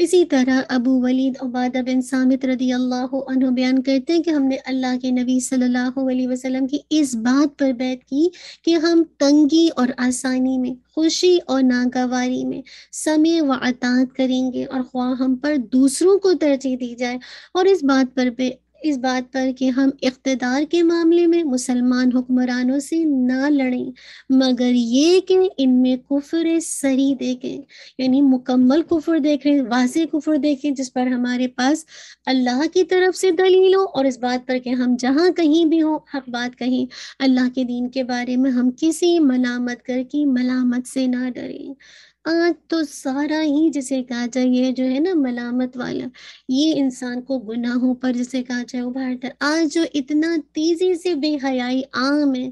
इसी तरह अबू वलीद अबादा बिन सामित रदी अल्लाह बयान करते हैं कि हमने अल्लाह के नबी सल्लल्लाहु अलैहि वसल्लम की इस बात पर बैत की कि हम तंगी और आसानी में खुशी और नागवारी में समय व अतात करेंगे और ख्वाह हम पर दूसरों को तरजीह दी जाए और इस बात पर इस बात पर कि हम इकतदार के मामले में मुसलमान हुक्मरानों से ना लड़ें मगर ये कि इनमें कुफर सरी देखें यानी मुकम्मल कुफर देखें वाज कुफर देखें जिस पर हमारे पास अल्लाह की तरफ से दलील हो और इस बात पर कि हम जहाँ कहीं भी हो हक बात कहीं अल्लाह के दीन के बारे में हम किसी मलामत कर की मलामत से ना डरें आज तो सारा ही जिसे कहा जाए ये जो है ना मलामत वाला ये इंसान को गुनाहों पर जिसे कहा जाए उभारता आज जो इतना तेजी से बेहयाई आम है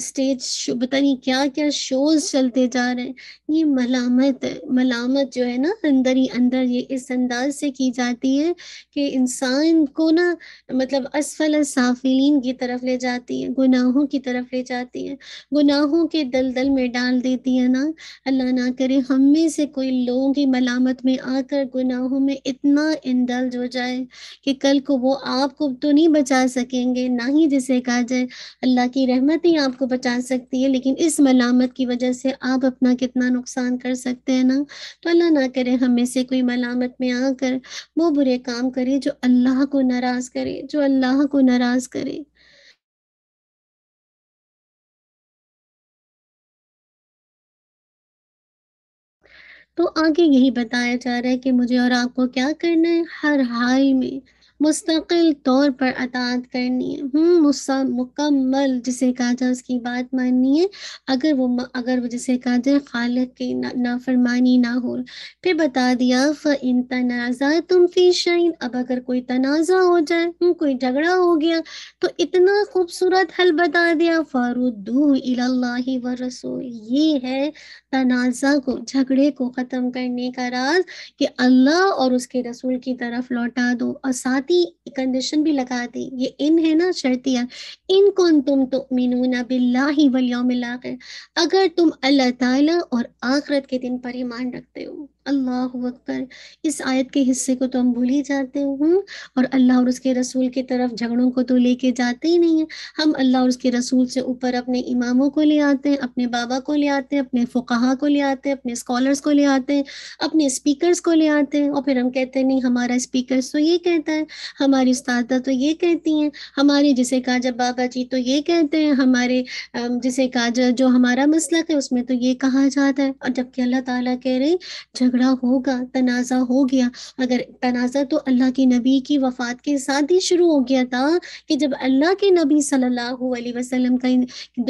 स्टेज शो पता नहीं क्या क्या शोज चलते जा रहे हैं ये मलामत मलामत जो है ना अंदर ही अंदर ये इस अंदाज से की जाती है कि इंसान को ना मतलब असफल साफिलीन की तरफ ले जाती है गुनाहों की तरफ ले जाती है गुनाहों के दलदल में डाल देती है ना अल्लाह ना करे हम में से कोई लोगों की मलामत में आकर गुनाहों में इतना इंडल्ज हो जाए कि कल को वो आपको तो नहीं बचा सकेंगे ना ही जिसे कहा जाए अल्लाह की रहमत ही आपको को बचा सकती है लेकिन इस मलामत की वजह से आप अपना कितना नुकसान कर सकते हैं ना तो अल्लाह ना करे हमें से कोई मलामत में आकर वो बुरे काम करे जो अल्लाह को नाराज करे जो अल्लाह को नाराज करे तो आगे यही बताया जा रहा है कि मुझे और आपको क्या करना है हर हाल में मुस्तकिल तौर पर अतात करनी है हम्म, मुकम्मल जिसे कहा जाए उसकी बात माननी है अगर वो अगर वो जिसे कहा जाए खाल की ना, नाफरमानी ना हो फिर बता दिया फ इन तनाज़ा तुम फी शाइन अब अगर कोई तनाज़ा हो जाए हम्म, कोई झगड़ा हो गया तो इतना खूबसूरत हल बता दिया फ़ारुद्दू इला व रसूल ये है तनाज़ा को झगड़े को ख़त्म करने का राज कि अल्लाह और उसके रसूल की तरफ लौटा दो और साथ साथ ही कंडीशन भी लगा दी ये इन है ना शर्तिया इन कौन तुम तो मिनूना वलियो वलिया अगर तुम अल्लाह ताला और आखरत के दिन पर ईमान रखते हो अल्लाह अकबर इस आयत के हिस्से को तो हम भूल ही जाते हैं और अल्लाह और उसके रसूल की तरफ झगड़ों को तो लेके जाते ही नहीं है हम अल्लाह और उसके रसूल से ऊपर अपने इमामों को ले आते हैं अपने बाबा को ले आते हैं अपने फ़ुकाहा को ले आते हैं अपने स्कॉलर्स को ले आते हैं अपने स्पीकर्स को ले आते हैं और फिर हम कहते हैं नहीं हमारा स्पीकर तो ये कहता है हमारी उस्तादा तो ये कहती हैं हमारे जिसे जब बाबा जी तो ये कहते हैं हमारे जिसे काजा जो हमारा मसलक है उसमें तो ये कहा जाता है और जबकि अल्लाह ताला कह रहे झगड़ा होगा तनाज़ा हो गया अगर तनाज़ा तो अल्लाह के नबी की वफ़ात के साथ ही शुरू हो गया था कि जब अल्लाह के नबी सल्लल्लाहु अलैहि वसल्लम का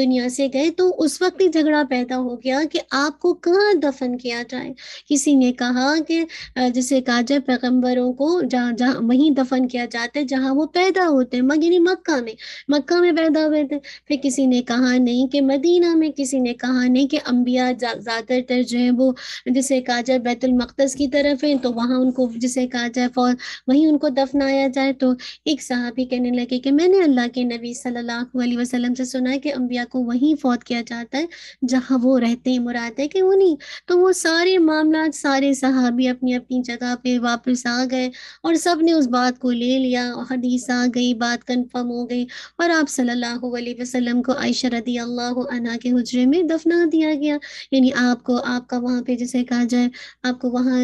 दुनिया से गए तो उस वक्त ही झगड़ा पैदा हो गया कि आपको कहाँ दफन किया जाए किसी ने कहा कि जैसे कहा पैगम्बरों को जहाँ जहाँ वहीं दफन किया जाता है जहाँ वो पैदा होते हैं मगर मक्का में मक्का में पैदा हुए थे फिर किसी ने कहा नहीं कि मदीना में किसी ने कहा नहीं कि अम्बिया ज़्यादातर जो है वो जैसे काजर बैतुल मकदस की तरफ है तो वहां उनको जिसे कहा जाए फौज वहीं उनको दफनाया जाए तो एक साहबी कहने लगे कि मैंने अल्लाह के नबी सल्लल्लाहु अलैहि वसल्लम से सुना है कि अम्बिया को वहीं फौत किया जाता है जहाँ वो रहते हैं मुराद है कि वो नहीं तो वो सारे मामला सारे सहाबी अपनी अपनी जगह पे वापस आ गए और सब ने उस बात को ले लिया हदीस आ गई बात कन्फर्म हो गई और आप सल्लल्लाहु अलैहि वसल्लम को आयशा रदी अल्लाह के हजरे में दफना दिया गया यानी आपको आपका वहाँ पे जैसे कहा जाए आपको वहाँ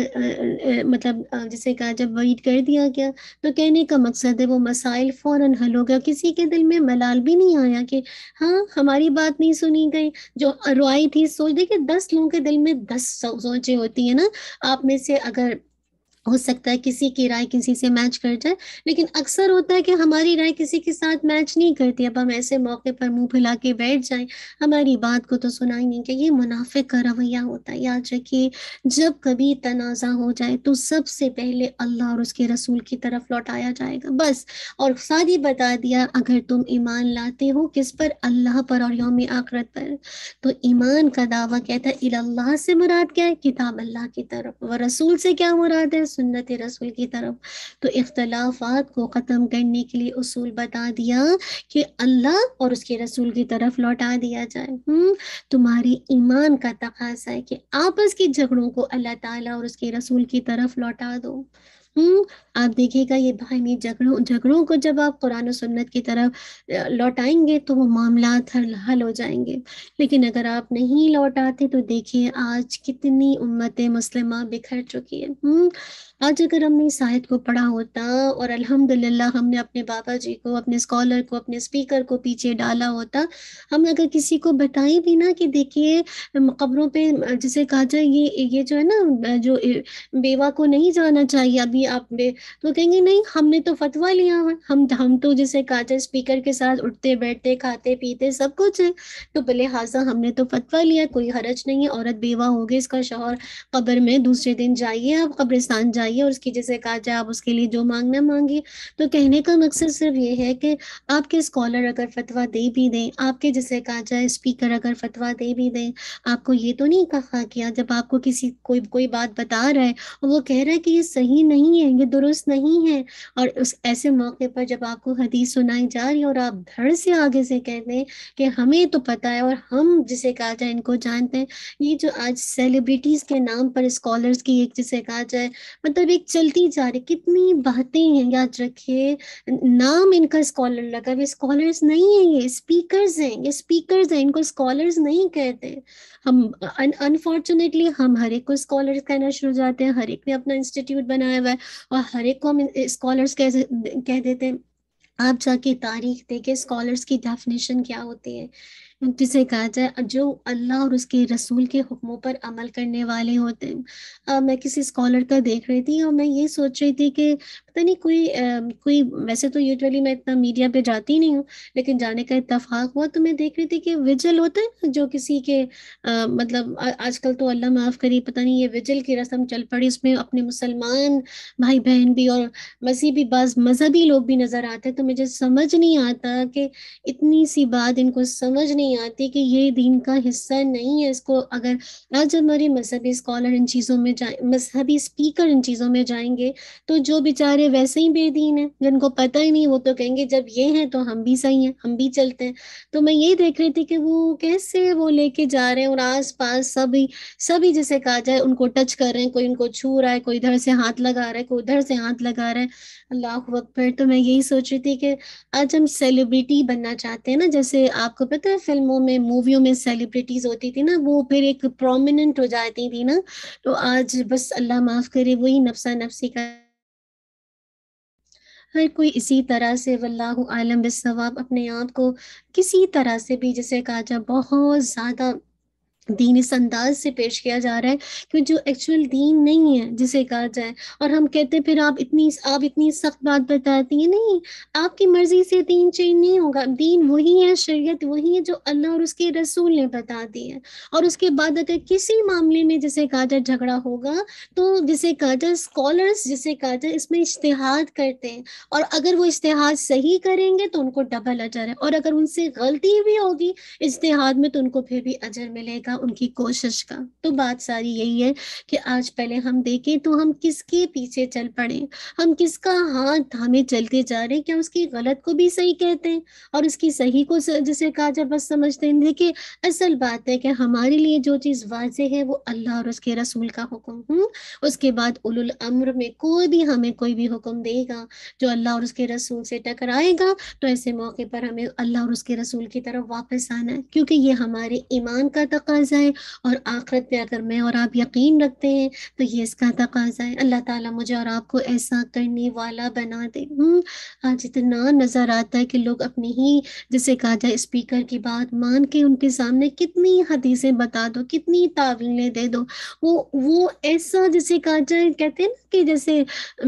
मतलब जैसे कहा जब वही कर दिया गया तो कहने का मकसद है वो मसाइल फौरन हल हो गया किसी के दिल में मलाल भी नहीं आया कि हाँ हमारी बात नहीं सुनी गई जो रोई थी सोच देखिए दस लोगों के दिल में दस सोचें होती है ना आप में से अगर हो सकता है किसी की राय किसी से मैच कर जाए लेकिन अक्सर होता है कि हमारी राय किसी के साथ मैच नहीं करती अब हम ऐसे मौके पर मुंह फैला के बैठ जाए हमारी बात को तो सुनाई नहीं कि ये मुनाफे का रवैया होता है याद रखिए जब कभी तनाज़ा हो जाए तो सबसे पहले अल्लाह और उसके रसूल की तरफ लौटाया जाएगा बस और साथ ही बता दिया अगर तुम ईमान लाते हो किस पर अल्लाह पर और योम आखरत पर तो ईमान का दावा कहता है इल्लाह से मुराद क्या है किताब अल्लाह की तरफ व रसूल से क्या मुराद है सुन्नत रसूल की तरफ तो इख्तलाफात को ख़त्म करने के लिए उसूल बता दिया कि अल्लाह और उसके रसूल की तरफ लौटा दिया जाए हम्म, तुम्हारी ईमान का तकाजा है कि आपस के झगड़ों को अल्लाह ताला और उसके रसूल की तरफ लौटा दो हम्म, आप देखिएगा ये बाहमी झगड़ों झगड़ों को जब आप कुरान और सुन्नत की तरफ लौटाएंगे तो वो मामला हल हो जाएंगे लेकिन अगर आप नहीं लौटाते तो देखिए आज कितनी उम्मत मुस्लिम बिखर चुकी है हम्म, आज अगर हमने साहित को पढ़ा होता और अल्हम्दुलिल्लाह हमने अपने बाबा जी को अपने स्कॉलर को अपने स्पीकर को पीछे डाला होता हम अगर किसी को बताएं भी ना कि देखिए कब्रों पे जिसे कहा जाए ये ये जो है ना जो बेवा को नहीं जाना चाहिए अभी आप तो कहेंगे नहीं हमने तो फतवा लिया हुआ हम हम तो जैसे काचा स्पीकर के साथ उठते बैठते खाते पीते सब कुछ है तो हाजा हमने तो फतवा लिया कोई हरज नहीं है औरत बेवा हो गई इसका शोहर कब्र में दूसरे दिन जाइए आप कब्रिस्तान जाइए और उसकी जैसे जाए आप उसके लिए जो मांगना मांगिए तो कहने का मकसद सिर्फ ये है कि आपके स्कॉलर अगर फतवा दे भी दें आपके जैसे जाए स्पीकर अगर फतवा दे भी दें आपको ये तो नहीं कहा गया जब आपको किसी कोई कोई बात बता रहा है और वो कह रहा है कि ये सही नहीं है ये दुरुस्त दुरुस्त नहीं है और उस ऐसे मौके पर जब आपको हदीस सुनाई जा रही है और आप धड़ से आगे से कह दें कि हमें तो पता है और हम जिसे कहा जाए इनको जानते हैं ये जो आज सेलिब्रिटीज़ के नाम पर स्कॉलर्स की एक जिसे कहा जाए मतलब एक चलती जा रही कितनी बातें हैं याद रखिए नाम इनका स्कॉलर लगा हुआ स्कॉलर्स नहीं है ये स्पीकर हैं ये स्पीकर हैं इनको स्कॉलर्स नहीं कहते हम अनफॉर्चुनेटली हम हर एक को स्कॉलर्स कहना शुरू जाते हैं हर एक ने अपना इंस्टीट्यूट बनाया हुआ है और हर एक को हम स्कॉलर्स कह कह देते हैं आप जाके तारीख देखे स्कॉलर्स की डेफिनेशन क्या होती है जिसे कहा जाए जो अल्लाह और उसके रसूल के हुक्मों पर अमल करने वाले होते हैं आ, मैं किसी स्कॉलर का देख रही थी और मैं ये सोच रही थी कि पता नहीं कोई आ, कोई वैसे तो यूजुअली मैं इतना मीडिया पे जाती नहीं हूँ लेकिन जाने का इतफाक हुआ तो मैं देख रही थी कि विजल होता है जो किसी के आ, मतलब आजकल तो अल्लाह माफ़ करी पता नहीं ये विजल की रस्म चल पड़ी उसमें अपने मुसलमान भाई बहन भी और मसीबी बाज मजहबी लोग भी नज़र आते तो मुझे समझ नहीं आता कि इतनी सी बात इनको समझ नहीं नहीं आती कि ये दीन का हिस्सा नहीं है इसको अगर आज हमारे मजहबी स्कॉलर इन चीज़ों में जाए मजहबी स्पीकर इन चीज़ों में जाएंगे तो जो बेचारे वैसे ही बेदीन हैं जिनको पता ही नहीं वो तो कहेंगे जब ये हैं तो हम भी सही हैं हम भी चलते हैं तो मैं यही देख रही थी कि वो कैसे वो लेके जा रहे हैं और आस पास सभी सभी जैसे कहा जाए उनको टच कर रहे हैं कोई उनको छू रहा है कोई इधर से हाथ लगा रहा है कोई उधर से हाथ लगा रहा है अल्लाह अकबर तो मैं यही सोच रही थी कि आज हम सेलिब्रिटी बनना चाहते हैं ना जैसे आपको पता है फिल्मों में मूवियों में सेलिब्रिटीज होती थी ना वो फिर एक प्रोमिनेंट हो जाती थी ना तो आज बस अल्लाह माफ करे वही नफसा नफसी का हर कोई इसी तरह से वल्लाह आलम बिसवाब अपने आप को किसी तरह से भी जैसे कहा जाए बहुत ज़्यादा दीन इस अंदाज से पेश किया जा रहा है कि जो एक्चुअल दीन नहीं है जिसे कहा जाए और हम कहते हैं फिर आप इतनी आप इतनी सख्त बात बताती हैं नहीं आपकी मर्जी से दीन चेंज नहीं होगा दीन वही है शरीयत वही है जो अल्लाह और उसके रसूल ने बता दी है और उसके बाद अगर किसी मामले में जिसे कहा जाए झगड़ा होगा तो जिसे कहा जाए स्कॉलर्स जिसे कहा जाए इसमें इश्तहाद करते हैं और अगर वो इश्तहाद सही करेंगे तो उनको डबल अजर है और अगर उनसे गलती भी होगी इश्तहाद में तो उनको फिर भी अजर मिलेगा का उनकी कोशिश का तो बात सारी यही है कि आज पहले हम देखें तो हम किसके पीछे चल पड़े हम किसका हाथ हमें चलते जा रहे क्या उसकी गलत को भी सही कहते हैं और उसकी सही को जैसे कहा जब बस समझते हैं देखिए असल बात है कि हमारे लिए जो चीज़ वाज है वो अल्लाह और उसके रसूल का हुक्म हूँ उसके बाद उलुल अम्र में कोई भी हमें कोई भी हुक्म देगा जो अल्लाह और उसके रसूल से टकराएगा तो ऐसे मौके पर हमें अल्लाह और उसके रसूल की तरफ वापस आना है क्योंकि ये हमारे ईमान का तकान तकाज है और आखरत पे अगर मैं और आप यकीन रखते हैं तो ये इसका तकाजा है अल्लाह ताला मुझे और आपको ऐसा करने वाला बना दे हम्म, आज इतना नज़र आता है कि लोग अपनी ही जैसे कहा जाए स्पीकर की बात मान के उनके सामने कितनी हदीसें बता दो कितनी तावीलें दे दो वो वो ऐसा जैसे कहा जाए कहते हैं ना कि जैसे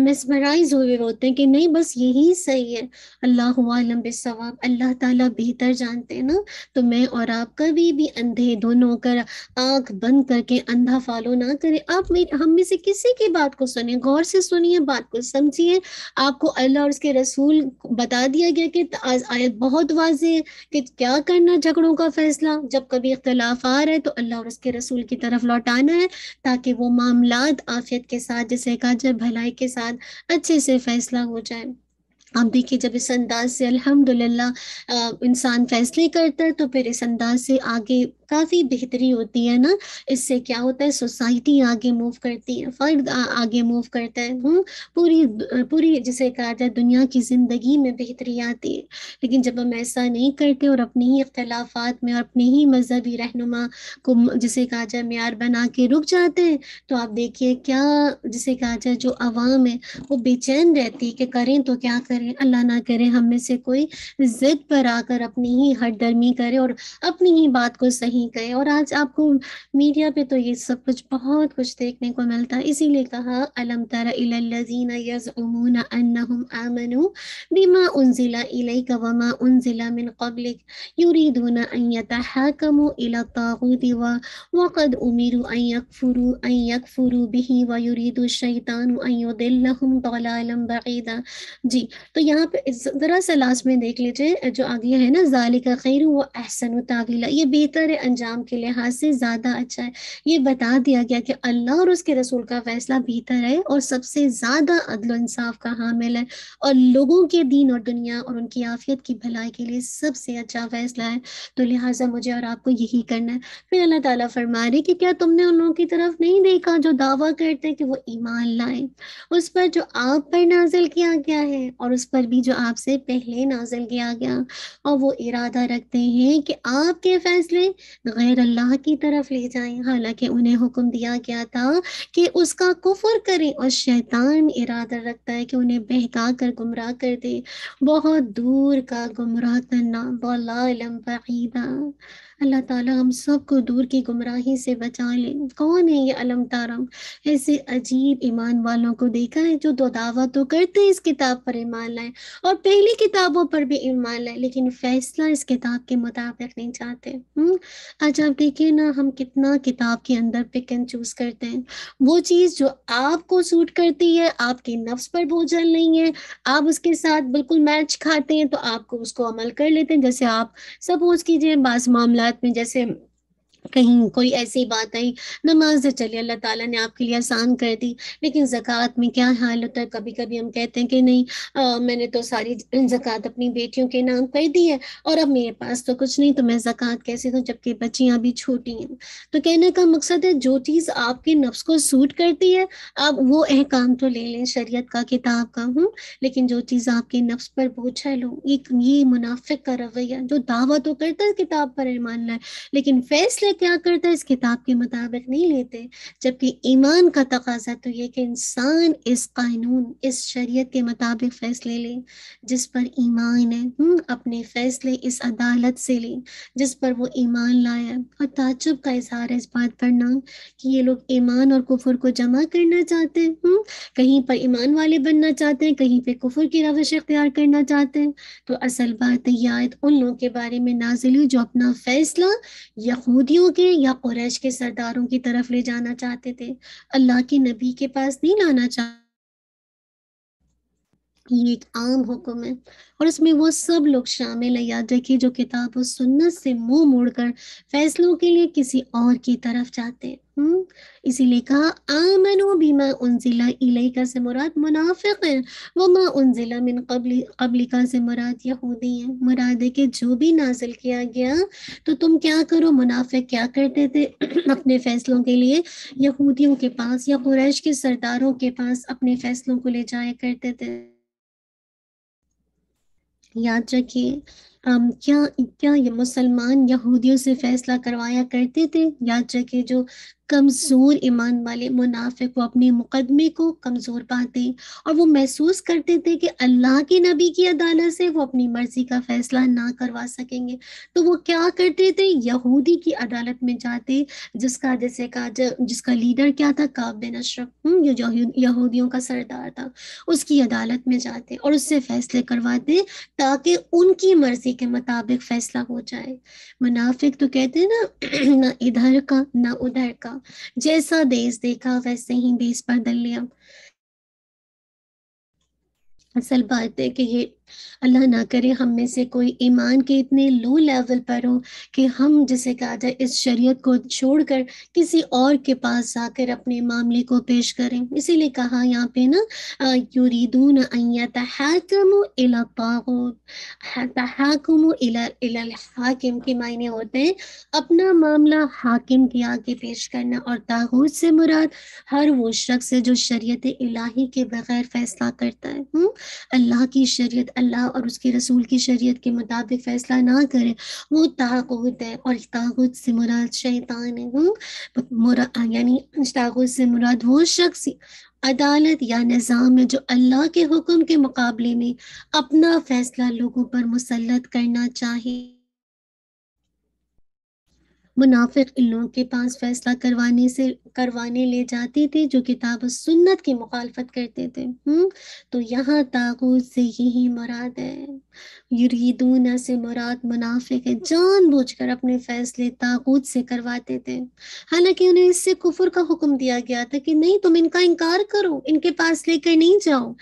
मिसमराइज हुए होते हैं कि नहीं बस यही सही है अल्लाह आलम बेसवाब अल्लाह ताला बेहतर जानते हैं ना तो मैं और आप कभी भी अंधे दोनों होकर आंख बंद करके अंधा फॉलो ना करें आप मेरे हम में से किसी की बात को सुनिए गौर से सुनिए बात को समझिए आपको अल्लाह और उसके रसूल बता दिया गया कि आज आयत बहुत वाजे है कि क्या करना झगड़ों का फैसला जब कभी इख्तलाफ आ रहा है तो अल्लाह और उसके रसूल की तरफ लौटाना है ताकि वो मामला आफियत के साथ जैसे कहा जाए भलाई के साथ अच्छे से फैसला हो जाए आप देखिए जब इस अंदाज से अल्हम्दुलिल्लाह इंसान फैसले करता है तो फिर इस अंदाज से आगे काफ़ी बेहतरी होती है ना इससे क्या होता है सोसाइटी आगे मूव करती है फर्द आगे मूव करता है हुँ? हम्म, पूरी पूरी जिसे कहा जाए दुनिया की ज़िंदगी में बेहतरी आती है लेकिन जब हम ऐसा नहीं करते और अपने ही अख्तलाफात में और अपने ही मजहबी रहनुमा को जिसे कहा जाए मैार बना के रुक जाते हैं तो आप देखिए क्या जिसे कहा जाए जो आवाम है वो बेचैन रहती है कि करें तो क्या करें अल्लाह ना करें हम में से कोई जिद पर आकर अपनी ही हट दर्मी करे और अपनी ही बात को सही नहीं गए और आज आपको मीडिया पे तो ये सब कुछ बहुत कुछ देखने को मिलता है इसीलिए कहा अलम तर जी तो यहाँ पे ज़रा सा लास्ट में देख लीजिए जो आगे है ना जालिका खैर वो एहसन तावीला ये बेहतर है अंजाम के लिहाज से ज़्यादा अच्छा है ये बता दिया गया कि अल्लाह और उसके रसूल का फैसला बेहतर है और सबसे ज़्यादा अदल इंसाफ का हामिल है और लोगों के दीन और दुनिया और उनकी आफियत की भलाई के लिए सबसे अच्छा फैसला है तो लिहाजा मुझे और आपको यही करना है फिर अल्लाह ताला फरमा रहे कि क्या तुमने उन लोगों की तरफ नहीं देखा जो दावा करते हैं कि वो ईमान लाए उस पर जो आप पर नाजिल किया गया है और उस पर भी जो आपसे पहले नाजिल किया गया और वो इरादा रखते हैं कि आपके फैसले गैर अल्लाह की तरफ ले जाएं हालांकि उन्हें हुक्म दिया गया था कि उसका कुफर करें और शैतान इरादा रखता है कि उन्हें बहका कर गुमराह कर दे बहुत दूर का गुमराह करना बोला अल्लाह ताला हम सब को दूर की गुमराही से बचा ले कौन है ये अलम तारम ऐसे अजीब ईमान वालों को देखा है जो दो दावा तो करते हैं इस किताब पर ईमान लाए और पहली किताबों पर भी ईमान लाए लेकिन फैसला इस किताब के मुताबिक नहीं चाहते हम्म, आज आप देखिए ना हम कितना किताब के अंदर पिक एंड चूज करते हैं वो चीज़ जो आपको सूट करती है आपके नफ्स पर बोझल नहीं है आप उसके साथ बिल्कुल मैच खाते हैं तो आपको उसको अमल कर लेते हैं जैसे आप सपोज कीजिए बाज़ मामला में जैसे कहीं कोई ऐसी बात आई नमाज चलिए अल्लाह ताला ने आपके लिए आसान कर दी लेकिन जक़ात में क्या हाल होता है कभी कभी हम कहते हैं कि नहीं आ, मैंने तो सारी जक़ात अपनी बेटियों के नाम कर दी है और अब मेरे पास तो कुछ नहीं तो मैं जक़ात कैसे दूँ जबकि बच्चियाँ भी छोटी हैं तो कहने का मकसद है जो चीज़ आपके नफ्स को सूट करती है आप वो अहकाम तो ले लें शरीय का किताब का हूँ लेकिन जो चीज़ आपके नफ्स पर बोझ है लो एक ये मुनाफिक का रवैया जो दावा तो करता है किताब पर ईमान लाए लेकिन फैसले क्या करता है इस किताब के मुताबिक नहीं लेते जबकि ईमान का तकाजा तो यह कि इंसान इस कानून इस शरीयत के मुताबिक फ़ैसले ले जिस पर ईमान है हम्म, अपने फ़ैसले इस अदालत से ले जिस पर वो ईमान लाया और ताजुब का इजहार है इस बात पर ना कि ये लोग ईमान और कुफर को जमा करना चाहते हैं हम्म, कहीं पर ईमान वाले बनना चाहते हैं कहीं पर कुफर की रविश अख्तियार करना चाहते हैं तो असल बात यह आयत उन लोगों के बारे में नाजिल हुई जो अपना फ़ैसला यहूदियों के या कुरैश के सरदारों की तरफ ले जाना चाहते थे अल्लाह के नबी के पास नहीं लाना चाहते ये एक आम हुक्म है और इसमें वो सब लोग शामिल है याद रखिए जो किताब और सुन्नत से मुंह मोड़कर फैसलों के लिए किसी और की तरफ जाते हैं हम्म, इसीलिए कहा आमनो बीमा उनजिला इलेका से मुराद मुनाफिक है वो माँ उनजिला मिन कबली कबलिका से मुराद यहूदी है मुराद है कि जो भी नाजिल किया गया तो तुम क्या करो मुनाफिक क्या करते थे अपने फैसलों के लिए यहूदियों के पास या कुरैश के सरदारों के पास अपने फैसलों को ले जाया करते थे याद रखिए क्या क्या ये मुसलमान यहूदियों से फैसला करवाया करते थे याद रखिए जो कमज़ोर ईमान वाले मुनाफिक वो अपने मुकदमे को कमज़ोर पाते और वो महसूस करते थे कि अल्लाह के नबी की अदालत से वो अपनी मर्ज़ी का फ़ैसला ना करवा सकेंगे तो वो क्या करते थे यहूदी की अदालत में जाते जिसका जैसे का जिसका लीडर क्या था काब बिन अशरफ हम्म, जो यहूदियों का सरदार था उसकी अदालत में जाते और उससे फ़ैसले करवाते ताकि उनकी मर्ज़ी के मुताबिक फ़ैसला हो जाए मुनाफिक तो कहते हैं ना ना इधर का ना उधर का लिया जैसा देश देखा वैसे ही देश बदल लिया असल बात है कि ये अल्लाह ना करे हम में से कोई ईमान के इतने लो लेवल पर हो कि हम जिसे कहा जाए इस शरीयत को छोड़कर किसी और के पास जाकर अपने मामले को पेश करें इसीलिए कहा यहाँ पे ना यूरीदून हाकिम के मायने होते हैं अपना मामला हाकिम के आगे पेश करना और ताहूत से मुराद हर वो शख्स है जो शरीयत इलाही के बगैर फैसला करता है हम्म, अल्लाह की शरीयत अल्लाह और उसके रसूल की शरीयत के मुताबिक फ़ैसला ना करे वो तागूत है और तागूत से मुराद शैतान है मुरा यानी तागूत से मुराद वो शख्स अदालत या निज़ाम है जो अल्लाह के हुक्म के मुकाबले में अपना फ़ैसला लोगों पर मुसलत करना चाहिए मुनाफिक इन लोगों के पास फैसला करवाने से करवाने ले जाते थे जो किताब सुन्नत की मुखालफत करते थे हम्म तो यहाँ ताकूत से यही मुराद है युरीदूना से मुराद मुनाफिक है कर अपने फैसले ताकूत से करवाते थे हालांकि उन्हें इससे कुफर का हुक्म दिया गया था कि नहीं तुम इनका इनकार करो इनके पास लेकर नहीं जाओ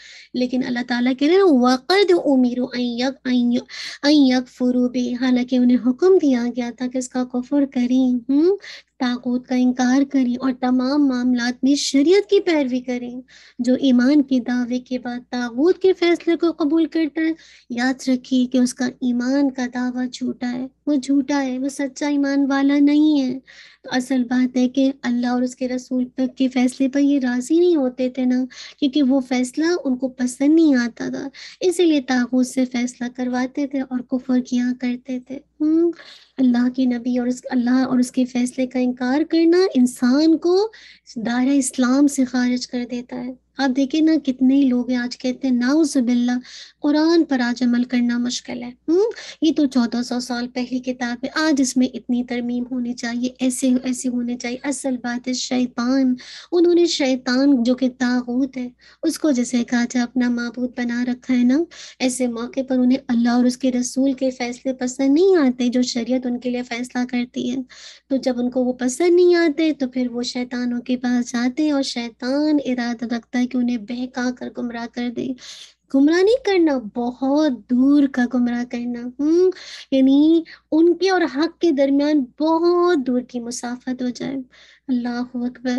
लेकिन अल्लाह ताला कह रहे हैं वक़द उमीर हालांकि उन्हें हुक्म दिया गया था कि इसका कुफर करें हम्म? ताकूत का इनकार करें और तमाम मामला में शरीयत की पैरवी करें जो ईमान के दावे के बाद ताबूत के फैसले को कबूल करता है याद रखिए कि उसका ईमान का दावा झूठा है वो झूठा है वो सच्चा ईमान वाला नहीं है तो असल बात है कि अल्लाह और उसके रसूल पर के फैसले पर ये राज़ी नहीं होते थे ना क्योंकि वो फैसला उनको पसंद नहीं आता था इसीलिए ताबूत से फैसला करवाते थे और कुफर किया करते थे हम्म, अल्लाह के नबी और उस अल्लाह और उसके फैसले का इनकार करना इंसान को दायरा इस्लाम से खारिज कर देता है आप देखिए ना कितने लोग हैं आज कहते हैं नाउजबिल्ला कुरान पर आज अमल करना मुश्किल है हम्म ये तो चौदह सौ साल पहली किताब है आज इसमें इतनी तरमीम होनी चाहिए ऐसे ऐसे होने चाहिए असल बात है शैतान उन्होंने शैतान जो कि ताबूत है उसको जैसे जाए अपना मबूद बना रखा है ना ऐसे मौके पर उन्हें अल्लाह और उसके रसूल के फैसले पसंद नहीं आते जो शरीय उनके लिए फैसला करती है तो जब उनको वो पसंद नहीं आते तो फिर वो शैतानों के पास जाते हैं और शैतान इरादा रखता है कि उन्हें बहका कर गुमराह कर दे गुमराह नहीं करना बहुत दूर का गुमराह करना हम्म यानी उनके और हक के दरमियान बहुत दूर की मुसाफत हो जाए अल्लाह अकबर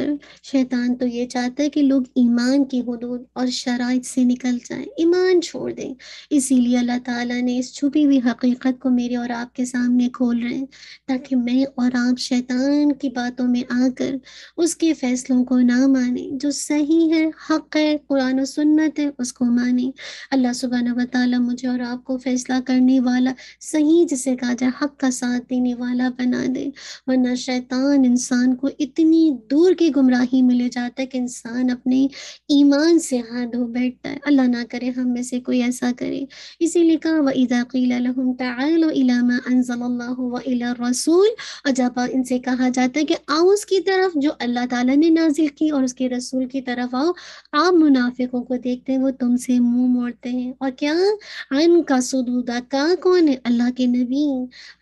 शैतान तो ये चाहता है कि लोग ईमान के हदूद और शराइ से निकल जाएं ईमान छोड़ दें इसीलिए अल्लाह ताला ने इस छुपी हुई हकीकत को मेरे और आपके सामने खोल रहे हैं ताकि मैं और आप शैतान की बातों में आकर उसके फैसलों को ना माने जो सही है हक है कुरान सुन्नत है उसको माने अल्लाह न वाली मुझे और आपको फैसला करने वाला सही जिसे कहा जाए हक का साथ देने वाला बना दे वरना शैतान इंसान को इतनी इतनी दूर की गुमराही में ले जाता है कि इंसान अपने ईमान से हाथ धो बैठता है अल्लाह ना करे हम में से कोई ऐसा करे इसीलिए कहा व इदाक़ीम रसूल और जब इनसे कहा जाता है कि आओ उसकी तरफ जो अल्लाह ताला ने नाजिल की और उसके रसूल की तरफ आओ आप मुनाफिकों को देखते हैं वो तुमसे मुंह मोड़ते हैं और क्या अन का सदूदा का कौन है अल्लाह के नबी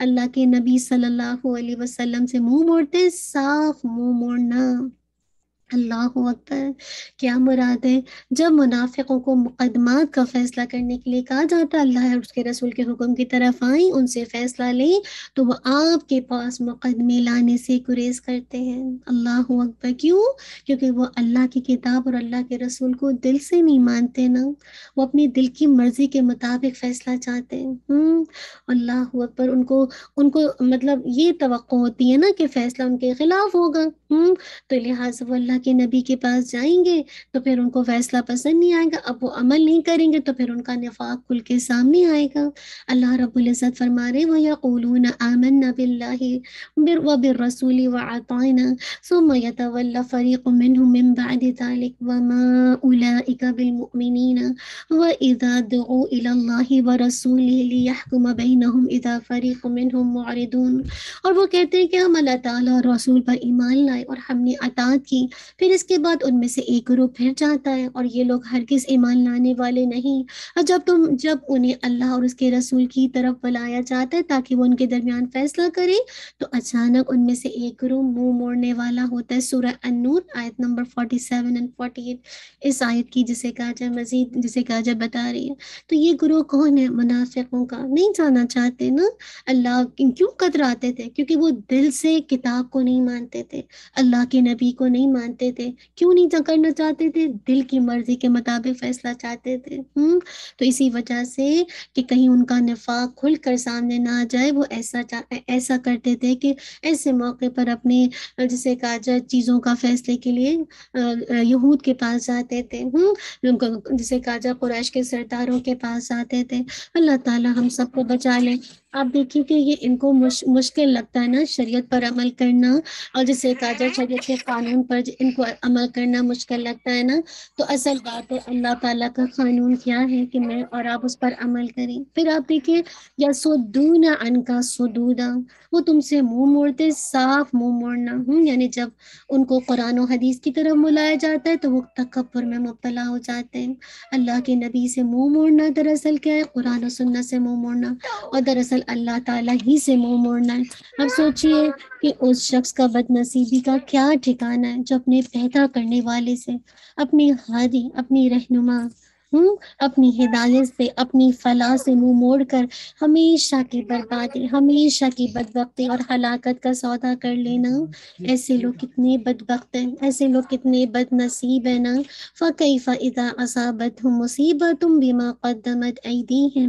अल्लाह के नबी सल्लल्लाहु अलैहि वसल्लम से मुंह मोड़ते हैं साफ मुंह no more now. अल्लाह अकबर क्या मुराद है जब मुनाफिकों को मुकदमा का फैसला करने के लिए कहा जाता अल्लाह और उसके रसूल के हुक्म की तरफ आई उनसे फैसला लें तो वो आपके पास मुकदमे लाने से गुरेज करते हैं अल्लाह अकबर क्यों क्योंकि वो अल्लाह की किताब और अल्लाह के रसूल को दिल से नहीं मानते ना वो अपनी दिल की मर्ज़ी के मुताबिक फ़ैसला चाहते हैं हम्म, अल्लाह अकबर उनको उनको मतलब ये तो होती है ना कि फ़ैसला उनके ख़िलाफ़ होगा हम्म, तो लिहाजा वो अल्लाह के नबी के पास जाएंगे तो फिर उनको फैसला पसंद नहीं आएगा अब वो अमल नहीं करेंगे तो फिर उनका नफाक खुल के सामने आएगा अल्लाह रबुल्ज़त फरमा रहे वो यकूलून आमन्ना बिल्लाहि व व अताना सुम यतवल्ला फरीक़ मिनहुम मिन बाद ذلك उलाइक व इज़ा दुउ इला अल्लाह व बैनहुम इज़ा फरीक़ मिनहुम मुअरिदून और वो कहते हैं कि हम अल्लाह ताला और रसूल पर ईमान लाए और हमने अतात की फिर इसके बाद उनमें से एक ग्रुप फिर जाता है और ये लोग हर किस ईमान लाने वाले नहीं और जब तुम जब उन्हें अल्लाह और उसके रसूल की तरफ बुलाया जाता है ताकि वो उनके दरमियान फैसला करे तो अचानक उनमें से एक ग्रुप मुंह मोड़ने वाला होता है सूर्य अनूर आयत नंबर forty seven and forty eight इस आयत की जिसे काजा मजीद जिसे काजा बता रही है तो ये गुरु कौन है मुनाफिकों का नहीं जाना चाहते ना अल्लाह क्यों कतराते थे क्योंकि वो दिल से किताब को नहीं मानते थे अल्लाह के नबी को नहीं मानते चाहते थे क्यों नहीं करना चाहते थे दिल की मर्जी के मुताबिक फैसला चाहते थे हम्म तो इसी वजह से कि कहीं उनका नफाक खुल कर सामने ना आ जाए वो ऐसा ऐसा करते थे कि ऐसे मौके पर अपने जैसे कहा चीज़ों का फैसले के लिए यहूद के पास जाते थे हम्म जैसे कहा कुरैश के सरदारों के पास जाते थे अल्लाह ताला हम सबको बचा ले आप देखिए कि ये इनको मुश, मुश्किल लगता है ना शरीयत पर अमल करना और जैसे काजर शरीयत के कानून पर इनको अमल करना मुश्किल लगता है ना तो असल बात है अल्लाह ताला का कानून क्या है कि मैं और आप उस पर अमल करें फिर आप देखिए या दूना अनका सोदूदा वो तुमसे मुंह मोड़ते साफ मुंह मोड़ना हूँ हम्म, यानी जब उनको कुरान और हदीस की तरफ बुलाया जाता है तो वो तकबर में मुबतला हो जाते हैं अल्लाह के नबी से मुंह मोड़ना दरअसल क्या है कुरान और से मुंह मोड़ना और दरअसल कल अल्लाह ताला ही से मुंह मोड़ना है अब सोचिए कि उस शख्स का बदनसीबी का क्या ठिकाना है जो अपने पैदा करने वाले से अपनी हादी अपनी रहनुमा हूँ अपनी हिदायत से अपनी फला से मुंह मोड़ कर हमेशा की बर्बादी हमेशा की बदबकती और हलाकत का सौदा कर लेना ऐसे लोग कितने बदबकत हैं ऐसे लोग कितने बदनसीब है ना फ़कई फ़ादा असाबत हम मुसीबत तुम बिमा कदमत ऐदी हैं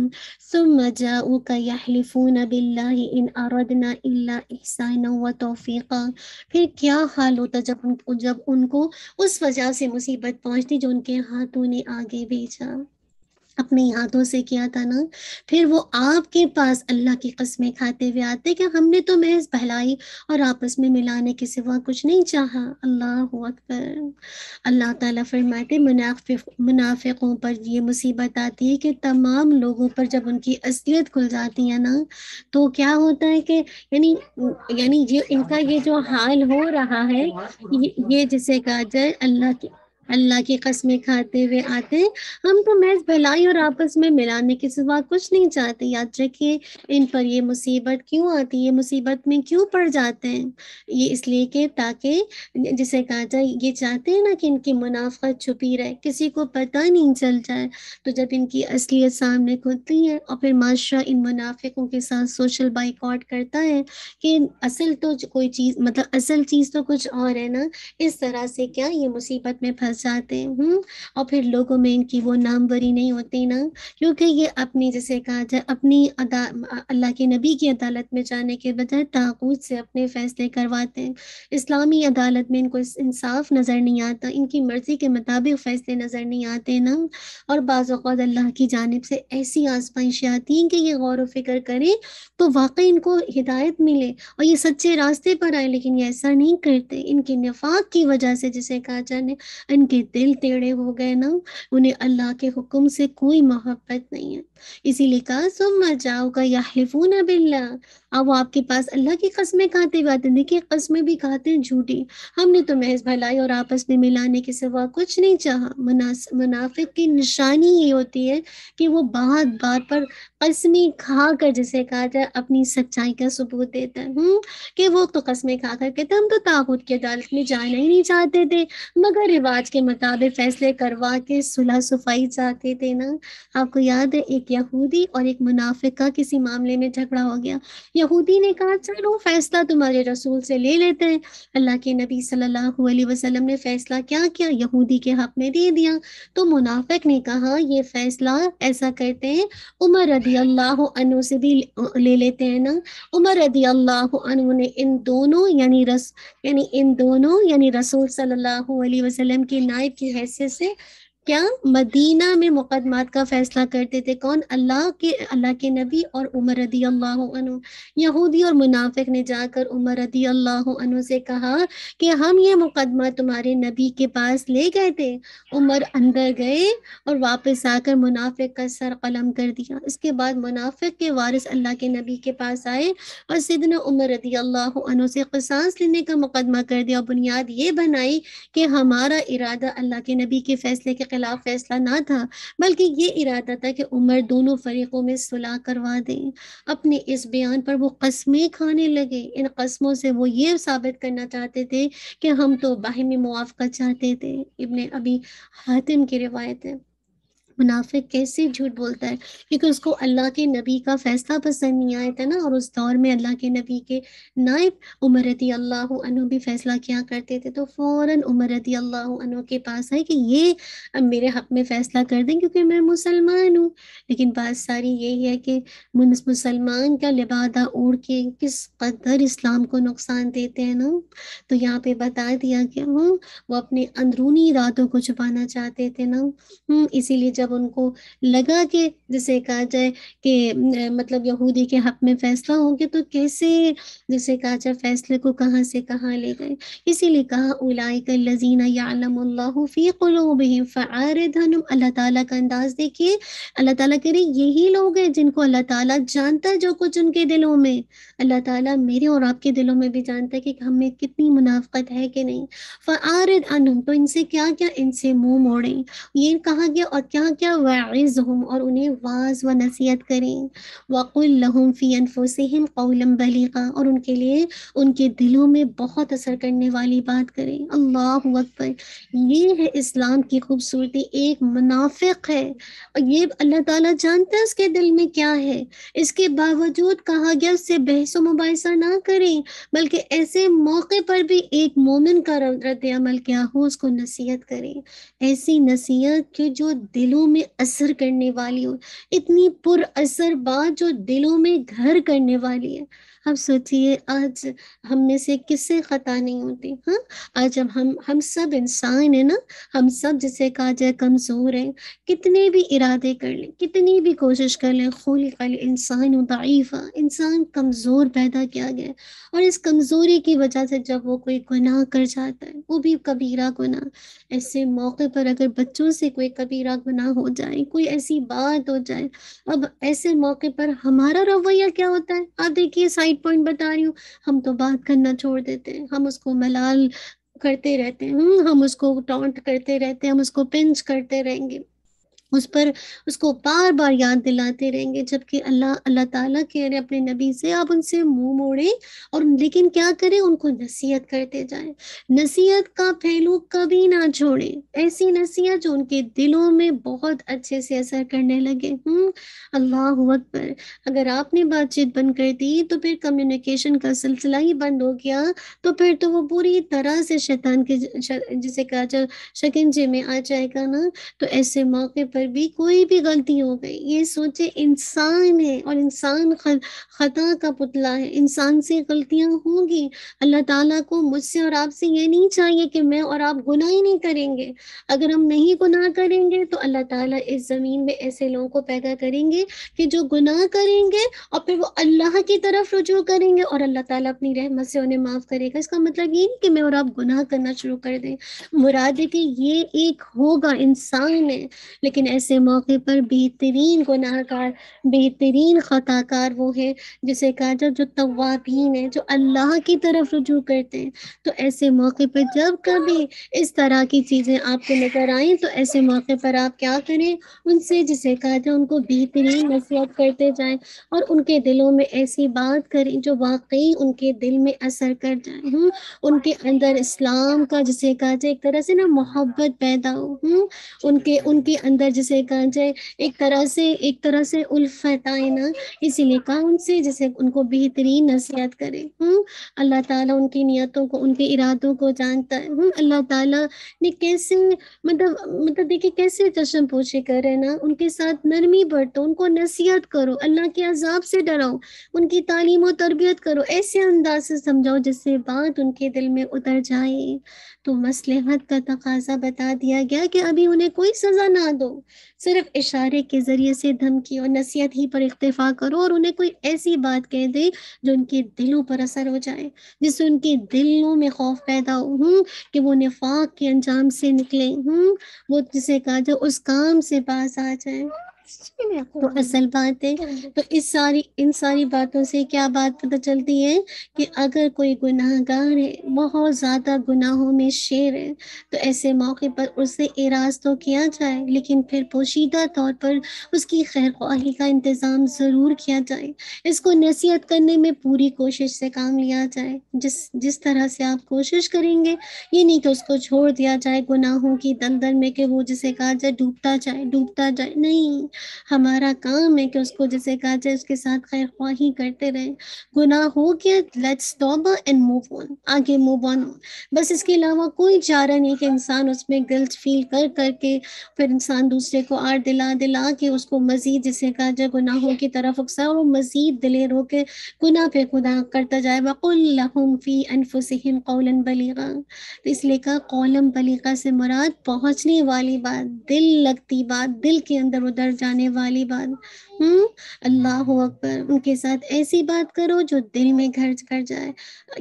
सुम जाऊ का यहलिफून बिल्ला इन आरदना इलासान व तोफ़ीक़ा फिर क्या हाल होता जब उन, जब उनको उस वजह से मुसीबत पहुँचती जो उनके हाथों ने आगे भेज भेजा अपने हाथों से किया था ना फिर वो आपके पास अल्लाह की कस्में खाते हुए आते कि हमने तो महज भलाई और आपस में मिलाने के सिवा कुछ नहीं चाहा अल्लाह अकबर अल्लाह ताला फरमाते मुनाफिक मुनाफिकों पर ये मुसीबत आती है कि तमाम लोगों पर जब उनकी असलियत खुल जाती है ना तो क्या होता है कि यानी यानी ये इनका ये जो हाल हो रहा है ये, ये जिसे कहा जाए अल्लाह की अल्लाह की कस्में खाते हुए आते हैं हम तो महज भलाई और आपस में मिलाने के सिवा कुछ नहीं चाहते याद रखिए इन पर ये मुसीबत क्यों आती है मुसीबत में क्यों पड़ जाते हैं ये इसलिए कि ताकि जिसे कहा जाए ये चाहते हैं ना कि इनकी मुनाफत छुपी रहे किसी को पता नहीं चल जाए तो जब इनकी असलियत सामने खुलती है और फिर माशरा इन मुनाफिकों के साथ सोशल बाइकआउट करता है कि असल तो कोई चीज़ मतलब असल चीज़ तो कुछ और है ना इस तरह से क्या ये मुसीबत में फंस पास जाते हूँ और फिर लोगों में इनकी वो नामवरी नहीं होती ना क्योंकि ये अपनी जैसे कहा जाए अपनी अल्लाह के नबी की अदालत में जाने के बजाय ताकूत से अपने फैसले करवाते हैं इस्लामी अदालत में इनको इंसाफ नज़र नहीं आता इनकी मर्ज़ी के मुताबिक फ़ैसले नज़र नहीं आते ना और बाज़ात अल्लाह की जानब से ऐसी आजमाइशें आती हैं कि ये गौर व फिक्र करें तो वाकई इनको हिदायत मिले और ये सच्चे रास्ते पर आए लेकिन ये ऐसा नहीं करते इनके नफाक की वजह से जिसे कहा जाने जिनके दिल टेढ़े हो गए ना उन्हें अल्लाह के हुक्म से कोई मोहब्बत नहीं है इसीलिए कहा सुम जाओ का या हिफून बिल्ला अब वो आपके पास अल्लाह की कस्में खाते हुए आते देखिए कस्में भी खाते हैं झूठी हमने तो महज भलाई और आपस में मिलाने के सिवा कुछ नहीं चाह चाहा मुनाफिक की निशानी ये होती है कि वो बात बात पर कस्में खा कर जैसे कहा जाए अपनी सच्चाई का सबूत देता है हम्म, कि वो तो कस्में खा कर कहते हम तो ताकूत की अदालत में जाना ही नहीं चाहते थे मगर रिवाज के मुताबिक फैसले करवा के सुलह सफाई चाहते थे ना आपको याद है एक यहूदी और एक मुनाफिक का किसी मामले में झगड़ा हो गया यहूदी ने कहा चलो फैसला तुम्हारे रसूल से ले लेते हैं अल्लाह के नबी सल्लल्लाहु अलैहि वसल्लम ने फैसला क्या किया यहूदी के हक में दे दिया तो मुनाफिक ने कहा ये फैसला ऐसा करते हैं उमर रदी अल्लाह अनु से भी ले लेते हैं ना उमर रदी अल्लाह अनु ने इन दोनों यानी रस यानी इन दोनों यानी रसूल सल्लल्लाहु अलैहि वसल्लम के नायब की हैसियत से क्या मदीना में मुकदमात का फैसला करते थे कौन अल्लाह के अल्लाह के नबी और उमर रदी अल्लाह यहूदी और मुनाफिक ने जाकर उमर रदी अल्लाह से कहा कि हम ये मुकदमा तुम्हारे नबी के पास ले गए थे उमर अंदर गए और वापस आकर मुनाफिक का सर कलम कर दिया इसके बाद मुनाफिक के वारिस अल्लाह के नबी के पास आए और सिदन उमर रदी अल्लाह से कसांस लेने का मुकदमा कर दिया बुनियाद ये बनाई कि हमारा इरादा अल्लाह के नबी के फैसले के खिलाफ फैसला ना था बल्कि ये इरादा था कि उमर दोनों फरीकों में सुलह करवा दें अपने इस बयान पर वो कस्में खाने लगे इन कस्मों से वो ये साबित करना चाहते थे कि हम तो बाहिमी मुआफ़ चाहते थे इबन अभी हातिम की रिवायत है मुनाफिक कैसे झूठ बोलता है क्योंकि उसको अल्लाह के नबी का फैसला पसंद नहीं आया था ना और उस दौर में अल्लाह के नबी के नायब उमर रदी अल्लाह भी फैसला किया करते थे तो फ़ौर उमर रदी अल्लाह के पास आए कि ये मेरे हक में फ़ैसला कर दें क्योंकि मैं मुसलमान हूँ लेकिन बात सारी यही है कि मुसलमान का लिबादा ओढ़ के किस कदर इस्लाम को नुकसान देते हैं ना तो यहाँ पे बता दिया कि वो वो अपने अंदरूनी इरादों को छुपाना चाहते थे ना हम्म, इसीलिए जब मतलब उनको लगा कि जैसे कहा जाए कि मतलब यहूदी के हक में फैसला हो गया तो कैसे जैसे कहा जाए फैसले को कहाँ से कहाँ ले गए इसीलिए कहा उलाइक लजीना यालमल्लाफ़ी क़ुलूबहिम फ़ारधनुम अल्लाह ताला का अंदाज देखिए अल्लाह ताला कह रहे यही लोग हैं जिनको अल्लाह ताला जानता है जो कुछ उनके दिलों में अल्लाह ताला मेरे और आपके दिलों में भी जानता है कि हमें कितनी मुनाफ़त है कि नहीं फ़ारद अनहम तो इनसे क्या क्या इनसे मुंह मोड़े ये कहा गया और क्या क्या वाइज़ हूँ और उन्हें वाज व नसीहत करें वक़ुल्लहम फ़ी कौलम बलीगा और उनके लिए उनके दिलों में बहुत असर करने वाली बात करें अल्लाह अकबर ये है इस्लाम की खूबसूरती एक मुनाफिक है और ये अल्लाह ताला जानता है उसके दिल में क्या है इसके बावजूद कहा गया उससे बहस मुबासा ना करें बल्कि ऐसे मौके पर भी एक मोमिन का रद्द अमल क्या हो उसको नसीहत करें ऐसी नसीहत जो दिलों दिलों में असर करने वाली हो इतनी पुर असर बात जो दिलों में घर करने वाली है आप सोचिए आज हम में से किससे खता नहीं होती हाँ आज हम हम सब इंसान है ना हम सब जिसे कहा जाए कमज़ोर है कितने भी इरादे कर लें कितनी भी कोशिश कर लें खुल खाली इंसान तयफ़ा इंसान कमज़ोर पैदा किया गया और इस कमज़ोरी की वजह से जब वो कोई गुनाह कर जाता है वो भी कबीरा गुनाह ऐसे मौके पर अगर बच्चों से कोई कबीरा गुनाह हो जाए कोई ऐसी बात हो जाए अब ऐसे मौके पर हमारा रवैया क्या होता है आप देखिए साइड साइड पॉइंट बता रही हूँ हम तो बात करना छोड़ देते हैं हम उसको मलाल करते रहते हैं हम उसको टॉन्ट करते रहते हैं हम उसको पिंच करते रहेंगे उस पर उसको बार बार याद दिलाते रहेंगे जबकि अल्लाह अल्लाह ताला कह रहे अपने नबी से आप उनसे मुंह मोड़ें और लेकिन क्या करें उनको नसीहत करते जाएं नसीहत का पहलू कभी ना छोड़ें ऐसी नसीहत जो उनके दिलों में बहुत अच्छे से असर करने लगे हम्म अल्लाह अकबर अगर आपने बातचीत बंद कर दी तो फिर कम्युनिकेशन का सिलसिला ही बंद हो गया तो फिर तो वो पूरी तरह से शैतान के जिसे कहा जा शकंजे में आ जाएगा ना तो ऐसे मौके पर पर भी कोई भी गलती हो गई ये सोचे इंसान है और इंसान खता का पुतला है इंसान से गलतियां होंगी अल्लाह ताला को मुझसे और आपसे ये नहीं चाहिए कि मैं और आप गुनाह ही नहीं करेंगे अगर हम नहीं गुनाह करेंगे तो अल्लाह ताला इस ज़मीन में ऐसे लोगों को पैदा करेंगे कि जो गुनाह करेंगे और फिर वो अल्लाह की तरफ रुजू करेंगे और अल्लाह ताला अपनी रहमत से उन्हें माफ़ करेगा इसका मतलब ये नहीं कि मैं और आप गुनाह करना शुरू कर दें मुराद है कि ये एक होगा इंसान है लेकिन ऐसे मौके पर बेहतरीन गुनाहकार बेहतरीन ख़ताकार वो है जिसे कहा जाए जो तवाबीन है जो अल्लाह की तरफ रुजू करते हैं तो ऐसे मौके पर जब कभी इस तरह की चीज़ें आपको नज़र आएँ तो ऐसे मौके पर आप क्या करें उनसे जिसे कहा जाए उनको बेहतरीन नसीहत करते जाए और उनके दिलों में ऐसी बात करें जो वाकई उनके दिल में असर कर जाए हम्म, उनके अंदर इस्लाम का जिसे कहा जाए एक तरह से ना मोहब्बत पैदा हो हम्म, उनके उनके अंदर जिसे कहा जाए एक तरह से एक तरह से उल्फत आए ना इसीलिए कहा उनसे जिसे उनको बेहतरीन नसीहत करे हूँ हम्म, अल्लाह ताला उनकी नियतों को उनके इरादों को जानता है हूँ हम्म, अल्लाह ताला ने कैसे मतलब मतलब देखिए कैसे चश्म पोछे करे ना उनके साथ नरमी बरतो उनको नसीहत करो अल्लाह के अजाब से डराओ उनकी तालीम और तरबियत करो ऐसे अंदाज से समझाओ जिससे बात उनके दिल में उतर जाए तो मसलहत का तकाजा बता दिया गया कि अभी उन्हें कोई सज़ा ना दो सिर्फ इशारे के ज़रिए से धमकी और नसीहत ही पर इतफा करो और उन्हें कोई ऐसी बात कह दे जो उनके दिलों पर असर हो जाए जिससे उनके दिलों में खौफ पैदा हूँ कि वो निफाक के अंजाम से निकले हूँ वो जिसे कहा जाए उस काम से पास आ जाए तो असल बात है तो इस सारी इन सारी बातों से क्या बात पता चलती है कि अगर कोई गुनाहगार है बहुत ज़्यादा गुनाहों में शेर है तो ऐसे मौके पर उसे एराज तो किया जाए लेकिन फिर पोशीदा तौर पर उसकी खैर ख्वाही का इंतज़ाम ज़रूर किया जाए इसको नसीहत करने में पूरी कोशिश से काम लिया जाए जिस जिस तरह से आप कोशिश करेंगे ये नहीं कि उसको छोड़ दिया जाए गुनाहों की दलदल में कि वो जिसे कहा जाए डूबता जाए डूबता जाए नहीं हमारा काम है कि उसको जैसे कहा जाए उसके साथ खैर ख्वाही करते रहे गुनाह हो गया लेट्स तोबा एंड मूव ऑन आगे मूव ऑन बस इसके अलावा कोई चारा नहीं कि इंसान उसमें गिल्ट फील कर करके फिर इंसान दूसरे को आर दिला दिला के उसको मज़ीद जैसे कहा जाए गुनाहों की तरफ उकसा और मज़ीद रो के गुना पे गुना करता जाए वक़ुल्लहुम फ़ी कौलन बलीगा तो इसलिए कहा कौलम बलीगा से मुराद पहुँचने वाली बात दिल लगती बात दिल के अंदर उधर जाने जाने वाली बात हम्म अल्लाह अकबर उनके साथ ऐसी बात करो जो दिल में घर कर जाए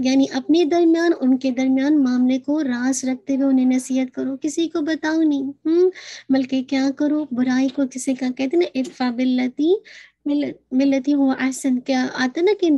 यानी अपने दरमियान उनके दरमियान मामले को रास रखते हुए उन्हें नसीहत करो किसी को बताओ नहीं हम्म बल्कि क्या करो बुराई को किसी का कहते ना इतफा बिल्लती मिल, मिलती हुआ अहसन क्या आता ना कि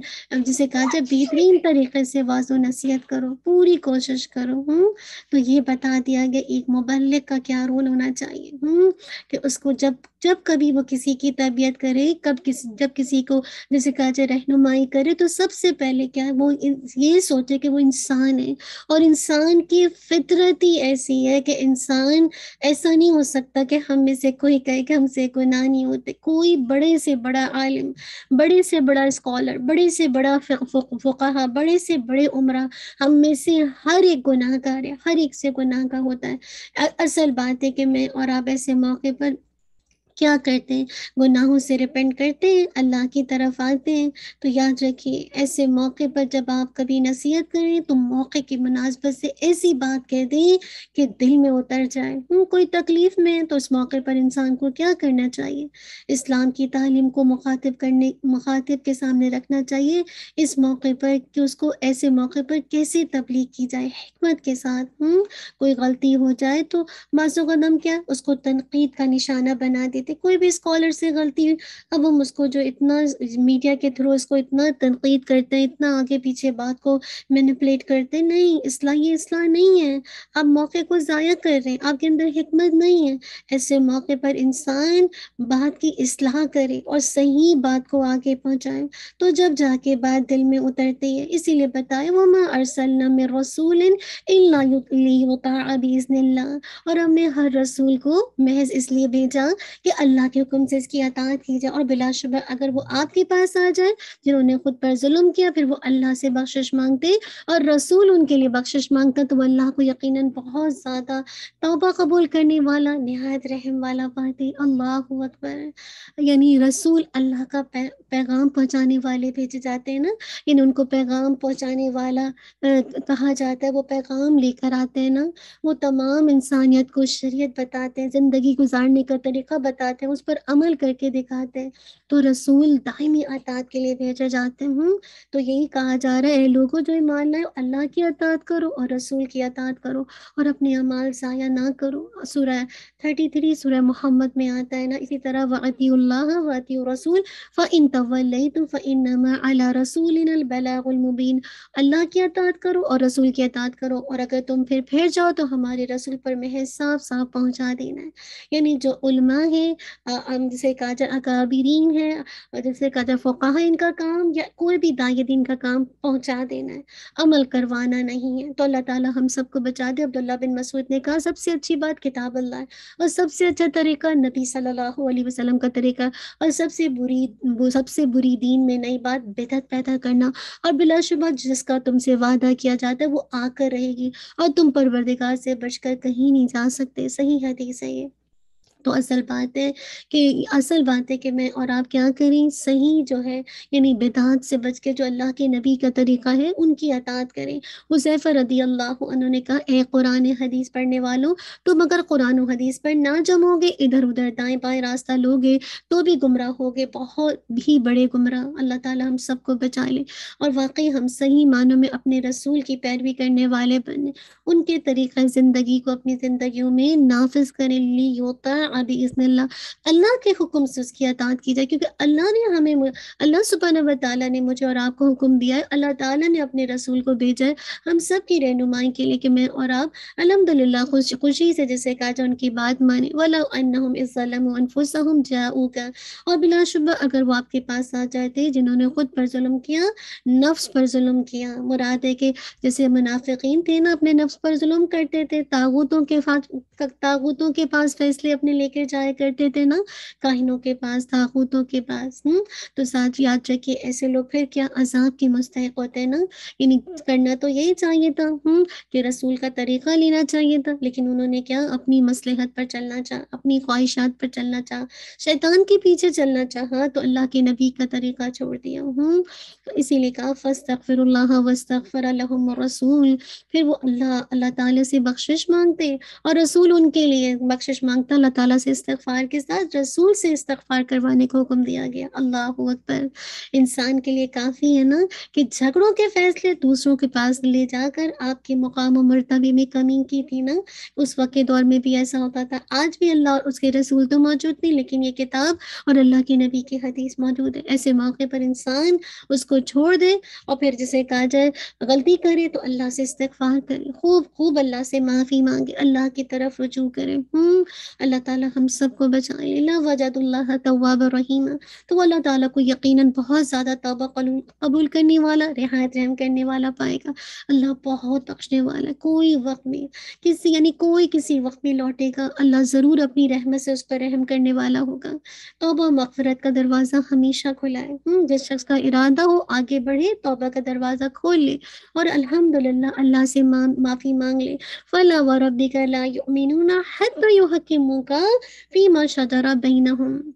जिसे कहा जाए बेहतरीन तरीके से वाजो नसीहत करो पूरी कोशिश करो हूँ हम्म, तो ये बता दिया गया एक मुबलिक का क्या रोल होना चाहिए हूँ हम्म, कि उसको जब जब कभी वो किसी की तबीयत करे कब किस जब किसी को जैसे कहा जाए रहनुमाई करे तो सबसे पहले क्या है वो ये सोचे कि वो इंसान है और इंसान की फितरत ही ऐसी है कि इंसान ऐसा नहीं हो सकता कि हम में से कोई कहे कि हमसे ना नहीं होते कोई बड़े से बड़ा आलिम बड़े से बड़ा स्कॉलर बड़े से बड़ा फ़ुकाहा बड़े से बड़े उम्र हम में से हर एक गुनाहगार है हर एक से गुनाह का होता है असल बात है कि मैं और आप ऐसे मौके पर क्या करते हैं गुनाहों से रिपेंट करते हैं अल्लाह की तरफ आते हैं तो याद रखिए ऐसे मौके पर जब आप कभी नसीहत करें तो मौके की मुनासबत से ऐसी बात कह दें कि दिल में उतर जाए कोई तकलीफ में है तो उस मौके पर इंसान को क्या करना चाहिए इस्लाम की तालीम को मुखातिब करने मुखातिब के सामने रखना चाहिए इस मौके पर कि उसको ऐसे मौके पर कैसे तबलीग की जाए हमत के साथ कोई गलती हो जाए तो मासूम कदम क्या उसको तनकीद का निशाना बना दे रहे थी कोई भी स्कॉलर से गलती हुई अब हम उसको जो इतना मीडिया के थ्रू इसको इतना तनकीद करते हैं इतना आगे पीछे बात को मैनिपुलेट करते हैं नहीं इसलाह ये इसलाह नहीं है आप मौके को ज़ाया कर रहे हैं आपके अंदर हमत नहीं है ऐसे मौके पर इंसान बात की असलाह करे और सही बात को आगे पहुँचाए तो जब जाके बात दिल में उतरती है इसीलिए बताए वो माँ अरसल में रसूल और हमने हर रसूल को महज इसलिए भेजा कि अल्लाह के हुक्म से इसकी अतात की जाए और बिलाशुबा अगर वो आपके पास आ जाए जिन्होंने खुद पर जुल्म किया फिर वो अल्लाह से बख्शिश मांगते और रसूल उनके लिए बख्शिश मांगता तो अल्लाह को यकीन बहुत ज़्यादा तोबा कबूल करने वाला नहायत रहम वाला पाते अल्लाह अकबर यानी रसूल अल्लाह का पै, पैगाम पहुँचाने वाले भेजे जाते हैं ना यानी उनको पैगाम पहुँचाने वाला कहा जाता है वो पैगाम लेकर आते हैं ना वो तमाम इंसानियत को शरीयत बताते हैं ज़िंदगी गुजारने का तरीका बताते अतात है उस पर अमल करके दिखाते हैं तो रसूल दायमी अतात के लिए भेजे जाते हैं तो यही कहा जा रहा है लोगों जो ईमान लाए अल्लाह की अतात करो और रसूल की अतात करो और अपने अमाल ज़ाया ना करो सुरह थर्टी थ्री सुरह मोहम्मद में आता है ना इसी तरह वतील्ला वती रसूल फ इन तवल तो फ़िन अला रसूल इन अलबलामुबीन अल्लाह की अतात करो और रसूल की अतात करो और अगर तुम फिर फिर जाओ तो हमारे रसूल पर महज साफ साफ पहुँचा देना है यानी जो उलमा है हैं जैसे अकाबरीन है जैसे काजा फ़ोका इनका काम या कोई भी दाए दिन का काम पहुंचा देना है अमल करवाना नहीं है तो अल्लाह ताला हम सबको बचा दे अब्दुल्ला बिन मसूद ने कहा सबसे अच्छी बात किताब अल्लाह है और सबसे अच्छा तरीका नबी सल्लल्लाहु अलैहि वसल्लम का तरीका और सबसे बुरी सबसे बुरी दीन में नई बात बेहतर पैदा करना और बिलाशुबा जिसका तुमसे वादा किया जाता है वो आकर रहेगी और तुम परवरदिगार से बचकर कहीं नहीं जा सकते सही हदीस है ये तो असल बात है कि असल बात है कि मैं और आप क्या करें सही जो है यानी बेदात से बच के जो अल्लाह के नबी का तरीका है उनकी अतात करें हुसैफ रदी अल्लाह उन्होंने कहा ए कुरान हदीस पढ़ने वालों तुम अगर कुरान हदीस पर ना जमोगे इधर उधर दाएं बाएं रास्ता लोगे तो भी गुमराह होगे बहुत भी बड़े गुमराह अल्लाह ताली हम सबको बचा लें और वाकई हम सही मानों में अपने रसूल की पैरवी करने वाले बने उनके तरीक़ ज़िंदगी को अपनी ज़िंदगी में नाफज करें ली होता बिज़न अल्लाह के हुक्म से उसकी अतात की जाए क्योंकि अल्लाह ने हमें अल्लाह सुबहान वाली ने मुझे और आपको हुक्म दिया है अल्लाह ताला ने अपने रसूल को भेजा है हम सब की रहनुमाई के लिए कि मैं और आप अलहमदिल्ला खुश खुशी से जैसे कहा जाए उनकी बात माने वलाम इसम जाऊ का और बिलाशुबा अगर वो आपके पास आ जाते जिन्होंने खुद पर म किया नफ्स पर म किया मुराद है कि जैसे मुनाफिक थे ना अपने नफ्स पर म करते थे तागुतों के तागूतों के पास फैसले अपने लेकर जाया करते थे ना काहिनों के पास ताकूतों के पास हुँ? हम्म, तो साथ याद रखिए ऐसे लोग फिर क्या अजाब के मुस्तक होते हैं ना यानी करना तो यही चाहिए था हुँ? हम्म, कि रसूल का तरीका लेना चाहिए था लेकिन उन्होंने क्या अपनी मसलहत पर चलना चाह अपनी ख्वाहिशात पर चलना चाह शैतान के पीछे चलना चाह तो अल्लाह के नबी का तरीका छोड़ दिया हूँ हम्म, तो इसीलिए कहा फस्तफ़िर वस्तफ़र रसूल फिर वो अल्लाह अल्लाह ताला से बख्शिश मांगते और रसूल उनके लिए बख्शिश मांगता अल्लाह ताला से इस्तफार के साथ रसूल से इस्तफार करवाने का हुक्म दिया गया अल्लाह अकबर इंसान के लिए काफ़ी है ना कि झगड़ों के फैसले दूसरों के पास ले जाकर आपके मुकाम और मरतबे में कमी की थी ना उस वक्त के दौर में भी ऐसा होता था आज भी अल्लाह और उसके रसूल तो मौजूद नहीं लेकिन ये किताब और अल्लाह के नबी की हदीस मौजूद है ऐसे मौके पर इंसान उसको छोड़ दे और फिर जिसे कहा जाए गलती करे तो अल्लाह से इस्तफार करे खूब खूब अल्लाह से माफ़ी मांगे अल्लाह की तरफ रुजू करे हम्म, अल्लाह ताला ताला हम सबको बचाए वजदुल्लाह तवाब रहीम तो अल्लाह ताला को यकीनन बहुत ज़्यादा तोबा कबूल करने वाला रिहायत रहम करने वाला पाएगा अल्लाह बहुत बख्शने वाला कोई वक्त नहीं किसी यानी कोई किसी वक्त नहीं लौटेगा अल्लाह ज़रूर अपनी रहमत से उस पर रहम करने वाला होगा तोबा मफफरत का दरवाज़ा हमेशा खुला है हम्म, जिस शख्स का इरादा हो आगे बढ़े तोबा का दरवाज़ा खोल ले और अल्हम्दुलिल्लाह अल्लाह से माफ़ी मांग ले फला व का ला युमिनूना हद युहकिमुका فيما شجر بينهم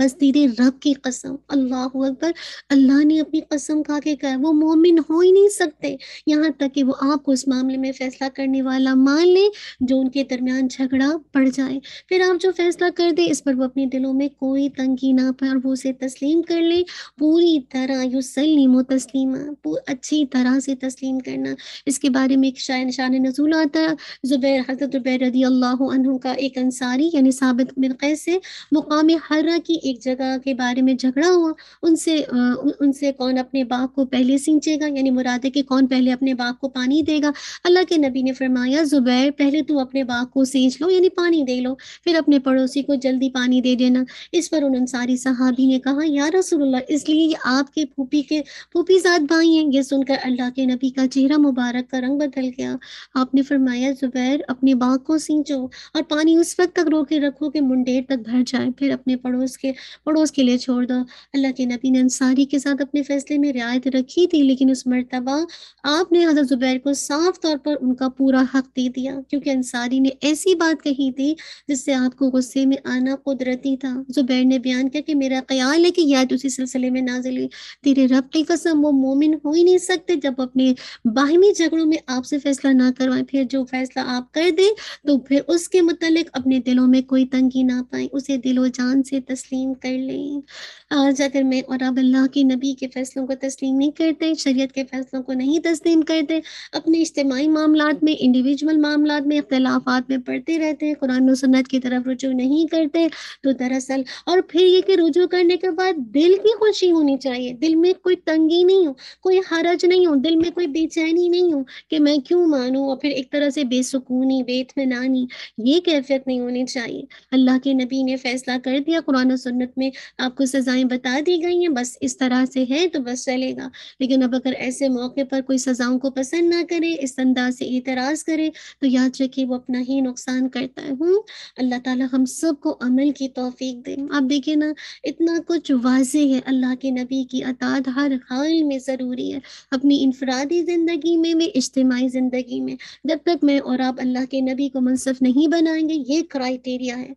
बस दीदी रब की कसम अल्लाह अकबर अल्लाह ने अपनी कसम खा के कहा वो मोमिन हो ही नहीं सकते यहाँ तक कि वो आपको उस मामले में फैसला करने वाला मान ले जो उनके दरमियान झगड़ा पड़ जाए फिर आप जो फैसला कर दे इस पर वो अपने दिलों में कोई तंगी ना पाए और वो उसे तस्लीम कर ले पूरी तरह व तस्लीम अच्छी तरह से तस्लीम करना इसके बारे में एक शायद निशान नजूल आता है जुबैर हजरत जुबैर रदी अल्लाह का एक अंसारी यानी साबित बिन कैसे मुकाम हर्रा की एक जगह के बारे में झगड़ा हुआ उनसे उनसे कौन अपने बाग को पहले सींचेगा यानी मुराद है कि कौन पहले अपने बाग को पानी देगा अल्लाह के नबी ने फरमाया जुबैर पहले तू अपने बाग को सींच लो यानी पानी दे लो फिर अपने पड़ोसी को जल्दी पानी दे देना इस पर उन अंसारी साहबी ने कहा या रसोल्ला इसलिए ये आपके फूफी के फूफी जात भाई हैं ये सुनकर अल्लाह के नबी का चेहरा मुबारक का रंग बदल गया आपने फरमाया जुबैर अपने बाग को सींचो और पानी उस वक्त तक रोके रखो कि मुंडेर तक भर जाए फिर अपने पड़ोस के पड़ोस के लिए छोड़ दो अल्लाह के नबी ने अंसारी के साथ अपने फैसले में रियायत रखी थी लेकिन उस मरतबा आपने हजरत जुबैर को साफ तौर पर उनका पूरा हक दे दिया क्योंकि अंसारी ने ऐसी बात कही थी जिससे आपको गुस्से में आना कुदरती था जुबैर ने बयान किया कि मेरा ख्याल है कि याद उसी सिलसिले में नाजिल हुई तेरे रब की कसम वो मोमिन हो ही नहीं सकते जब अपने बाहिमी झगड़ों में आपसे फैसला ना करवाए फिर जो फैसला आप कर दें तो फिर उसके मतलब अपने दिलों में कोई तंगी ना पाए उसे दिलो जान से तस्लीम तस्लीम कर लें आज अगर मैं और अब अल्लाह के नबी के फैसलों को तस्लीम नहीं करते शरीयत के फैसलों को नहीं तस्लीम करते अपने इज्तमी मामला में इंडिविजुअल मामला में अख्तलाफात में पढ़ते रहते हैं कुरान सन्नत की तरफ रुजू नहीं करते तो दरअसल और फिर ये कि रुजू करने के बाद दिल की खुशी होनी चाहिए दिल में कोई तंगी नहीं हो कोई हरज नहीं हो दिल में कोई बेचैनी नहीं हो कि मैं क्यों मानूँ और फिर एक तरह से बेसकूनी बेतमनानी ये कैफियत नहीं होनी चाहिए अल्लाह के नबी ने फैसला कर दिया कुरान सुन जन्नत में आपको सज़ाएं बता दी गई हैं बस इस तरह से है तो बस चलेगा लेकिन अब अगर ऐसे मौके पर कोई सज़ाओं को पसंद ना करे इस अंदाज से एतराज़ करे तो याद रखिए वो अपना ही नुकसान करता है अल्लाह ताला हम सब को अमल की तोफीक दे आप देखिए ना इतना कुछ वाज है अल्लाह के नबी की अताद हर हाल में ज़रूरी है अपनी इनफरादी ज़िंदगी में भी इज्तमाही ज़िंदगी में जब तक मैं और आप अल्लाह के नबी को मनसफ नहीं बनाएंगे ये क्राइटेरिया है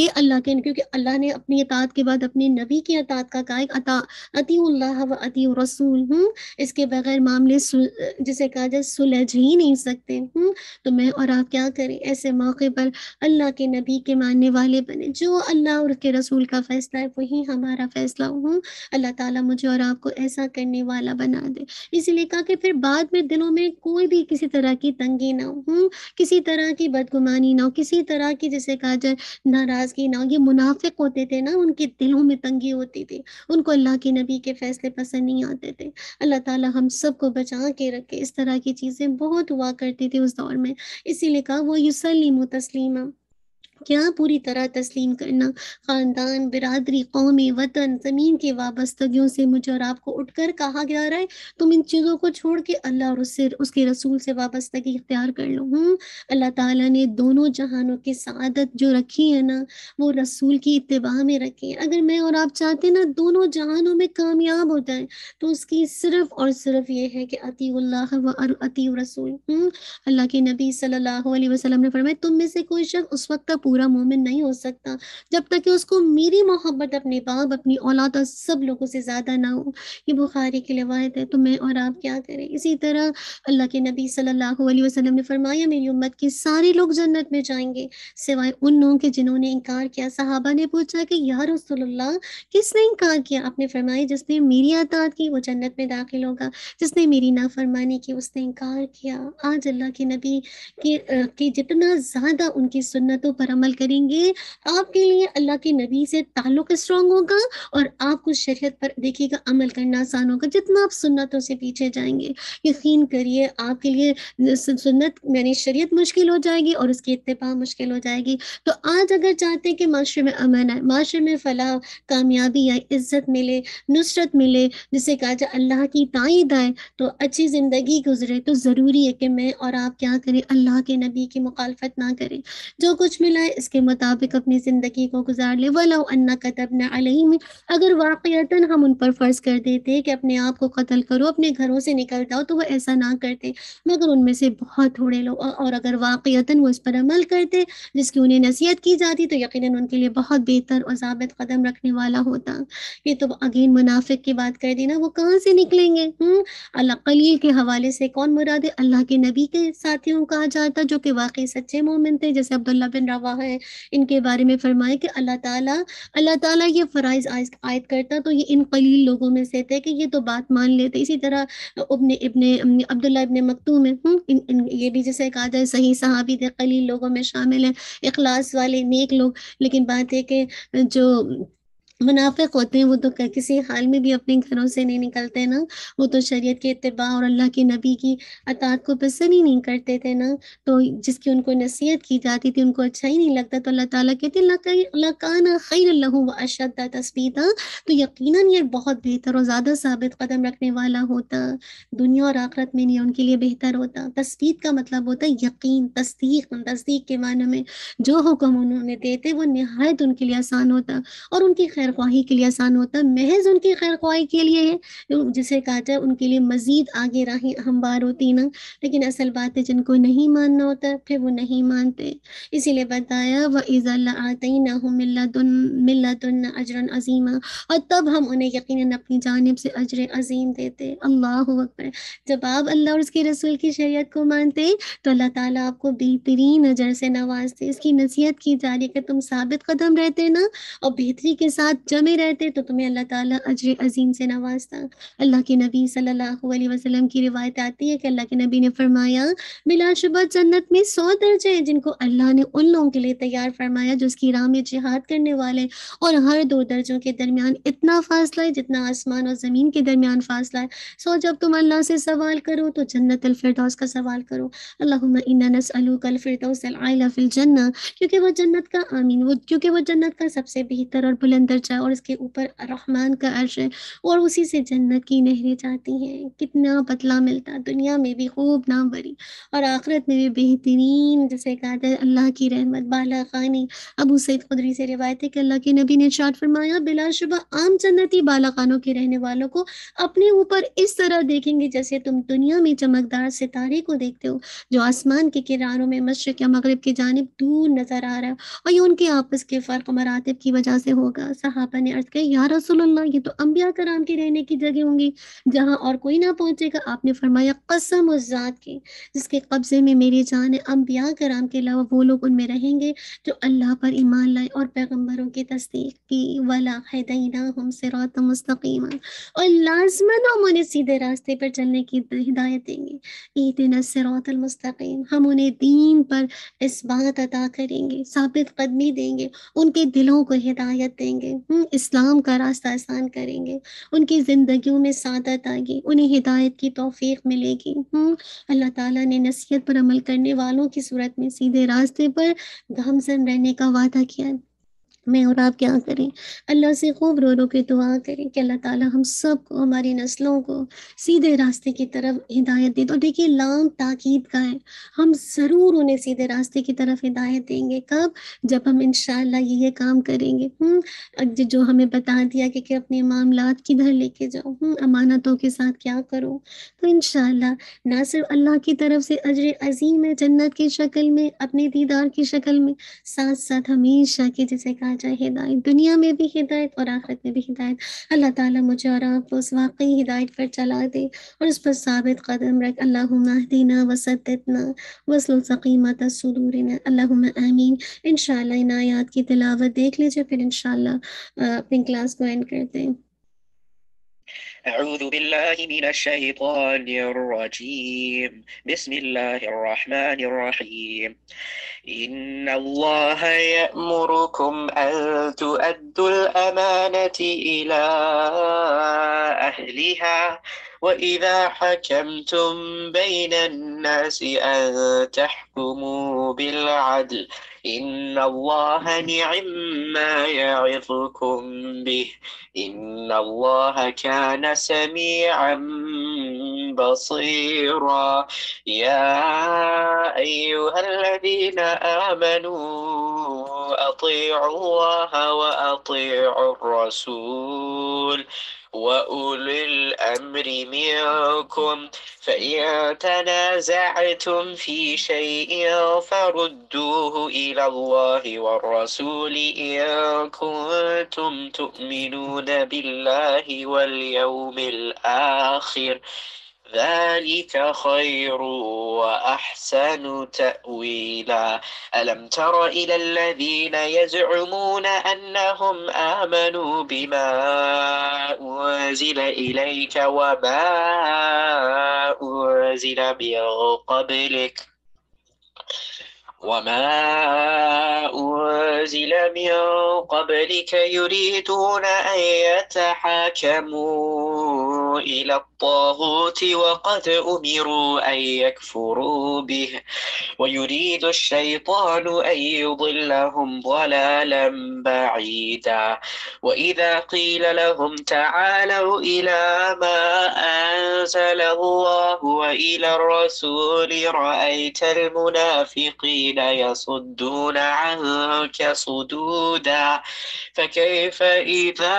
ये अल्लाह के क्योंकि अल्लाह ने अपनी अतात के बाद अपने नबी की अतात का कहा अता अती व अती रसूल हूँ इसके बगैर मामले जिसे कहा जाए सुलझ ही नहीं सकते हूँ तो मैं और आप क्या करें ऐसे मौके पर अल्लाह के नबी के मानने वाले बने जो अल्लाह और उसके रसूल का फ़ैसला है वही हमारा फ़ैसला हूँ अल्लाह ताला मुझे और आपको ऐसा करने वाला बना दे इसीलिए कहा कि फिर बाद में दिलों में कोई भी किसी तरह की तंगी ना हो किसी तरह की बदगुमानी ना हो किसी तरह की जैसे कहा जाए नाराज़गी ना हो ये मुनाफिक होते थे ना उन उनके दिलों में तंगी होती थी उनको अल्लाह के नबी के फैसले पसंद नहीं आते थे अल्लाह ताला हम सबको बचा के रखे इस तरह की चीज़ें बहुत हुआ करती थी उस दौर में इसीलिए कहा वो युसलीम तस्लिमा क्या पूरी तरह तस्लीम करना ख़ानदान बिरादरी कौमी वतन ज़मीन के वाबस्तगियों से मुझे और आपको उठकर कहा जा रहा है तुम इन चीज़ों को छोड़ के अल्लाह और उससे उसके रसूल से वाबस्तगी इख्तियार कर लो अल्लाह ताला ने दोनों जहानों की सआदत जो रखी है ना वो रसूल की इतबा में रखी है अगर मैं और आप चाहते ना दोनों जहानों में कामयाब हो जाए तो उसकी सिर्फ और सिर्फ ये है कि अतील्लाह व अती रसूल अल्लाह के नबी सल्लल्लाहु अलैहि वसल्लम ने फरमाया तुम में से कोई शख्स उस वक्त का पूरा मोमिन नहीं हो सकता जब तक कि उसको मेरी मोहब्बत अपने बाप अपनी औलाद और सब लोगों से ज़्यादा ना हो ये बुखारी की रवायत है तो मैं और आप क्या करें इसी तरह अल्लाह के नबी सल्लल्लाहु अलैहि वसल्लम ने फरमाया मेरी उम्मत के सारे लोग जन्नत में जाएंगे सिवाय उन लोगों के जिन्होंने इनकार किया साहबा ने पूछा कि यार रसोल्ला किसने इनकार किया आपने फरमाया जिसने मेरी अतात की वो जन्नत में दाखिल होगा जिसने मेरी ना फरमानी की उसने इनकार किया आज अल्लाह के नबी के, के जितना ज़्यादा उनकी सुन्नतों पर अमल करेंगे आपके लिए अल्लाह के नबी से ताल्लुक स्ट्रांग होगा और आपको शरीयत पर देखिएगा अमल करना आसान होगा जितना आप सुन्नतों से पीछे जाएंगे यकीन करिए आपके लिए सुन्नत यानी शरीयत मुश्किल हो जाएगी और उसकी इतफा मुश्किल हो जाएगी तो आज अगर चाहते हैं कि माशरे में अमन आए माशरे में फलाह कामयाबी आए इज्जत मिले नुसरत मिले जिसे कहा जाए अल्लाह की ताइद आए तो अच्छी ज़िंदगी गुजरे तो ज़रूरी है कि मैं और आप क्या करें अल्लाह के नबी की मुखालफत ना करें जो कुछ मिला है इसके मुताबिक अपनी ज़िंदगी को गुजार ले वलो अन्ना कतबना अलहिम अगर वाक़ता हम उन पर फ़र्ज़ कर देते कि अपने आप को कत्ल करो अपने घरों से निकल जाओ तो वह ऐसा ना करते मगर उनमें से बहुत थोड़े लोग और अगर वाक़ता वो इस पर अमल करते जिसकी उन्हें नसीहत की जाती तो यकीन उनके लिए बहुत बेहतर और जबत कदम रखने वाला होता ये तो अगेन मुनाफिक की बात कर देना वो कहाँ से निकलेंगे अल्लाह कलील के हवाले से कौन मुराद अल्लाह के नबी के साथियों कहा जाता जो कि वाकई सच्चे मोमिन थे जैसे अब्दुल्ला बिन रवा हुआ है इनके बारे में फरमाए कि अल्लाह ताला अल्लाह ताला ये फ़राइज़ आय आयद करता तो ये इन कलील लोगों में से थे कि ये तो बात मान लेते इसी तरह इबन इबन अब्दुल्ला इबन मकतूम है इन, इन, ये भी जैसे कहा जाए सही सहाबी थे कलील लोगों में शामिल हैं अखलास वाले नेक लोग लेकिन बात है कि जो मुनाफिक होते हैं वो तो किसी हाल में भी अपने घरों से नहीं निकलते ना वो तो शरीयत के इतबा और अल्लाह के नबी की अतात को पसंद ही नहीं करते थे ना तो जिसकी उनको नसीहत की जाती थी उनको अच्छा ही नहीं लगता तो अल्लाह ताला कहते लकाना खैर अल्लाह व अशद तस्बीता तो यकीनन ये बहुत बेहतर और ज़्यादा साबित कदम रखने वाला होता दुनिया और आखरत में नहीं उनके लिए बेहतर होता तस्बीत का मतलब होता है यकीन तस्दीक तस्दीक के मानों में जो हुक्म उन्होंने देते वो नहायत उनके लिए आसान होता और उनकी खैर खैरख्वाही के लिए आसान होता है महज उनकी खैर ख्वाही के लिए है जिसे कहा जाए उनके लिए मजीद आगे राहें हमवार होती ना लेकिन असल बात है जिनको नहीं मानना होता फिर वो नहीं मानते इसीलिए बताया व इज़ाती मिल्लातन अजीमा और तब हम उन्हें यकीन अपनी जानब से अजर अजीम देते अल्लाह अकबर जब आप अल्लाह और उसके रसूल की शरीय को मानते तो अल्लाह ताला आपको बेहतरीन नज़र से नवाजते इसकी नसीहत की जा रही है कि तुम साबित कदम रहते ना और बेहतरी के साथ जमे रहते तो तुम्हें अल्लाह ताला अजर अजीम से नवाजता अल्लाह के नबी सल्लल्लाहु अलैहि वसल्लम की रिवायत आती है कि अल्लाह के नबी ने फरमाया बिलाशुबा जन्नत में सौ दर्जे हैं जिनको अल्लाह ने उन लोगों के लिए तैयार फरमाया जो उसकी राम जिहाद करने वाले और हर दो दर्जों के दरमियान इतना फासला है जितना आसमान और ज़मीन के दरमियान फासला है सो जब तुम अल्लाह से सवाल करो तो जन्नत अलफरदौस का सवाल करो अल्लाह क्योंकि वो जन्नत का आमीन वो क्योंकि वो जन्नत का सबसे बेहतर और बुलंदर है और इसके ऊपर रहमान का अर्श है और उसी से जन्नत की नहरें जाती हैं कितना बदला मिलता दुनिया में भी खूब नाम बड़ी और आखिरत में भी बेहतरीन जैसे कहते हैं अल्लाह की रहमत बाला खानी अबू सैद खुदरी से रिवायत है कि अल्लाह के नबी ने शाद फरमाया बिलाशुबा आम जन्नती बाला खानों के रहने वालों को अपने ऊपर इस तरह देखेंगे जैसे तुम दुनिया में चमकदार सितारे को देखते हो जो आसमान के किरानों में मशरक या मगरब की जानब दूर नजर आ रहा है और ये उनके आपस के फ़र्क मरातब की वजह से होगा सहाबा ने अर्ज किया या रसोल्ला ये तो अंबिया कराम के रहने की जगह होंगी जहाँ और कोई ना पहुंचेगा आपने फरमाया कसम उस ज़ात की जिसके कब्ज़े में मेरी जान है अंबिया कराम के अलावा वो लोग उनमें रहेंगे जो अल्लाह पर ईमान लाए और पैगम्बरों की तस्दीक की वला हदीना हम सिरात मुस्तकीम और लाजमन हम उन्हें सीधे रास्ते पर चलने की हिदायत देंगे ई दिन हम उन्हें दीन पर इस बात अदा करेंगे साबित कदमी देंगे उनके दिलों को हिदायत देंगे इस्लाम का रास्ता आसान करेंगे उनकी ज़िंदगियों में सादत आएगी उन्हें हिदायत की तोफ़ी मिलेगी हम्म, अल्लाह ताला ने नसीहत पर अमल करने वालों की सूरत में सीधे रास्ते पर गमजन रहने का वादा किया मैं और आप क्या करें अल्लाह से खूब रो रो के दुआ करें कि अल्लाह ताला हम सब को हमारी नस्लों को सीधे रास्ते की तरफ हिदायत दे तो देखिए लाम ताकीद का है हम ज़रूर उन्हें सीधे रास्ते की तरफ हिदायत देंगे कब जब हम इन ये ये काम करेंगे हम्म, जो हमें बता दिया कि, कि अपने मामला किधर लेके जाओ हम्म, अमानतों के साथ क्या करो तो इन ना सिर्फ अल्लाह की तरफ से अजर अजीम है जन्नत की शक्ल में अपने दीदार की शक्ल में साथ साथ हमेशा की जैसे कहा आ जाए हिदायत दुनिया में भी हिदायत और आखिरत में भी हिदायत अल्लाह ताला मुझे और आपको उस वाकई हिदायत पर चला दे और उस पर साबित कदम रख अल्लाह महदीना वसतना वसलसकीमत सदूरना अल्लाह आमीन इन इन आयात की तिलावत देख लीजिए फिर इन अपनी क्लास को एंड करते हैं أعوذ بالله من الشيطان الرجيم بسم الله الرحمن الرحيم إن الله يأمركم أن تؤدوا الأمانة إلى أهلها وإذا حكمتم بين الناس أن تحكموا بالعدل إن الله نعم ما يعظكم به إن الله كان سميعا بصيرا يا أيها الذين آمنوا أطيعوا الله وأطيعوا الرسول وأولي الأمر منكم فإن تنازعتم في شيء فردوه إلى الله والرسول إن كنتم تؤمنون بالله واليوم الآخر ذلك خير وأحسن تأويلا ألم تر إلى الذين يزعمون أنهم آمنوا بما أنزل إليك وما أنزل من قبلك وما أنزل من قبلك يريدون أن يتحاكموا إلى الطاغوت وقد أمروا أن يكفروا به ويريد الشيطان أن يضلهم ضلالا بعيدا وإذا قيل لهم تعالوا إلى ما أنزل الله وإلى الرسول رأيت المنافقين الذين يصدون عنك صدودا فكيف إذا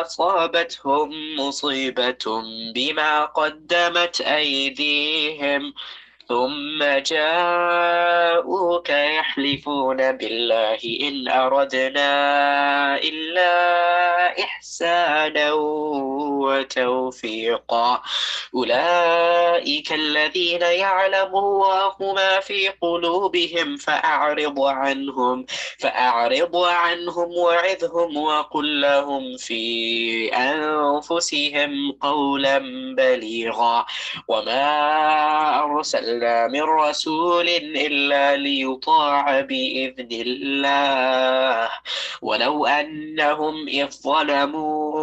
أصابتهم مصيبة بما قدمت أيديهم ثم جاءوك يحلفون بالله إن أردنا إلا إحسانا وتوفيقا أولئك الذين يعلم الله ما في قلوبهم فأعرض عنهم فأعرض عنهم وعذهم وقل لهم في أنفسهم قولا بليغا وما أرسلنا إلا من رسول إلا ليطاع بإذن الله ولو أنهم إذ ظلموا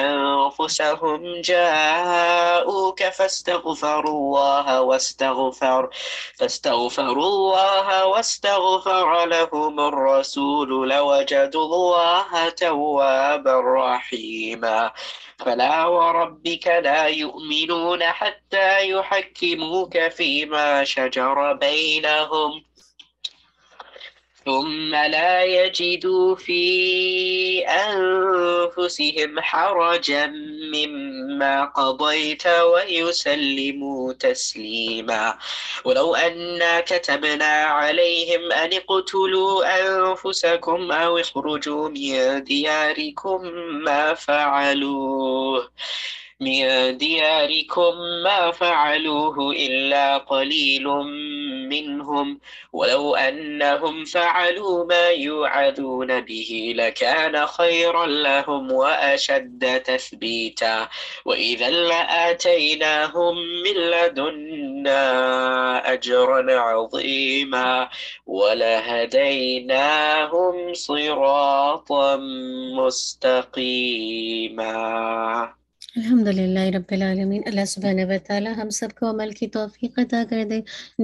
أنفسهم جاءوك فاستغفروا الله واستغفر فاستغفروا الله واستغفر لهم الرسول لوجدوا الله توابا رحيما فلا وربك لا يؤمنون حتى يحكموك فيما شجر بينهم ثم لا يجدوا في أنفسهم حرجا مما قضيت ويسلموا تسليما ولو أنا كتبنا عليهم أن اقتلوا أنفسكم أو اخرجوا من دياركم ما فعلوه من دياركم ما فعلوه إلا قليل منهم ولو أنهم فعلوا ما يوعدون به لكان خيرا لهم وأشد تثبيتا وإذا لآتيناهم من لدنا أجرا عظيما ولهديناهم صراطا مستقيما अल्हम्दुलिल्लाह रब्बिल आलमीन अल्लाह सुबहान व हम सबको अमल की तौफीक अदा कर दे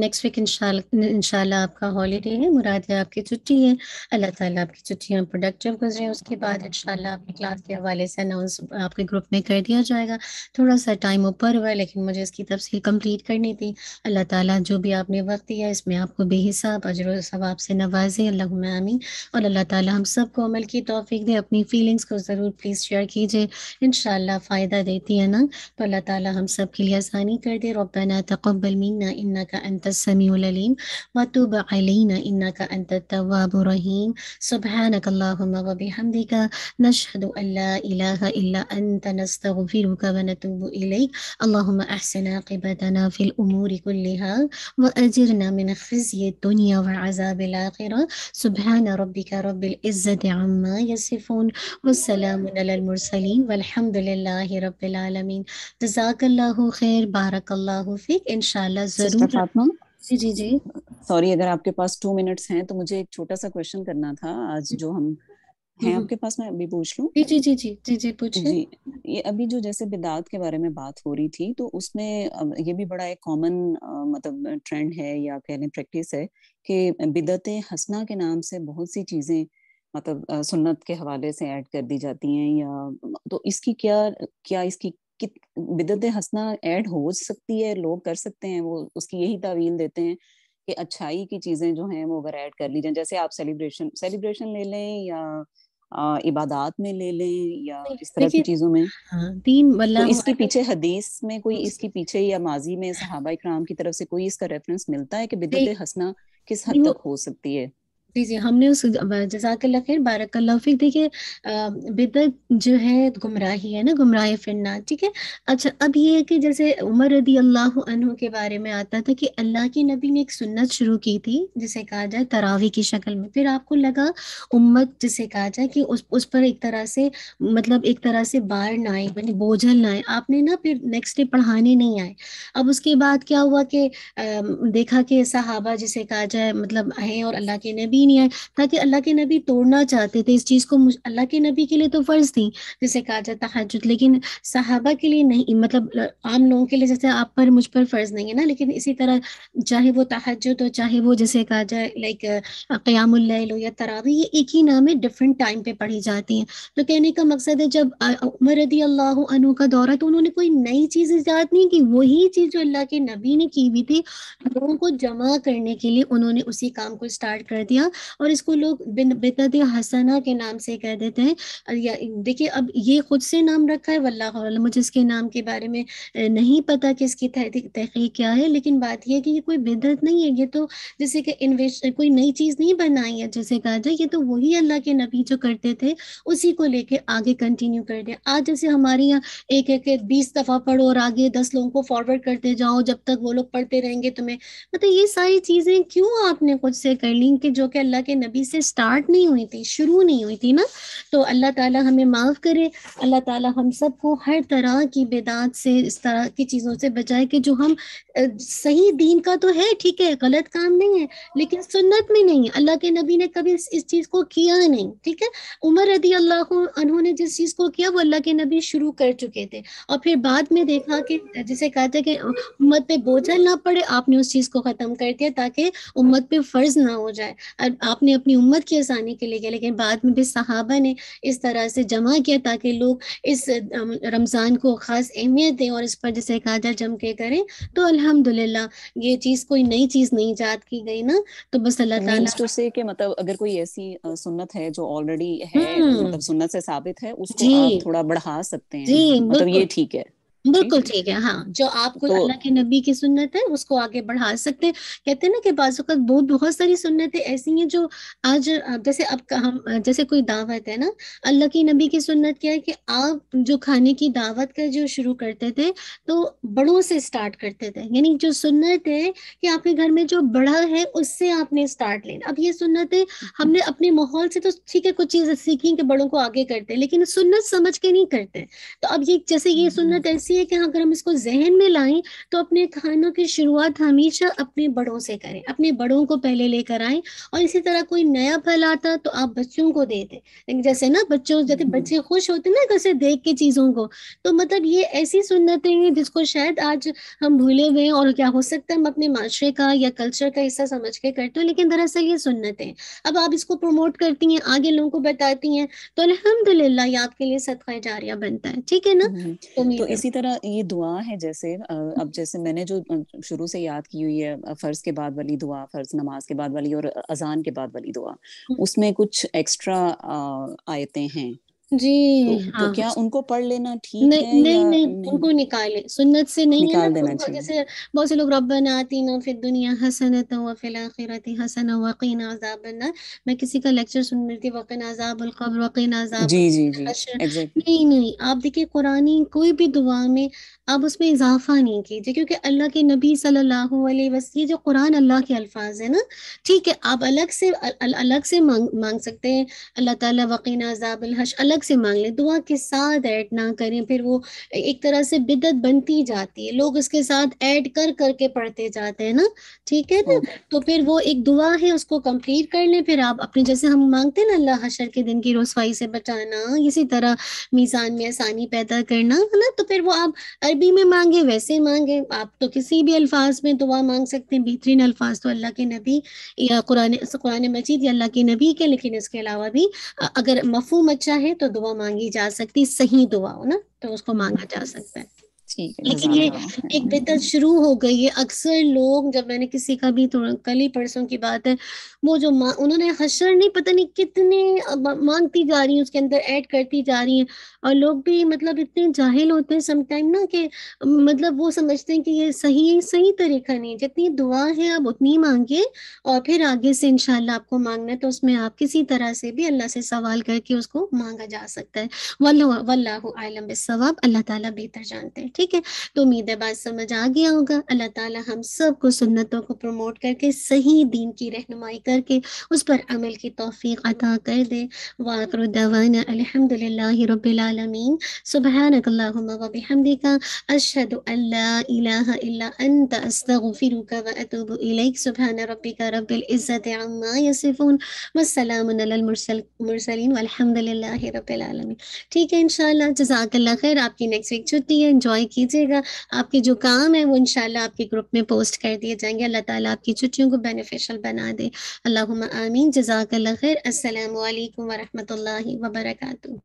नेक्स्ट वीक इंशाल्लाह आपका हॉलीडे है मुराद है आपकी छुट्टी है अल्लाह ताला आपकी छुट्टियां प्रोडक्टिव गुजरें उसके बाद इंशाल्लाह आपकी क्लास के हवाले से अनाउंस आपके ग्रुप में कर दिया जाएगा थोड़ा सा टाइम ऊपर हुआ लेकिन मुझे इसकी तफसील कम्प्लीट करनी थी अल्लाह ताला जो भी आपने वक्त दिया इसमें आपको बेहिसाब अजर सवाब से नवाजे अल्लाह आमीन और अल्लाह ताला हम सबको अमल की तौफीक दे अपनी फीलिंग्स को ज़रूर प्लीज़ शेयर कीजिए इन फ़ायदा कर देती है ना तो अल्लाह ताला हम सब के लिए आसानी कर दे रब्बना तकबल मिन्ना इन्ना का अंत समीम वतुब अलैना इन्ना का अंत तवाबरहीम सुबहानक अल्लाहुम्मा व बिहमदिका नशहदु अल्ला इलाहा इल्ला अंत नस्तगफिरुक व नतूबु इलैक اللهم أحسن عاقبتنا في الأمور كلها وأجرنا من خزي الدنيا وعذاب الآخرة سبحان ربك رب العزة عما يصفون والسلام على المرسلين والحمد لله رب रबीन जजाकल्ला खैर बारकल्ला फ़िक इन ज़रूर जी जी जी सॉरी अगर आपके पास टू मिनट्स हैं तो मुझे एक छोटा सा क्वेश्चन करना था आज हम्म। जो हम हम्म, हैं हम्म। आपके पास मैं अभी पूछ लूं जी जी जी जी जी जी पूछिए जी ये अभी जो जैसे बिदात के बारे में बात हो रही थी तो उसमें ये भी बड़ा एक कॉमन मतलब ट्रेंड है या कह लें प्रैक्टिस है कि बिदत हसना के नाम से बहुत सी चीज़ें मतलब सुन्नत के हवाले से ऐड कर दी जाती हैं या तो इसकी क्या क्या इसकी कित बिदत हंसना ऐड हो सकती है लोग कर सकते हैं वो उसकी यही तावील देते हैं कि अच्छाई की चीज़ें जो हैं वो अगर ऐड कर ली जाए जैसे आप सेलिब्रेशन सेलिब्रेशन ले लें या इबादत में ले लें या इस तरह की चीजों में हाँ, तीन मतलब तो इसके पीछे हदीस में कोई हम्म। इसके पीछे या माजी में सहाबा इकराम की तरफ से कोई इसका रेफरेंस मिलता है कि बिदत हंसना किस हद तक हो सकती है जी जी हमने उस जजाकल्ला खैर बारकल्ला फिक देखिए बिदत जो है गुमराही है ना गुमराह फिरना ठीक है अच्छा अब ये है कि जैसे उमर रदी अल्लाह अनहु के बारे में आता था कि अल्लाह के नबी ने एक सुन्नत शुरू की थी जिसे कहा जाए तरावी की शक्ल में फिर आपको लगा उम्मत जिसे कहा जाए कि उस उस पर एक तरह से मतलब एक तरह से बार ना आए मानी बोझल ना आए आपने ना फिर नेक्स्ट डे पढ़ाने नहीं आए अब उसके बाद क्या हुआ कि देखा कि सहाबा जिसे कहा जाए मतलब है और अल्लाह के नबी ही नहीं आए ताकि अल्लाह के नबी तोड़ना चाहते थे इस चीज़ को अल्लाह के नबी के लिए तो फ़र्ज थी जैसे कहा जाता हजत लेकिन साहबा के लिए नहीं मतलब आम लोगों के लिए जैसे आप पर मुझ पर फ़र्ज नहीं है ना लेकिन इसी तरह चाहे वो तहजद हो चाहे वो जैसे कहा जाए लाइक क्याम हो या तरावी ये एक ही नाम है डिफरेंट टाइम पे पढ़ी जाती हैं तो कहने का मकसद है जब उमर रदी अल्लाह अनु का दौरा तो उन्होंने कोई नई चीज़ ईजाद नहीं की वही चीज़ जो अल्लाह के नबी ने की हुई थी लोगों को जमा करने के लिए उन्होंने उसी काम को स्टार्ट कर दिया था और इसको लोग बेतद हसना के नाम से कह देते हैं देखिए अब ये खुद से नाम रखा है वल्ला मुझे इसके नाम के बारे में नहीं पता कि इसकी तहकीक क्या है लेकिन बात यह कि ये कोई बेदत नहीं है ये तो जैसे कि कोई नई चीज़ नहीं बनाई है जैसे कहा जाए ये तो वही अल्लाह के नबी जो करते थे उसी को लेके आगे कंटिन्यू कर दिया आज जैसे हमारे यहाँ एक एक बीस दफ़ा पढ़ो और आगे दस लोगों को फॉरवर्ड करते जाओ जब तक वो लोग पढ़ते रहेंगे तुम्हें मतलब ये सारी चीज़ें क्यों आपने खुद से कर ली कि जो कि अल्लाह के नबी से स्टार्ट नहीं हुई थी शुरू नहीं हुई थी ना तो अल्लाह ताला हमें माफ़ करे अल्लाह ताला हम सबको हर तरह की बेदात से इस तरह की चीज़ों से बचाए कि जो हम सही दीन का तो है ठीक है गलत काम नहीं है लेकिन सुन्नत में नहीं अल्लाह के नबी ने कभी इस, इस चीज़ को किया नहीं ठीक है उमर रदी अल्लाह उन्होंने जिस चीज़ को किया वो अल्लाह के नबी शुरू कर चुके थे और फिर बाद में देखा कि जिसे कहा था कि उम्मत पे बोझल ना पड़े आपने उस चीज़ को ख़त्म कर दिया ताकि उम्मत पे फ़र्ज ना हो जाए आपने अपनी उम्मत की आसानी के लिए किया लेकिन बाद में भी सहाबा ने इस तरह से जमा किया ताकि लोग इस रमज़ान को ख़ास अहमियत दें और इस पर जैसे कहा जम के करें तो अल्हम्दुलिल्लाह ये चीज़ कोई नई चीज़ नहीं ईजाद की गई ना तो बस अल्लाह ताला टू तो से मतलब अगर कोई ऐसी सुन्नत है जो ऑलरेडी है हम्म। मतलब सुन्नत से साबित है उसको आप थोड़ा बढ़ा सकते हैं मतलब ये ठीक है बिल्कुल ठीक है हाँ जो आपको तो, अल्लाह के नबी की सुन्नत है उसको आगे बढ़ा सकते हैं कहते हैं ना कि बाजुकत बहुत बहुत सारी सुन्नतें ऐसी हैं जो आज जैसे अब हम जैसे कोई दावत है ना अल्लाह के नबी की सुन्नत क्या है कि आप जो खाने की दावत का जो शुरू करते थे तो बड़ों से स्टार्ट करते थे यानी जो सुन्नत है कि आपके घर में जो बड़ा है उससे आपने स्टार्ट लेना अब ये सुन्नत है हमने अपने माहौल से तो ठीक है कुछ चीज़ें सीखी कि बड़ों को आगे करते हैं लेकिन सुन्नत समझ के नहीं करते तो अब ये जैसे ये हम्म, हम्म। सुन्नत ऐसी ऐसी है कि अगर हम इसको जहन में लाएं तो अपने खानों की शुरुआत हमेशा अपने बड़ों से करें अपने बड़ों को पहले लेकर आए और इसी तरह कोई नया फल आता तो आप बच्चों को दे दें लेकिन जैसे ना बच्चों जैसे हम्म। बच्चे खुश होते ना कैसे देख के चीज़ों को तो मतलब ये ऐसी सुन्नतें हैं जिसको शायद आज हम भूले हुए हैं और क्या हो सकता है हम अपने माशरे का या कल्चर का हिस्सा समझ के करते हो लेकिन दरअसल ये सुन्नतें अब आप इसको प्रमोट करती हैं आगे लोगों को बताती हैं तो अलहमदुल्ला ये आपके लिए सदका जारिया बनता है ठीक है ना हम्म। तो इसी तरह तरह ये दुआ है जैसे अब हम्म। जैसे मैंने जो शुरू से याद की हुई है फर्ज के बाद वाली दुआ फर्ज नमाज के बाद वाली और अजान के बाद वाली दुआ हम्म। उसमें कुछ एक्स्ट्रा आयतें हैं जी तो, तो हाँ, तो क्या उनको पढ़ लेना ठीक है नहीं, या नहीं नहीं उनको निकाले सुन्नत से नहीं निकाल है देना चाहिए जैसे बहुत से लोग रब्बना आतिना फिर दुनिया हसनत व फिल आखिरत हसन व अजाब अज़ाबन्नार मैं किसी का लेक्चर सुन रही थी अजाब अल कब्र व अज़ाब जी जी जी एग्जैक्टली नहीं नहीं आप देखिए कुरानी कोई भी दुआ में आप उसमें इजाफा नहीं कीजिए क्योंकि अल्लाह के नबी सल्लल्लाहु अलैहि वसल्लम ये जो कुरान अल्लाह के अल्फाज है ना ठीक है आप अलग से अल, अलग से मांग मांग सकते हैं अल्लाह ताला वकीना हश अलग से मांग लें दुआ के साथ ऐड ना करें फिर वो एक तरह से बिदत बनती जाती है लोग उसके साथ ऐड कर करके पढ़ते जाते हैं ना ठीक है ना हम्म। तो फिर वो एक दुआ है उसको कम्प्लीट कर लें फिर आप अपने जैसे हम मांगते हैं ना अल्लाह हशर के दिन की रसवाई से बचाना इसी तरह मीज़ान में आसानी पैदा करना है ना तो फिर वो आप अरबी में मांगे वैसे मांगे आप तो किसी भी अल्फाज में दुआ मांग सकते हैं बेहतरीन अल्फाज तो अल्लाह के नबी या कुरान कुरान मजीद या अल्लाह के नबी के लेकिन इसके अलावा भी अगर मफहम अच्छा है तो दुआ मांगी जा सकती सही दुआ हो ना तो उसको मांगा जा सकता है लेकिन ये एक हम्म। बिदत शुरू हो गई है अक्सर लोग जब मैंने किसी का भी थोड़ा कल ही परसों की बात है वो जो उन्होंने हशर नहीं पता नहीं कितने मांगती जा रही है उसके अंदर ऐड करती जा रही है और लोग भी मतलब इतने जाहिल होते हैं समटाइम ना कि मतलब वो समझते हैं कि ये सही है सही तरीका नहीं है जितनी दुआ है आप उतनी मांगिए और फिर आगे से इनशाला आपको मांगना है तो उसमें आप किसी तरह से भी अल्लाह से सवाल करके उसको मांगा जा सकता है वल्ला वल्लाम सवाब अल्लाह ताला बेहतर जानते हैं ठीक ठीक है तो उम्मीद है बात समझ आ गया होगा अल्लाह ताला हम सबको सुन्नतों को प्रमोट करके सही दीन की रहनुमाई करके उस पर अमल की तोफ़ी अता कर दे वाकरुद्दावाना अलहमदिल्ला ठीक है इंशाल्लाह जजाकल्लाह आपकी नेक्स्ट वीक छुट्टी है एंजॉय कीजिएगा आपके जो काम है वो इनशाला आपके ग्रुप में पोस्ट कर दिए जाएंगे अल्लाह ताला आपकी छुट्टियों को बेनिफिशियल बना दे अल्लाह आमीन जजाक खैर असलकम वरहमल वबरकू